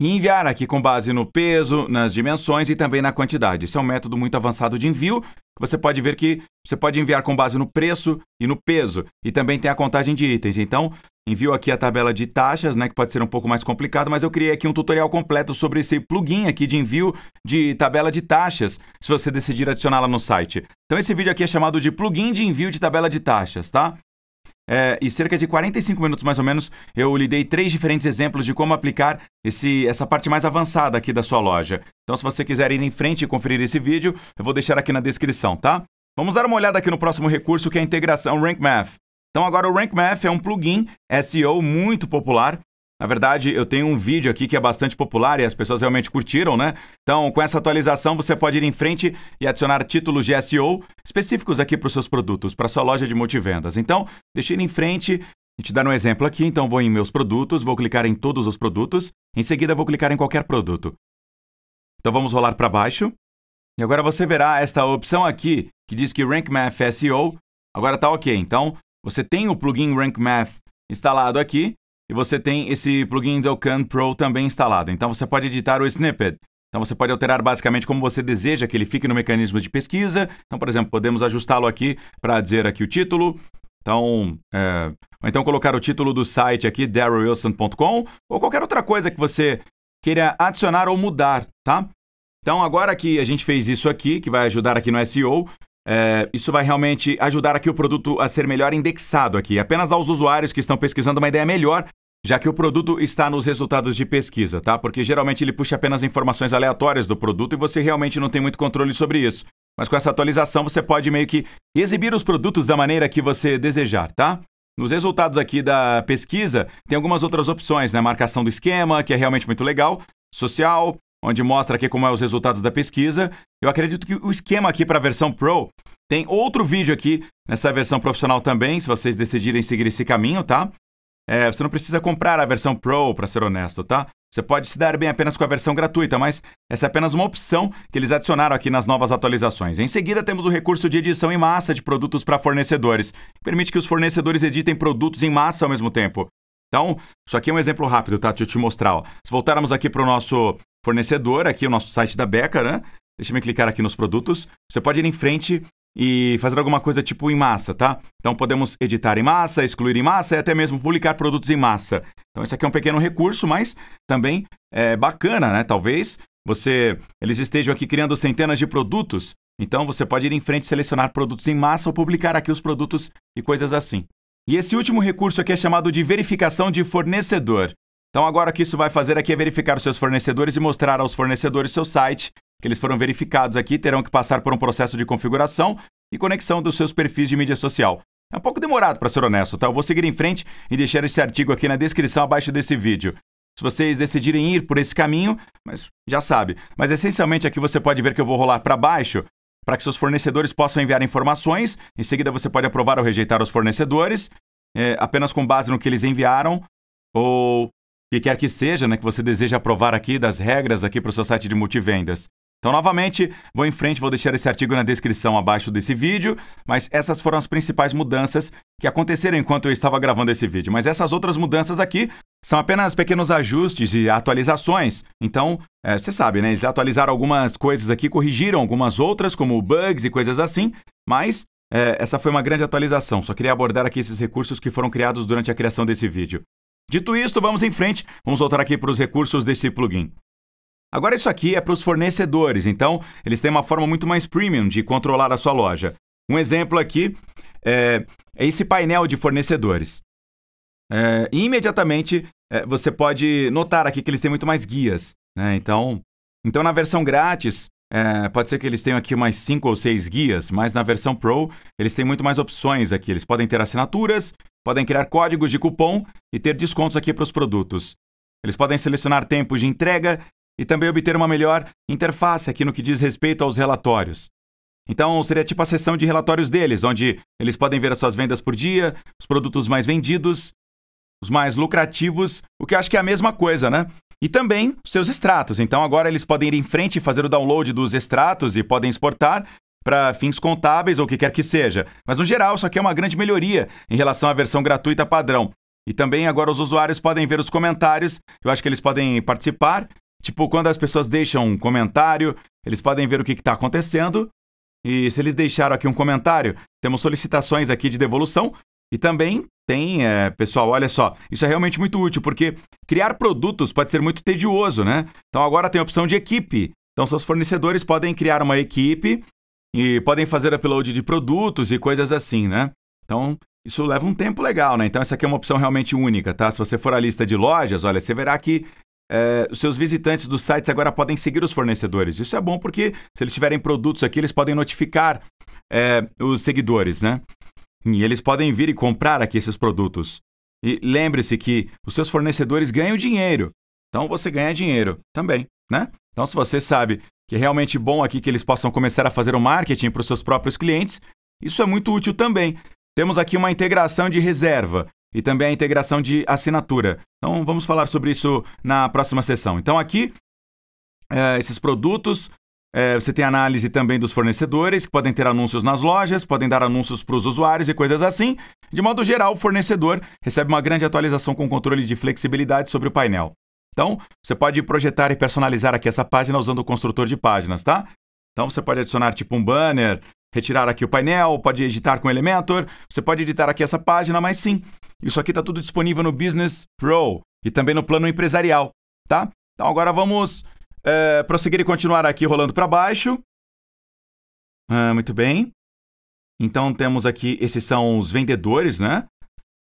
A: e enviar aqui com base no peso, nas dimensões e também na quantidade. Isso é um método muito avançado de envio, você pode ver que você pode enviar com base no preço e no peso, e também tem a contagem de itens. Então, envio aqui a tabela de taxas, né, que pode ser um pouco mais complicado, mas eu criei aqui um tutorial completo sobre esse plugin aqui de envio de tabela de taxas, se você decidir adicioná-la no site. Então, esse vídeo aqui é chamado de plugin de envio de tabela de taxas, tá? É, e cerca de 45 minutos mais ou menos, eu lhe dei três diferentes exemplos de como aplicar esse, essa parte mais avançada aqui da sua loja. Então, se você quiser ir em frente e conferir esse vídeo, eu vou deixar aqui na descrição, tá? Vamos dar uma olhada aqui no próximo recurso que é a integração Rank Math. Então, agora o Rank Math é um plugin SEO muito popular na verdade, eu tenho um vídeo aqui que é bastante popular e as pessoas realmente curtiram, né? Então, com essa atualização, você pode ir em frente e adicionar títulos de SEO específicos aqui para os seus produtos, para sua loja de multivendas. Então, deixa ir em frente Vou te dar um exemplo aqui. Então, vou em meus produtos, vou clicar em todos os produtos. Em seguida, vou clicar em qualquer produto. Então, vamos rolar para baixo. E agora você verá esta opção aqui que diz que Rank Math SEO. Agora está ok. Então, você tem o plugin Rank Math instalado aqui e você tem esse plugin Delcan Pro também instalado. Então você pode editar o snippet. Então você pode alterar basicamente como você deseja que ele fique no mecanismo de pesquisa. Então, por exemplo, podemos ajustá-lo aqui para dizer aqui o título. Então, é, ou então colocar o título do site aqui, darrowilson.com, ou qualquer outra coisa que você queira adicionar ou mudar, tá? Então, agora que a gente fez isso aqui, que vai ajudar aqui no SEO, é, isso vai realmente ajudar aqui o produto a ser melhor indexado aqui, apenas aos usuários que estão pesquisando uma ideia melhor, já que o produto está nos resultados de pesquisa, tá? Porque geralmente ele puxa apenas informações aleatórias do produto e você realmente não tem muito controle sobre isso. Mas com essa atualização você pode meio que exibir os produtos da maneira que você desejar, tá? Nos resultados aqui da pesquisa, tem algumas outras opções, né? Marcação do esquema, que é realmente muito legal, social, onde mostra aqui como é os resultados da pesquisa. Eu acredito que o esquema aqui para a versão Pro tem outro vídeo aqui nessa versão profissional também, se vocês decidirem seguir esse caminho, tá? É, você não precisa comprar a versão Pro, para ser honesto, tá? Você pode se dar bem apenas com a versão gratuita, mas essa é apenas uma opção que eles adicionaram aqui nas novas atualizações. Em seguida, temos o recurso de edição em massa de produtos para fornecedores, que permite que os fornecedores editem produtos em massa ao mesmo tempo. Então, isso aqui é um exemplo rápido, tá? Deixa eu te mostrar. Ó. Se voltarmos aqui para o nosso fornecedor, aqui o nosso site da Beca, né? Deixa eu clicar aqui nos produtos. Você pode ir em frente e fazer alguma coisa tipo em massa, tá? Então podemos editar em massa, excluir em massa e até mesmo publicar produtos em massa. Então isso aqui é um pequeno recurso, mas também é bacana, né? Talvez você eles estejam aqui criando centenas de produtos, então você pode ir em frente selecionar produtos em massa ou publicar aqui os produtos e coisas assim. E esse último recurso aqui é chamado de verificação de fornecedor. Então, agora o que isso vai fazer aqui é verificar os seus fornecedores e mostrar aos fornecedores seu site, que eles foram verificados aqui, terão que passar por um processo de configuração e conexão dos seus perfis de mídia social. É um pouco demorado, para ser honesto, tá? Eu vou seguir em frente e deixar esse artigo aqui na descrição abaixo desse vídeo. Se vocês decidirem ir por esse caminho, mas já sabe. Mas essencialmente aqui você pode ver que eu vou rolar para baixo para que seus fornecedores possam enviar informações. Em seguida, você pode aprovar ou rejeitar os fornecedores, é, apenas com base no que eles enviaram, ou o que quer que seja, né, que você deseja aprovar aqui das regras aqui para o seu site de multivendas. Então, novamente, vou em frente, vou deixar esse artigo na descrição abaixo desse vídeo, mas essas foram as principais mudanças que aconteceram enquanto eu estava gravando esse vídeo. Mas essas outras mudanças aqui são apenas pequenos ajustes e atualizações. Então, é, você sabe, né? Eles atualizaram algumas coisas aqui, corrigiram algumas outras, como bugs e coisas assim, mas é, essa foi uma grande atualização. Só queria abordar aqui esses recursos que foram criados durante a criação desse vídeo. Dito isto, vamos em frente. Vamos voltar aqui para os recursos desse plugin. Agora, isso aqui é para os fornecedores, então eles têm uma forma muito mais premium de controlar a sua loja. Um exemplo aqui é, é esse painel de fornecedores. É, imediatamente é, você pode notar aqui que eles têm muito mais guias. Né? Então, então, na versão grátis, é, pode ser que eles tenham aqui mais cinco ou seis guias, mas na versão Pro eles têm muito mais opções aqui. Eles podem ter assinaturas, podem criar códigos de cupom e ter descontos aqui para os produtos. Eles podem selecionar tempos de entrega e também obter uma melhor interface aqui no que diz respeito aos relatórios. Então, seria tipo a seção de relatórios deles, onde eles podem ver as suas vendas por dia, os produtos mais vendidos, os mais lucrativos, o que acho que é a mesma coisa, né? E também seus extratos. Então, agora eles podem ir em frente e fazer o download dos extratos e podem exportar para fins contábeis ou o que quer que seja. Mas, no geral, isso aqui é uma grande melhoria em relação à versão gratuita padrão. E também agora os usuários podem ver os comentários, eu acho que eles podem participar Tipo, quando as pessoas deixam um comentário, eles podem ver o que está acontecendo. E se eles deixaram aqui um comentário, temos solicitações aqui de devolução. E também tem, é, pessoal, olha só, isso é realmente muito útil, porque criar produtos pode ser muito tedioso, né? Então agora tem a opção de equipe. Então seus fornecedores podem criar uma equipe e podem fazer upload de produtos e coisas assim, né? Então isso leva um tempo legal, né? Então essa aqui é uma opção realmente única, tá? Se você for à lista de lojas, olha, você verá que é, os seus visitantes dos sites agora podem seguir os fornecedores. Isso é bom porque se eles tiverem produtos aqui, eles podem notificar é, os seguidores, né? E eles podem vir e comprar aqui esses produtos. E lembre-se que os seus fornecedores ganham dinheiro. Então você ganha dinheiro também, né? Então se você sabe que é realmente bom aqui que eles possam começar a fazer o marketing para os seus próprios clientes, isso é muito útil também. Temos aqui uma integração de reserva e também a integração de assinatura. Então vamos falar sobre isso na próxima sessão. Então aqui, é, esses produtos, é, você tem análise também dos fornecedores, que podem ter anúncios nas lojas, podem dar anúncios para os usuários e coisas assim. De modo geral, o fornecedor recebe uma grande atualização com controle de flexibilidade sobre o painel. Então, você pode projetar e personalizar aqui essa página usando o construtor de páginas, tá? Então você pode adicionar tipo um banner, retirar aqui o painel, pode editar com o Elementor, você pode editar aqui essa página, mas sim, isso aqui está tudo disponível no Business Pro e também no plano empresarial, tá? Então agora vamos é, prosseguir e continuar aqui rolando para baixo. Ah, muito bem. Então temos aqui, esses são os vendedores, né?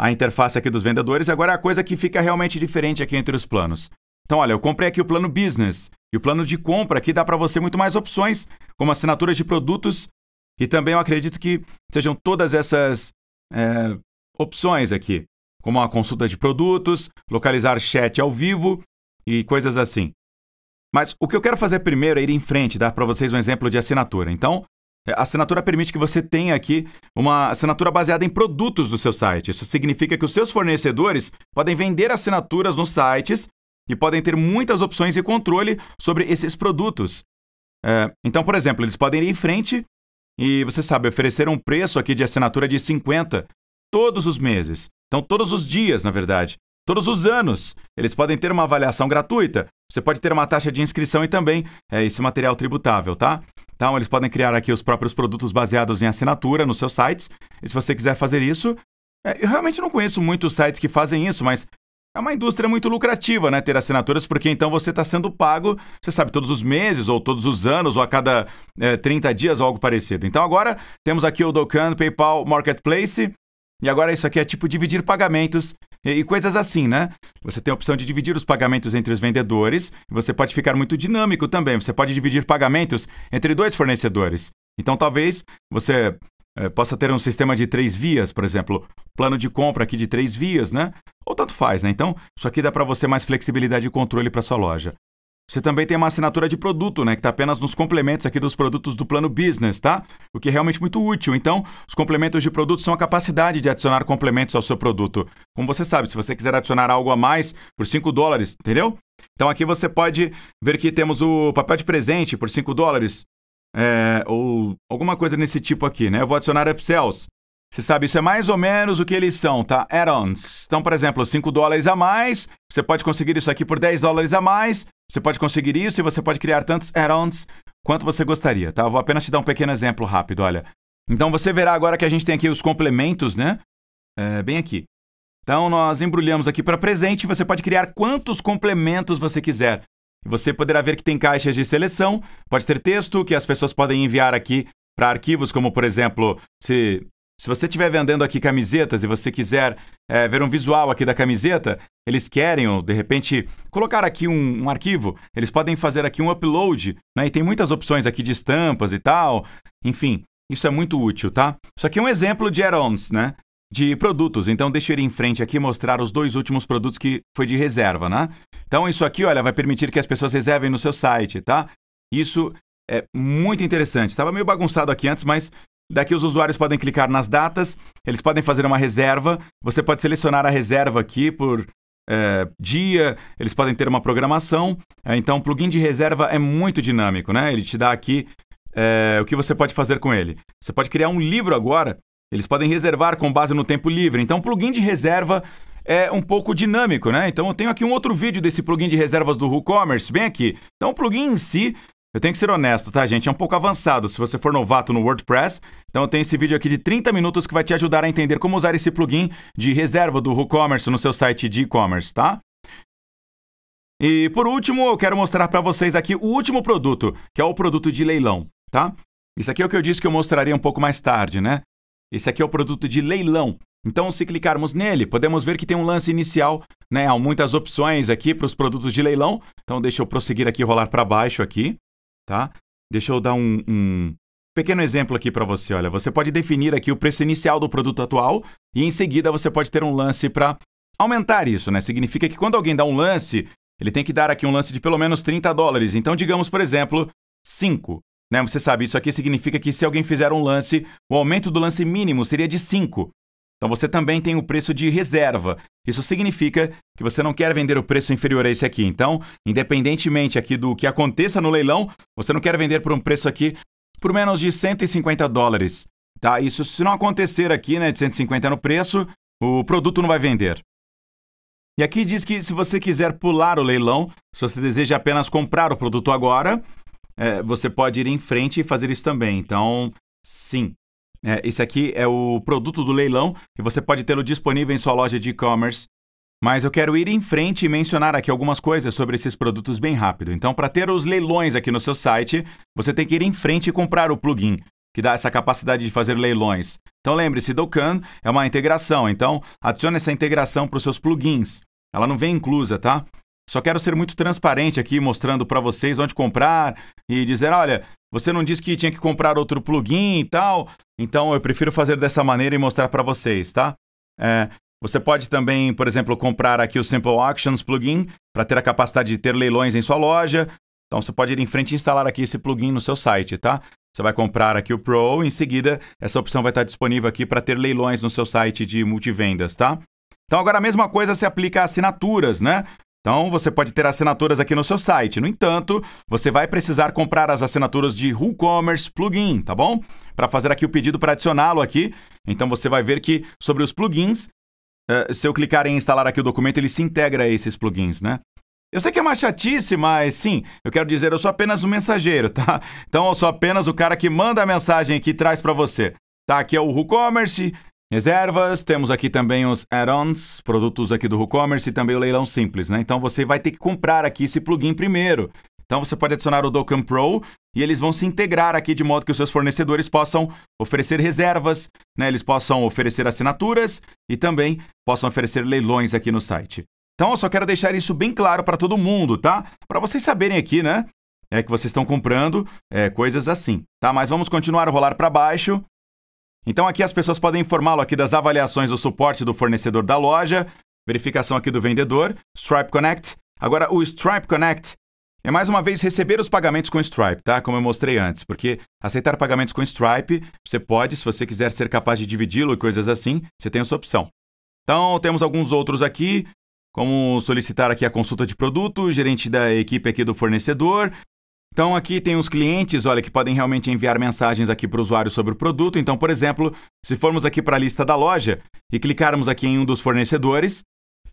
A: A interface aqui dos vendedores. Agora é a coisa que fica realmente diferente aqui entre os planos. Então, olha, eu comprei aqui o plano business. E o plano de compra aqui dá para você muito mais opções, como assinaturas de produtos e também eu acredito que sejam todas essas é, opções aqui, como a consulta de produtos, localizar chat ao vivo e coisas assim. Mas o que eu quero fazer primeiro é ir em frente, dar para vocês um exemplo de assinatura. Então, é, a assinatura permite que você tenha aqui uma assinatura baseada em produtos do seu site. Isso significa que os seus fornecedores podem vender assinaturas nos sites e podem ter muitas opções e controle sobre esses produtos. É, então, por exemplo, eles podem ir em frente e você sabe, ofereceram um preço aqui de assinatura de 50 todos os meses. Então, todos os dias, na verdade. Todos os anos. Eles podem ter uma avaliação gratuita. Você pode ter uma taxa de inscrição e também é, esse material tributável, tá? Então, eles podem criar aqui os próprios produtos baseados em assinatura nos seus sites. E se você quiser fazer isso, é, eu realmente não conheço muitos sites que fazem isso, mas é uma indústria muito lucrativa, né? Ter assinaturas, porque então você está sendo pago, você sabe, todos os meses, ou todos os anos, ou a cada é, eh, 30 dias, ou algo parecido. Então agora temos aqui o Dokkan, PayPal Marketplace. E agora isso aqui é tipo dividir pagamentos e, e coisas assim, né? Você tem a opção de dividir os pagamentos entre os vendedores. Você pode ficar muito dinâmico também. Você pode dividir pagamentos entre dois fornecedores. Então talvez você é, possa ter um sistema de três vias, por exemplo, plano de compra aqui de três vias, né? Ou tanto faz, né? Então, isso aqui dá para você mais flexibilidade e controle para sua loja. Você também tem uma assinatura de produto, né? Que está apenas nos complementos aqui dos produtos do plano business, tá? O que é realmente muito útil. Então, os complementos de produto são a capacidade de adicionar complementos ao seu produto. Como você sabe, se você quiser adicionar algo a mais por 5 dólares, entendeu? Então aqui você pode ver que temos o papel de presente por 5 dólares, é, ou alguma coisa nesse tipo aqui, né? Eu vou adicionar upsells. Você sabe, isso é mais ou menos o que eles são, tá? Add-ons. Então, por exemplo, 5 dólares a mais, você pode conseguir isso aqui por 10 dólares a mais, você pode conseguir isso e você pode criar tantos add-ons quanto você gostaria, tá? Eu vou apenas te dar um pequeno exemplo rápido, olha. Então, você verá agora que a gente tem aqui os complementos, né? É, bem aqui. Então, nós embrulhamos aqui para presente e você pode criar quantos complementos você quiser. E você poderá ver que tem caixas de seleção, pode ter texto que as pessoas podem enviar aqui para arquivos, como por exemplo, se, se você estiver vendendo aqui camisetas e você quiser é, ver um visual aqui da camiseta, eles querem, ou de repente, colocar aqui um, um arquivo, eles podem fazer aqui um upload, né? E tem muitas opções aqui de estampas e tal. Enfim, isso é muito útil, tá? Isso aqui é um exemplo de add-ons, né? de produtos. Então, deixa eu ir em frente aqui mostrar os dois últimos produtos que foi de reserva, né? Então, isso aqui, olha, vai permitir que as pessoas reservem no seu site, tá? Isso é muito interessante. Estava meio bagunçado aqui antes, mas daqui os usuários podem clicar nas datas, eles podem fazer uma reserva, você pode selecionar a reserva aqui por é, dia, eles podem ter uma programação. É, então, o plugin de reserva é muito dinâmico, né? Ele te dá aqui é, o que você pode fazer com ele. Você pode criar um livro agora eles podem reservar com base no tempo livre. Então, o plugin de reserva é um pouco dinâmico, né? Então, eu tenho aqui um outro vídeo desse plugin de reservas do WooCommerce, bem aqui. Então, o plugin em si eu tenho que ser honesto, tá, gente? É um pouco avançado se você for novato no WordPress. Então eu tenho esse vídeo aqui de 30 minutos que vai te ajudar a entender como usar esse plugin de reserva do WooCommerce no seu site de e-commerce, tá? E por último, eu quero mostrar para vocês aqui o último produto, que é o produto de leilão, tá? Isso aqui é o que eu disse que eu mostraria um pouco mais tarde, né? Esse aqui é o produto de leilão. Então, se clicarmos nele, podemos ver que tem um lance inicial, né? Há muitas opções aqui para os produtos de leilão. Então, deixa eu prosseguir aqui, rolar para baixo aqui, tá? Deixa eu dar um, um pequeno exemplo aqui para você. Olha, você pode definir aqui o preço inicial do produto atual e em seguida você pode ter um lance para aumentar isso, né? Significa que quando alguém dá um lance, ele tem que dar aqui um lance de pelo menos 30 dólares. Então, digamos, por exemplo, 5. Né? Você sabe, isso aqui significa que se alguém fizer um lance, o aumento do lance mínimo seria de 5. Então você também tem o preço de reserva. Isso significa que você não quer vender o preço inferior a esse aqui. Então, independentemente aqui do que aconteça no leilão, você não quer vender por um preço aqui por menos de 150 dólares. Tá? Isso se não acontecer aqui, né, de 150 no preço, o produto não vai vender. E aqui diz que se você quiser pular o leilão, se você deseja apenas comprar o produto agora, é, você pode ir em frente e fazer isso também. Então, sim. É, esse aqui é o produto do leilão e você pode tê-lo disponível em sua loja de e-commerce. Mas eu quero ir em frente e mencionar aqui algumas coisas sobre esses produtos bem rápido. Então, para ter os leilões aqui no seu site, você tem que ir em frente e comprar o plugin, que dá essa capacidade de fazer leilões. Então, lembre-se, Dokkan é uma integração, então adicione essa integração para os seus plugins. Ela não vem inclusa, tá? Só quero ser muito transparente aqui, mostrando para vocês onde comprar e dizer, olha, você não disse que tinha que comprar outro plugin e tal, então eu prefiro fazer dessa maneira e mostrar para vocês, tá? É, você pode também, por exemplo, comprar aqui o Simple Actions plugin para ter a capacidade de ter leilões em sua loja. Então você pode ir em frente e instalar aqui esse plugin no seu site, tá? Você vai comprar aqui o Pro, em seguida essa opção vai estar disponível aqui para ter leilões no seu site de multivendas, tá? Então agora a mesma coisa se aplica a assinaturas, né? Então, você pode ter assinaturas aqui no seu site. No entanto, você vai precisar comprar as assinaturas de WooCommerce Plugin, tá bom? Para fazer aqui o pedido para adicioná-lo aqui. Então, você vai ver que sobre os plugins, eh, se eu clicar em instalar aqui o documento, ele se integra a esses plugins, né? Eu sei que é uma chatice, mas sim, eu quero dizer, eu sou apenas um mensageiro, tá? Então, eu sou apenas o cara que manda a mensagem aqui e traz para você. Tá, aqui é o WooCommerce, reservas, temos aqui também os add-ons, produtos aqui do WooCommerce e também o leilão simples, né? Então você vai ter que comprar aqui esse plugin primeiro. Então você pode adicionar o Dokkan Pro e eles vão se integrar aqui de modo que os seus fornecedores possam oferecer reservas, né? Eles possam oferecer assinaturas e também possam oferecer leilões aqui no site. Então eu só quero deixar isso bem claro para todo mundo, tá? Para vocês saberem aqui, né? É que vocês estão comprando é, coisas assim, tá? Mas vamos continuar a rolar para baixo. Então aqui as pessoas podem informá-lo aqui das avaliações do suporte do fornecedor da loja, verificação aqui do vendedor, Stripe Connect. Agora o Stripe Connect é mais uma vez receber os pagamentos com Stripe, tá? Como eu mostrei antes, porque aceitar pagamentos com Stripe, você pode, se você quiser ser capaz de dividi-lo e coisas assim, você tem essa opção. Então, temos alguns outros aqui, como solicitar aqui a consulta de produto, gerente da equipe aqui do fornecedor, então aqui tem os clientes, olha, que podem realmente enviar mensagens aqui para o usuário sobre o produto. Então, por exemplo, se formos aqui para a lista da loja e clicarmos aqui em um dos fornecedores,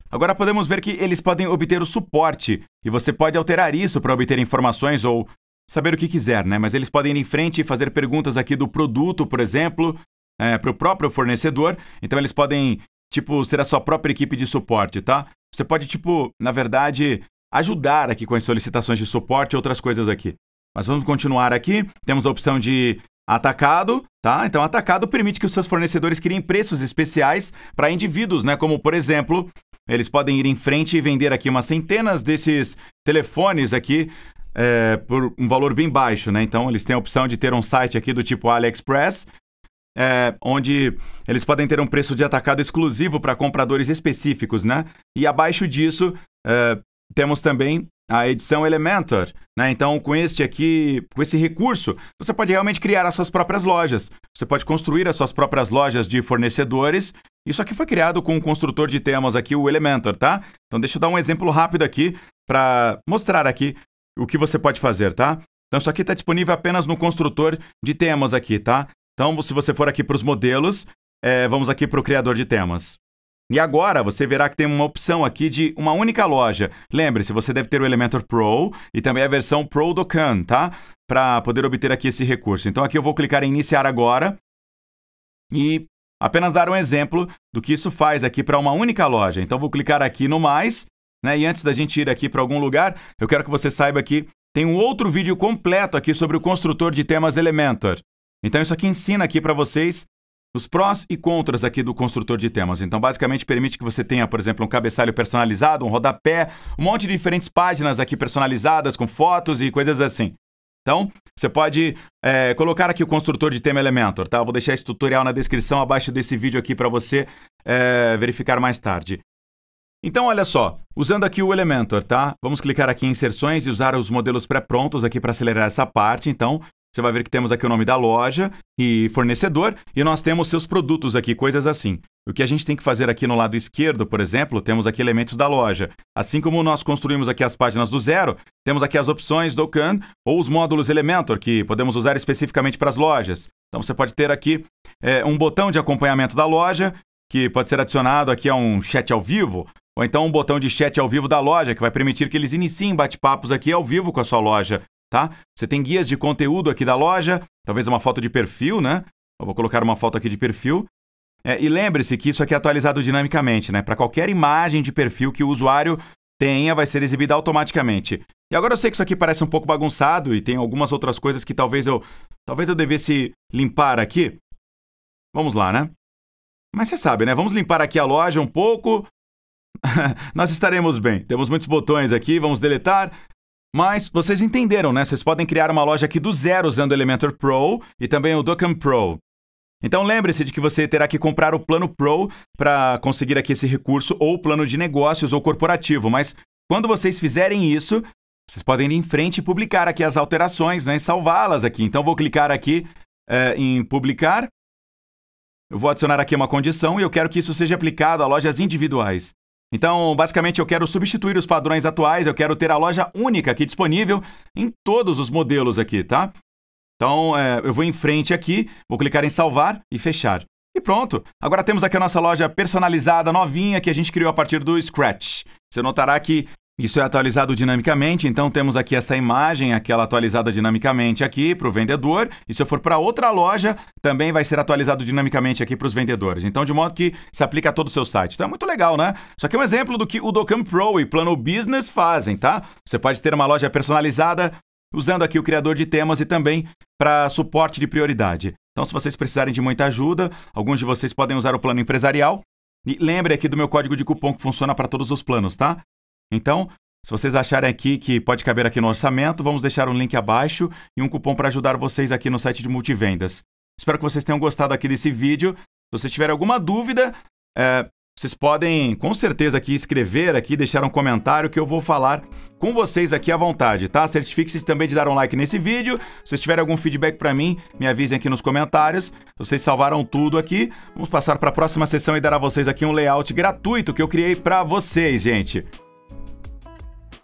A: agora podemos ver que eles podem obter o suporte e você pode alterar isso para obter informações ou saber o que quiser, né? Mas eles podem ir em frente e fazer perguntas aqui do produto, por exemplo, é, para o próprio fornecedor. Então eles podem, tipo, ser a sua própria equipe de suporte, tá? Você pode, tipo, na verdade, ajudar aqui com as solicitações de suporte e outras coisas aqui. Mas vamos continuar aqui. Temos a opção de atacado, tá? Então, atacado permite que os seus fornecedores criem preços especiais para indivíduos, né? Como, por exemplo, eles podem ir em frente e vender aqui umas centenas desses telefones aqui é, por um valor bem baixo, né? Então, eles têm a opção de ter um site aqui do tipo AliExpress, é, onde eles podem ter um preço de atacado exclusivo para compradores específicos, né? E abaixo disso, é, temos também a edição Elementor, né? Então, com este aqui, com esse recurso, você pode realmente criar as suas próprias lojas. Você pode construir as suas próprias lojas de fornecedores. Isso aqui foi criado com o um construtor de temas aqui, o Elementor, tá? Então, deixa eu dar um exemplo rápido aqui para mostrar aqui o que você pode fazer, tá? Então, isso aqui está disponível apenas no construtor de temas aqui, tá? Então, se você for aqui para os modelos, é, vamos aqui para o criador de temas. E agora você verá que tem uma opção aqui de uma única loja. Lembre-se, você deve ter o Elementor Pro e também a versão Pro do Can, tá? Para poder obter aqui esse recurso. Então aqui eu vou clicar em iniciar agora e apenas dar um exemplo do que isso faz aqui para uma única loja. Então vou clicar aqui no mais, né? E antes da gente ir aqui para algum lugar, eu quero que você saiba que tem um outro vídeo completo aqui sobre o construtor de temas Elementor. Então isso aqui ensina aqui para vocês os prós e contras aqui do construtor de temas. Então, basicamente, permite que você tenha, por exemplo, um cabeçalho personalizado, um rodapé, um monte de diferentes páginas aqui personalizadas com fotos e coisas assim. Então, você pode é, colocar aqui o construtor de tema Elementor, tá? Eu vou deixar esse tutorial na descrição abaixo desse vídeo aqui para você é, verificar mais tarde. Então, olha só, usando aqui o Elementor, tá? Vamos clicar aqui em inserções e usar os modelos pré-prontos aqui para acelerar essa parte. Então, você vai ver que temos aqui o nome da loja e fornecedor, e nós temos seus produtos aqui, coisas assim. O que a gente tem que fazer aqui no lado esquerdo, por exemplo, temos aqui elementos da loja. Assim como nós construímos aqui as páginas do zero, temos aqui as opções do CAN ou os módulos Elementor, que podemos usar especificamente para as lojas. Então você pode ter aqui é, um botão de acompanhamento da loja, que pode ser adicionado aqui a um chat ao vivo, ou então um botão de chat ao vivo da loja, que vai permitir que eles iniciem bate-papos aqui ao vivo com a sua loja, tá? Você tem guias de conteúdo aqui da loja, talvez uma foto de perfil, né? Eu vou colocar uma foto aqui de perfil. É, e lembre-se que isso aqui é atualizado dinamicamente, né? Para qualquer imagem de perfil que o usuário tenha, vai ser exibida automaticamente. E agora eu sei que isso aqui parece um pouco bagunçado e tem algumas outras coisas que talvez eu talvez eu devesse limpar aqui. Vamos lá, né? Mas você sabe, né? Vamos limpar aqui a loja um pouco. Nós estaremos bem. Temos muitos botões aqui, vamos deletar. Mas vocês entenderam, né? Vocês podem criar uma loja aqui do zero usando o Elementor Pro e também o Docam Pro. Então lembre-se de que você terá que comprar o plano Pro para conseguir aqui esse recurso ou plano de negócios ou corporativo, mas quando vocês fizerem isso, vocês podem ir em frente e publicar aqui as alterações, né, e salvá-las aqui. Então vou clicar aqui é, em publicar. Eu vou adicionar aqui uma condição e eu quero que isso seja aplicado a lojas individuais. Então, basicamente, eu quero substituir os padrões atuais, eu quero ter a loja única aqui disponível em todos os modelos aqui, tá? Então, é, eu vou em frente aqui, vou clicar em salvar e fechar. E pronto! Agora temos aqui a nossa loja personalizada, novinha, que a gente criou a partir do Scratch. Você notará que isso é atualizado dinamicamente, então temos aqui essa imagem, aquela atualizada dinamicamente aqui para o vendedor. E se eu for para outra loja, também vai ser atualizado dinamicamente aqui para os vendedores. Então, de modo que se aplica a todo o seu site. Então é muito legal, né? Isso aqui é um exemplo do que o Docam Pro e Plano Business fazem, tá? Você pode ter uma loja personalizada usando aqui o criador de temas e também para suporte de prioridade. Então, se vocês precisarem de muita ajuda, alguns de vocês podem usar o plano empresarial. E lembre aqui do meu código de cupom que funciona para todos os planos, tá? Então, se vocês acharem aqui que pode caber aqui no orçamento, vamos deixar um link abaixo e um cupom para ajudar vocês aqui no site de multivendas. Espero que vocês tenham gostado aqui desse vídeo. Se vocês tiverem alguma dúvida, é, vocês podem com certeza aqui escrever aqui, deixar um comentário que eu vou falar com vocês aqui à vontade, tá? Certifique-se também de dar um like nesse vídeo. Se vocês tiverem algum feedback para mim, me avisem aqui nos comentários. Vocês salvaram tudo aqui. Vamos passar para a próxima sessão e dar a vocês aqui um layout gratuito que eu criei para vocês, gente.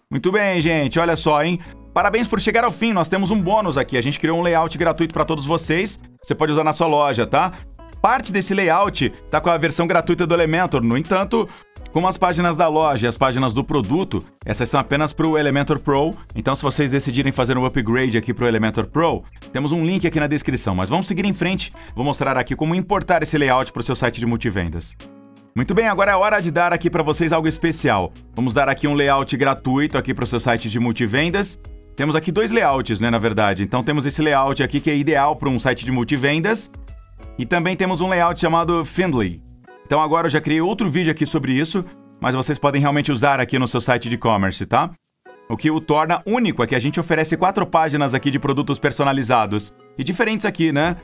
A: Muito bem, gente, olha só, hein? Parabéns por chegar ao fim, nós temos um bônus aqui. A gente criou um layout gratuito para todos vocês. Você pode usar na sua loja, tá? Parte desse layout tá com a versão gratuita do Elementor. No entanto, como as páginas da loja e as páginas do produto, essas são apenas para o Elementor Pro. Então, se vocês decidirem fazer um upgrade aqui para o Elementor Pro, temos um link aqui na descrição. Mas vamos seguir em frente. Vou mostrar aqui como importar esse layout para o seu site de multivendas. Muito bem, agora é hora de dar aqui para vocês algo especial. Vamos dar aqui um layout gratuito aqui para o seu site de multivendas. Temos aqui dois layouts, né, na verdade. Então temos esse layout aqui que é ideal para um site de multivendas. E também temos um layout chamado Findlay. Então agora eu já criei outro vídeo aqui sobre isso, mas vocês podem realmente usar aqui no seu site de e-commerce, tá? O que o torna único é que a gente oferece quatro páginas aqui de produtos personalizados. E diferentes aqui, né?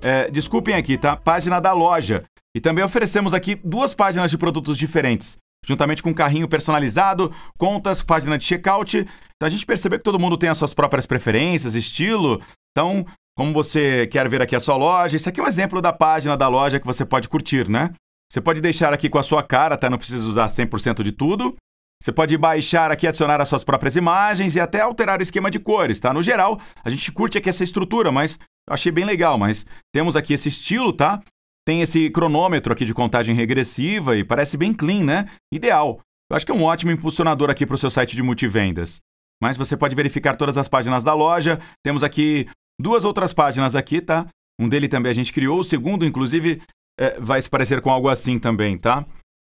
A: É, desculpem aqui, tá? Página da loja, e também oferecemos aqui duas páginas de produtos diferentes, juntamente com um carrinho personalizado, contas, página de checkout. Então a gente percebeu que todo mundo tem as suas próprias preferências, estilo. Então, como você quer ver aqui a sua loja, isso aqui é um exemplo da página da loja que você pode curtir, né? Você pode deixar aqui com a sua cara, tá? Não precisa usar 100% de tudo. Você pode baixar aqui, adicionar as suas próprias imagens e até alterar o esquema de cores, tá? No geral, a gente curte aqui essa estrutura, mas achei bem legal, mas temos aqui esse estilo, tá? Tem esse cronômetro aqui de contagem regressiva e parece bem clean, né? Ideal. Eu acho que é um ótimo impulsionador aqui para o seu site de multivendas. Mas você pode verificar todas as páginas da loja. Temos aqui duas outras páginas aqui, tá? Um dele também a gente criou, o segundo, inclusive, é, vai se parecer com algo assim também, tá?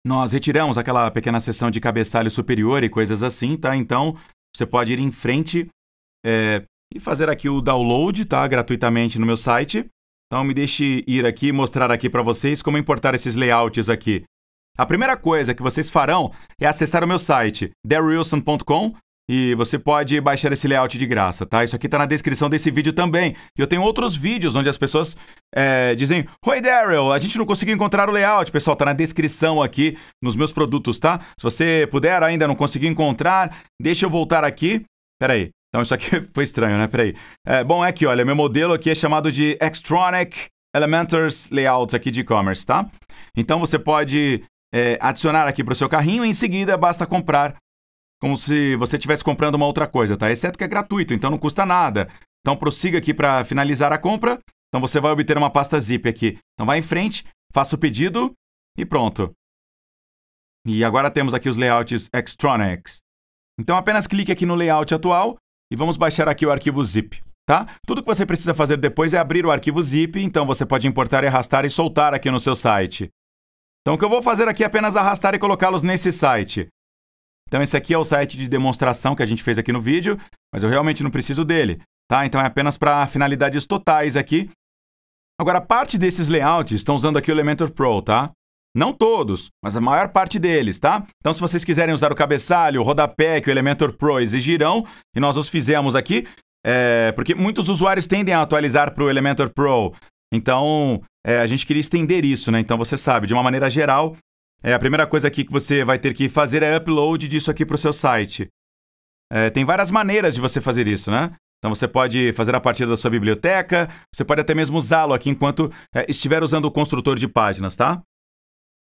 A: Nós retiramos aquela pequena seção de cabeçalho superior e coisas assim, tá? Então, você pode ir em frente é, e fazer aqui o download, tá? Gratuitamente no meu site. Então me deixe ir aqui e mostrar aqui para vocês como importar esses layouts aqui. A primeira coisa que vocês farão é acessar o meu site, darrylson.com e você pode baixar esse layout de graça, tá? Isso aqui tá na descrição desse vídeo também. E eu tenho outros vídeos onde as pessoas é, dizem: Oi, Daryl, a gente não conseguiu encontrar o layout. Pessoal, tá na descrição aqui nos meus produtos, tá? Se você puder ainda não conseguir encontrar, deixa eu voltar aqui. Pera aí. Então isso aqui foi estranho, né? Peraí. É, bom, é que, olha, meu modelo aqui é chamado de Extronic Elementors Layouts aqui de e-commerce, tá? Então você pode é, adicionar aqui para o seu carrinho e em seguida basta comprar como se você estivesse comprando uma outra coisa, tá? Exceto que é gratuito, então não custa nada. Então prossiga aqui para finalizar a compra. Então você vai obter uma pasta zip aqui. Então vai em frente, faça o pedido e pronto. E agora temos aqui os layouts Extronics. Então apenas clique aqui no layout atual e vamos baixar aqui o arquivo zip. Tá? Tudo que você precisa fazer depois é abrir o arquivo zip, então você pode importar e arrastar e soltar aqui no seu site. Então o que eu vou fazer aqui é apenas arrastar e colocá-los nesse site. Então esse aqui é o site de demonstração que a gente fez aqui no vídeo, mas eu realmente não preciso dele, tá? Então é apenas para finalidades totais aqui. Agora, parte desses layouts estão usando aqui o Elementor Pro, tá? Não todos, mas a maior parte deles, tá? Então, se vocês quiserem usar o cabeçalho, o rodapé que o Elementor Pro exigirão, e nós os fizemos aqui, é, porque muitos usuários tendem a atualizar para o Elementor Pro. Então, é, a gente queria estender isso, né? Então, você sabe, de uma maneira geral, é, a primeira coisa aqui que você vai ter que fazer é upload disso aqui para o seu site. É, tem várias maneiras de você fazer isso, né? Então você pode fazer a partir da sua biblioteca, você pode até mesmo usá-lo aqui enquanto é, estiver usando o construtor de páginas, tá?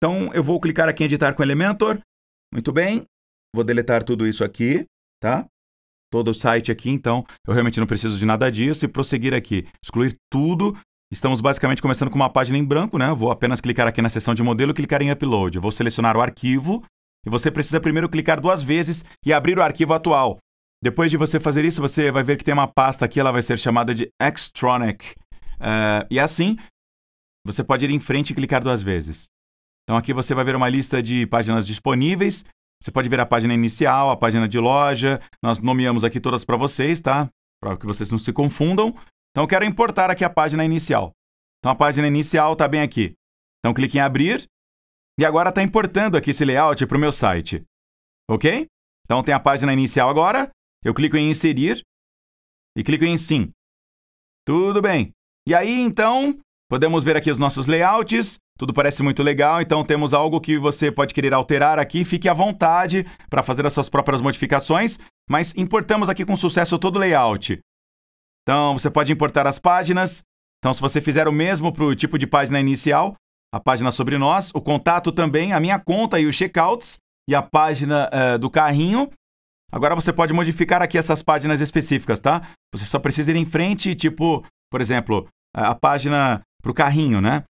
A: Então eu vou clicar aqui em editar com Elementor. Muito bem. Vou deletar tudo isso aqui, tá? Todo o site aqui, então eu realmente não preciso de nada disso. E prosseguir aqui, excluir tudo. Estamos basicamente começando com uma página em branco, né? Eu vou apenas clicar aqui na seção de modelo e clicar em Upload. Eu vou selecionar o arquivo e você precisa primeiro clicar duas vezes e abrir o arquivo atual. Depois de você fazer isso, você vai ver que tem uma pasta aqui, ela vai ser chamada de Xtronic. Uh, e assim, você pode ir em frente e clicar duas vezes. Então aqui você vai ver uma lista de páginas disponíveis. Você pode ver a página inicial, a página de loja. Nós nomeamos aqui todas para vocês, tá? Para que vocês não se confundam. Então eu quero importar aqui a página inicial. Então a página inicial está bem aqui. Então clique em abrir. E agora está importando aqui esse layout para o meu site. Ok? Então tem a página inicial agora. Eu clico em inserir e clico em sim. Tudo bem. E aí então podemos ver aqui os nossos layouts. Tudo parece muito legal, então temos algo que você pode querer alterar aqui. Fique à vontade para fazer as suas próprias modificações, mas importamos aqui com sucesso todo o layout. Então, você pode importar as páginas. Então, se você fizer o mesmo para o tipo de página inicial, a página sobre nós, o contato também, a minha conta e os checkouts e a página uh, do carrinho. Agora você pode modificar aqui essas páginas específicas, tá? Você só precisa ir em frente, tipo, por exemplo, a página para o carrinho, né?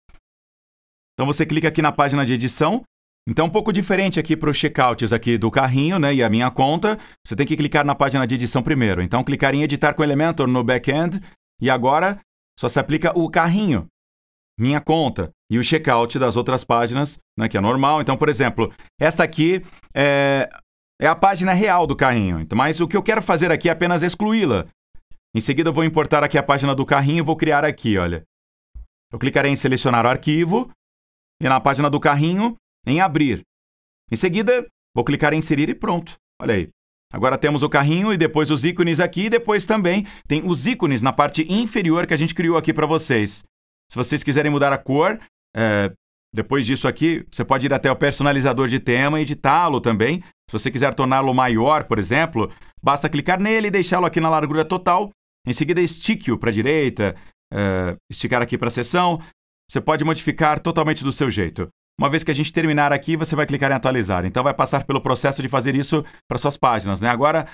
A: Então você clica aqui na página de edição. Então é um pouco diferente aqui para os checkouts aqui do carrinho, né, e a minha conta. Você tem que clicar na página de edição primeiro. Então clicar em editar com Elementor no backend e agora só se aplica o carrinho, minha conta e o checkout das outras páginas, né, que é normal. Então, por exemplo, esta aqui é, é a página real do carrinho, então, mas o que eu quero fazer aqui é apenas excluí-la. Em seguida, eu vou importar aqui a página do carrinho e vou criar aqui, olha. Eu clicarei em selecionar o arquivo, e na página do carrinho em abrir. Em seguida, vou clicar em inserir e pronto. Olha aí. Agora temos o carrinho e depois os ícones aqui e depois também tem os ícones na parte inferior que a gente criou aqui para vocês. Se vocês quiserem mudar a cor, é, depois disso aqui, você pode ir até o personalizador de tema e editá-lo também. Se você quiser torná-lo maior, por exemplo, basta clicar nele e deixá-lo aqui na largura total. Em seguida, estique-o para a direita, é, esticar aqui para a seção, você pode modificar totalmente do seu jeito. Uma vez que a gente terminar aqui, você vai clicar em atualizar. Então vai passar pelo processo de fazer isso para suas páginas. Né? Agora,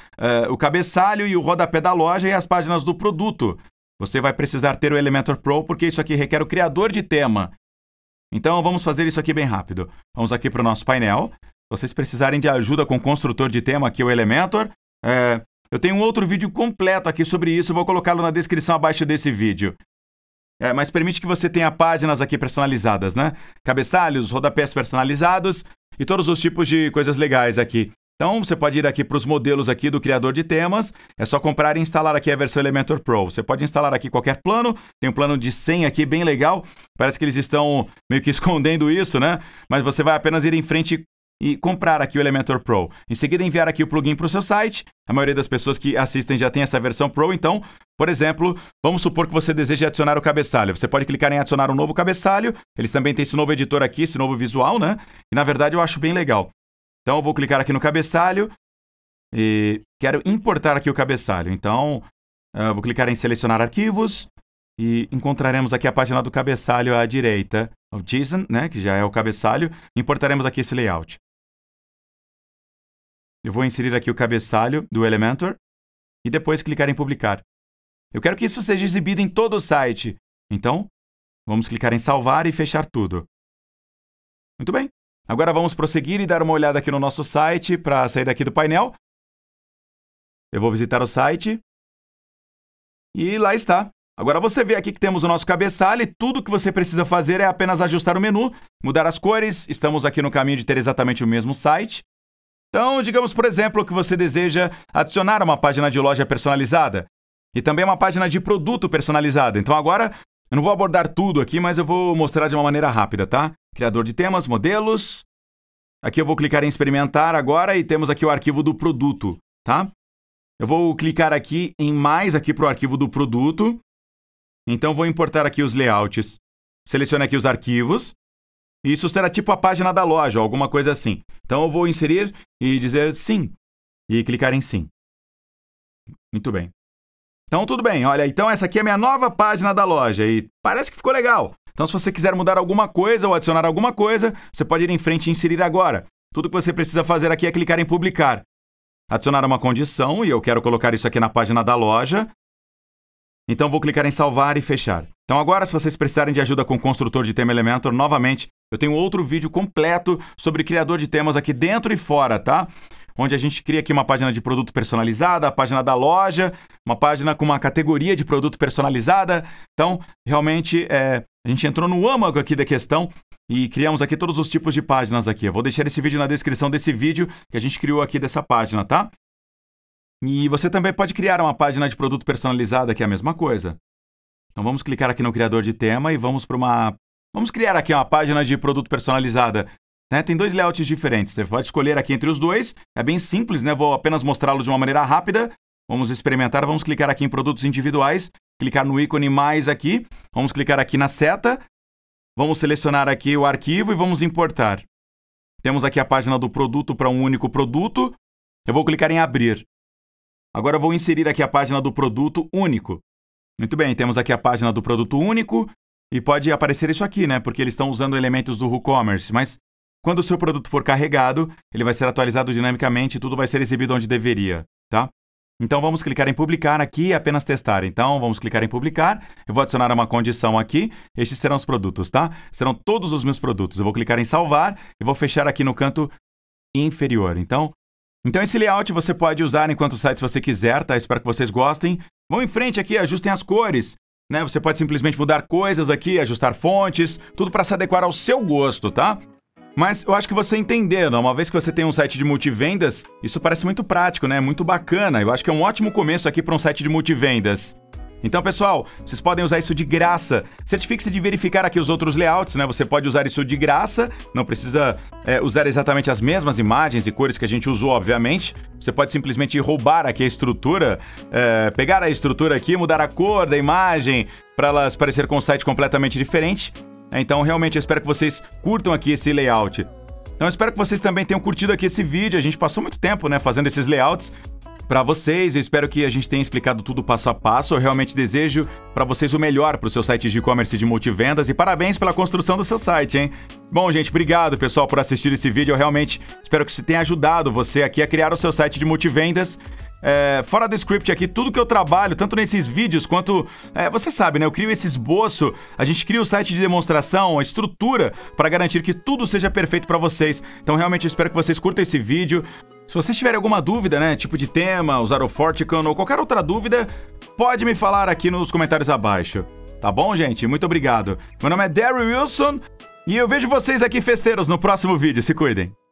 A: uh, o cabeçalho e o rodapé da loja e as páginas do produto. Você vai precisar ter o Elementor Pro, porque isso aqui requer o criador de tema. Então vamos fazer isso aqui bem rápido. Vamos aqui para o nosso painel. Se vocês precisarem de ajuda com o construtor de tema aqui, o Elementor, uh, eu tenho um outro vídeo completo aqui sobre isso, vou colocá-lo na descrição abaixo desse vídeo. É, mas permite que você tenha páginas aqui personalizadas, né? Cabeçalhos, rodapés personalizados e todos os tipos de coisas legais aqui. Então você pode ir aqui para os modelos aqui do criador de temas, é só comprar e instalar aqui a versão Elementor Pro. Você pode instalar aqui qualquer plano, tem um plano de 100 aqui bem legal, parece que eles estão meio que escondendo isso, né? Mas você vai apenas ir em frente e comprar aqui o Elementor Pro. Em seguida enviar aqui o plugin para o seu site. A maioria das pessoas que assistem já tem essa versão Pro, então por exemplo, vamos supor que você deseja adicionar o cabeçalho. Você pode clicar em adicionar um novo cabeçalho. Eles também têm esse novo editor aqui, esse novo visual, né? E na verdade eu acho bem legal. Então eu vou clicar aqui no cabeçalho e quero importar aqui o cabeçalho. Então ah, vou clicar em selecionar arquivos e encontraremos aqui a página do cabeçalho à direita, o JSON, né, que já é o cabeçalho. Importaremos aqui esse layout. Eu vou inserir aqui o cabeçalho do Elementor e depois clicar em publicar. Eu quero que isso seja exibido em todo o site. Então, vamos clicar em salvar e fechar tudo. Muito bem. Agora vamos prosseguir e dar uma olhada aqui no nosso site para sair daqui do painel. Eu vou visitar o site. E lá está. Agora você vê aqui que temos o nosso cabeçalho e tudo que você precisa fazer é apenas ajustar o menu, mudar as cores. Estamos aqui no caminho de ter exatamente o mesmo site. Então, digamos, por exemplo, que você deseja adicionar uma página de loja personalizada e também é uma página de produto personalizada. Então agora eu não vou abordar tudo aqui, mas eu vou mostrar de uma maneira rápida, tá? Criador de temas, modelos. Aqui eu vou clicar em experimentar agora e temos aqui o arquivo do produto, tá? Eu vou clicar aqui em mais aqui para o arquivo do produto. Então vou importar aqui os layouts. Selecione aqui os arquivos. Isso será tipo a página da loja, alguma coisa assim. Então eu vou inserir e dizer sim e clicar em sim. Muito bem. Então tudo bem, olha, então essa aqui é a minha nova página da loja e parece que ficou legal. Então se você quiser mudar alguma coisa ou adicionar alguma coisa, você pode ir em frente e inserir agora. Tudo que você precisa fazer aqui é clicar em publicar. Adicionar uma condição e eu quero colocar isso aqui na página da loja. Então vou clicar em salvar e fechar. Então agora, se vocês precisarem de ajuda com o construtor de tema Elementor, novamente, eu tenho outro vídeo completo sobre criador de temas aqui dentro e fora, tá? onde a gente cria aqui uma página de produto personalizada, a página da loja, uma página com uma categoria de produto personalizada. Então, realmente, é, a gente entrou no âmago aqui da questão e criamos aqui todos os tipos de páginas aqui. Eu vou deixar esse vídeo na descrição desse vídeo que a gente criou aqui dessa página, tá? E você também pode criar uma página de produto personalizada, que é a mesma coisa. Então vamos clicar aqui no criador de tema e vamos para uma Vamos criar aqui uma página de produto personalizada. Né? Tem dois layouts diferentes. Você pode escolher aqui entre os dois. É bem simples, né? Vou apenas mostrá-lo de uma maneira rápida. Vamos experimentar. Vamos clicar aqui em produtos individuais. Clicar no ícone mais aqui. Vamos clicar aqui na seta. Vamos selecionar aqui o arquivo e vamos importar. Temos aqui a página do produto para um único produto. Eu vou clicar em abrir. Agora vou inserir aqui a página do produto único. Muito bem, temos aqui a página do produto único e pode aparecer isso aqui, né? Porque eles estão usando elementos do WooCommerce, mas quando o seu produto for carregado, ele vai ser atualizado dinamicamente e tudo vai ser exibido onde deveria, tá? Então vamos clicar em publicar aqui e apenas testar. Então vamos clicar em publicar, eu vou adicionar uma condição aqui, estes serão os produtos, tá? Serão todos os meus produtos. Eu vou clicar em salvar e vou fechar aqui no canto inferior. Então, então esse layout você pode usar enquanto site você quiser, tá? Espero que vocês gostem. Vão em frente aqui, ajustem as cores. Né? Você pode simplesmente mudar coisas aqui, ajustar fontes, tudo para se adequar ao seu gosto, tá? Mas eu acho que você entendeu, né? uma vez que você tem um site de multivendas, isso parece muito prático, né? Muito bacana. Eu acho que é um ótimo começo aqui para um site de multivendas. Então, pessoal, vocês podem usar isso de graça. Certifique-se de verificar aqui os outros layouts, né? Você pode usar isso de graça, não precisa é, usar exatamente as mesmas imagens e cores que a gente usou, obviamente. Você pode simplesmente roubar aqui a estrutura, é, pegar a estrutura aqui, mudar a cor da imagem para elas parecer com um site completamente diferente. Então, realmente, eu espero que vocês curtam aqui esse layout. Então, eu espero que vocês também tenham curtido aqui esse vídeo. A gente passou muito tempo, né, fazendo esses layouts para vocês. Eu espero que a gente tenha explicado tudo passo a passo. Eu realmente desejo para vocês o melhor para o seu site de e-commerce de multivendas e parabéns pela construção do seu site, hein? Bom, gente, obrigado pessoal por assistir esse vídeo. Eu realmente espero que isso tenha ajudado você aqui a criar o seu site de multivendas. É, fora do script aqui, tudo que eu trabalho, tanto nesses vídeos quanto. É, você sabe, né? Eu crio esse esboço, a gente cria o site de demonstração, a estrutura, para garantir que tudo seja perfeito para vocês. Então, realmente, eu espero que vocês curtam esse vídeo. Se vocês tiverem alguma dúvida, né, tipo de tema, usar o fortecano ou qualquer outra dúvida, pode me falar aqui nos comentários abaixo. Tá bom, gente? Muito obrigado. Meu nome é Derry Wilson e eu vejo vocês aqui festeiros no próximo vídeo. Se cuidem.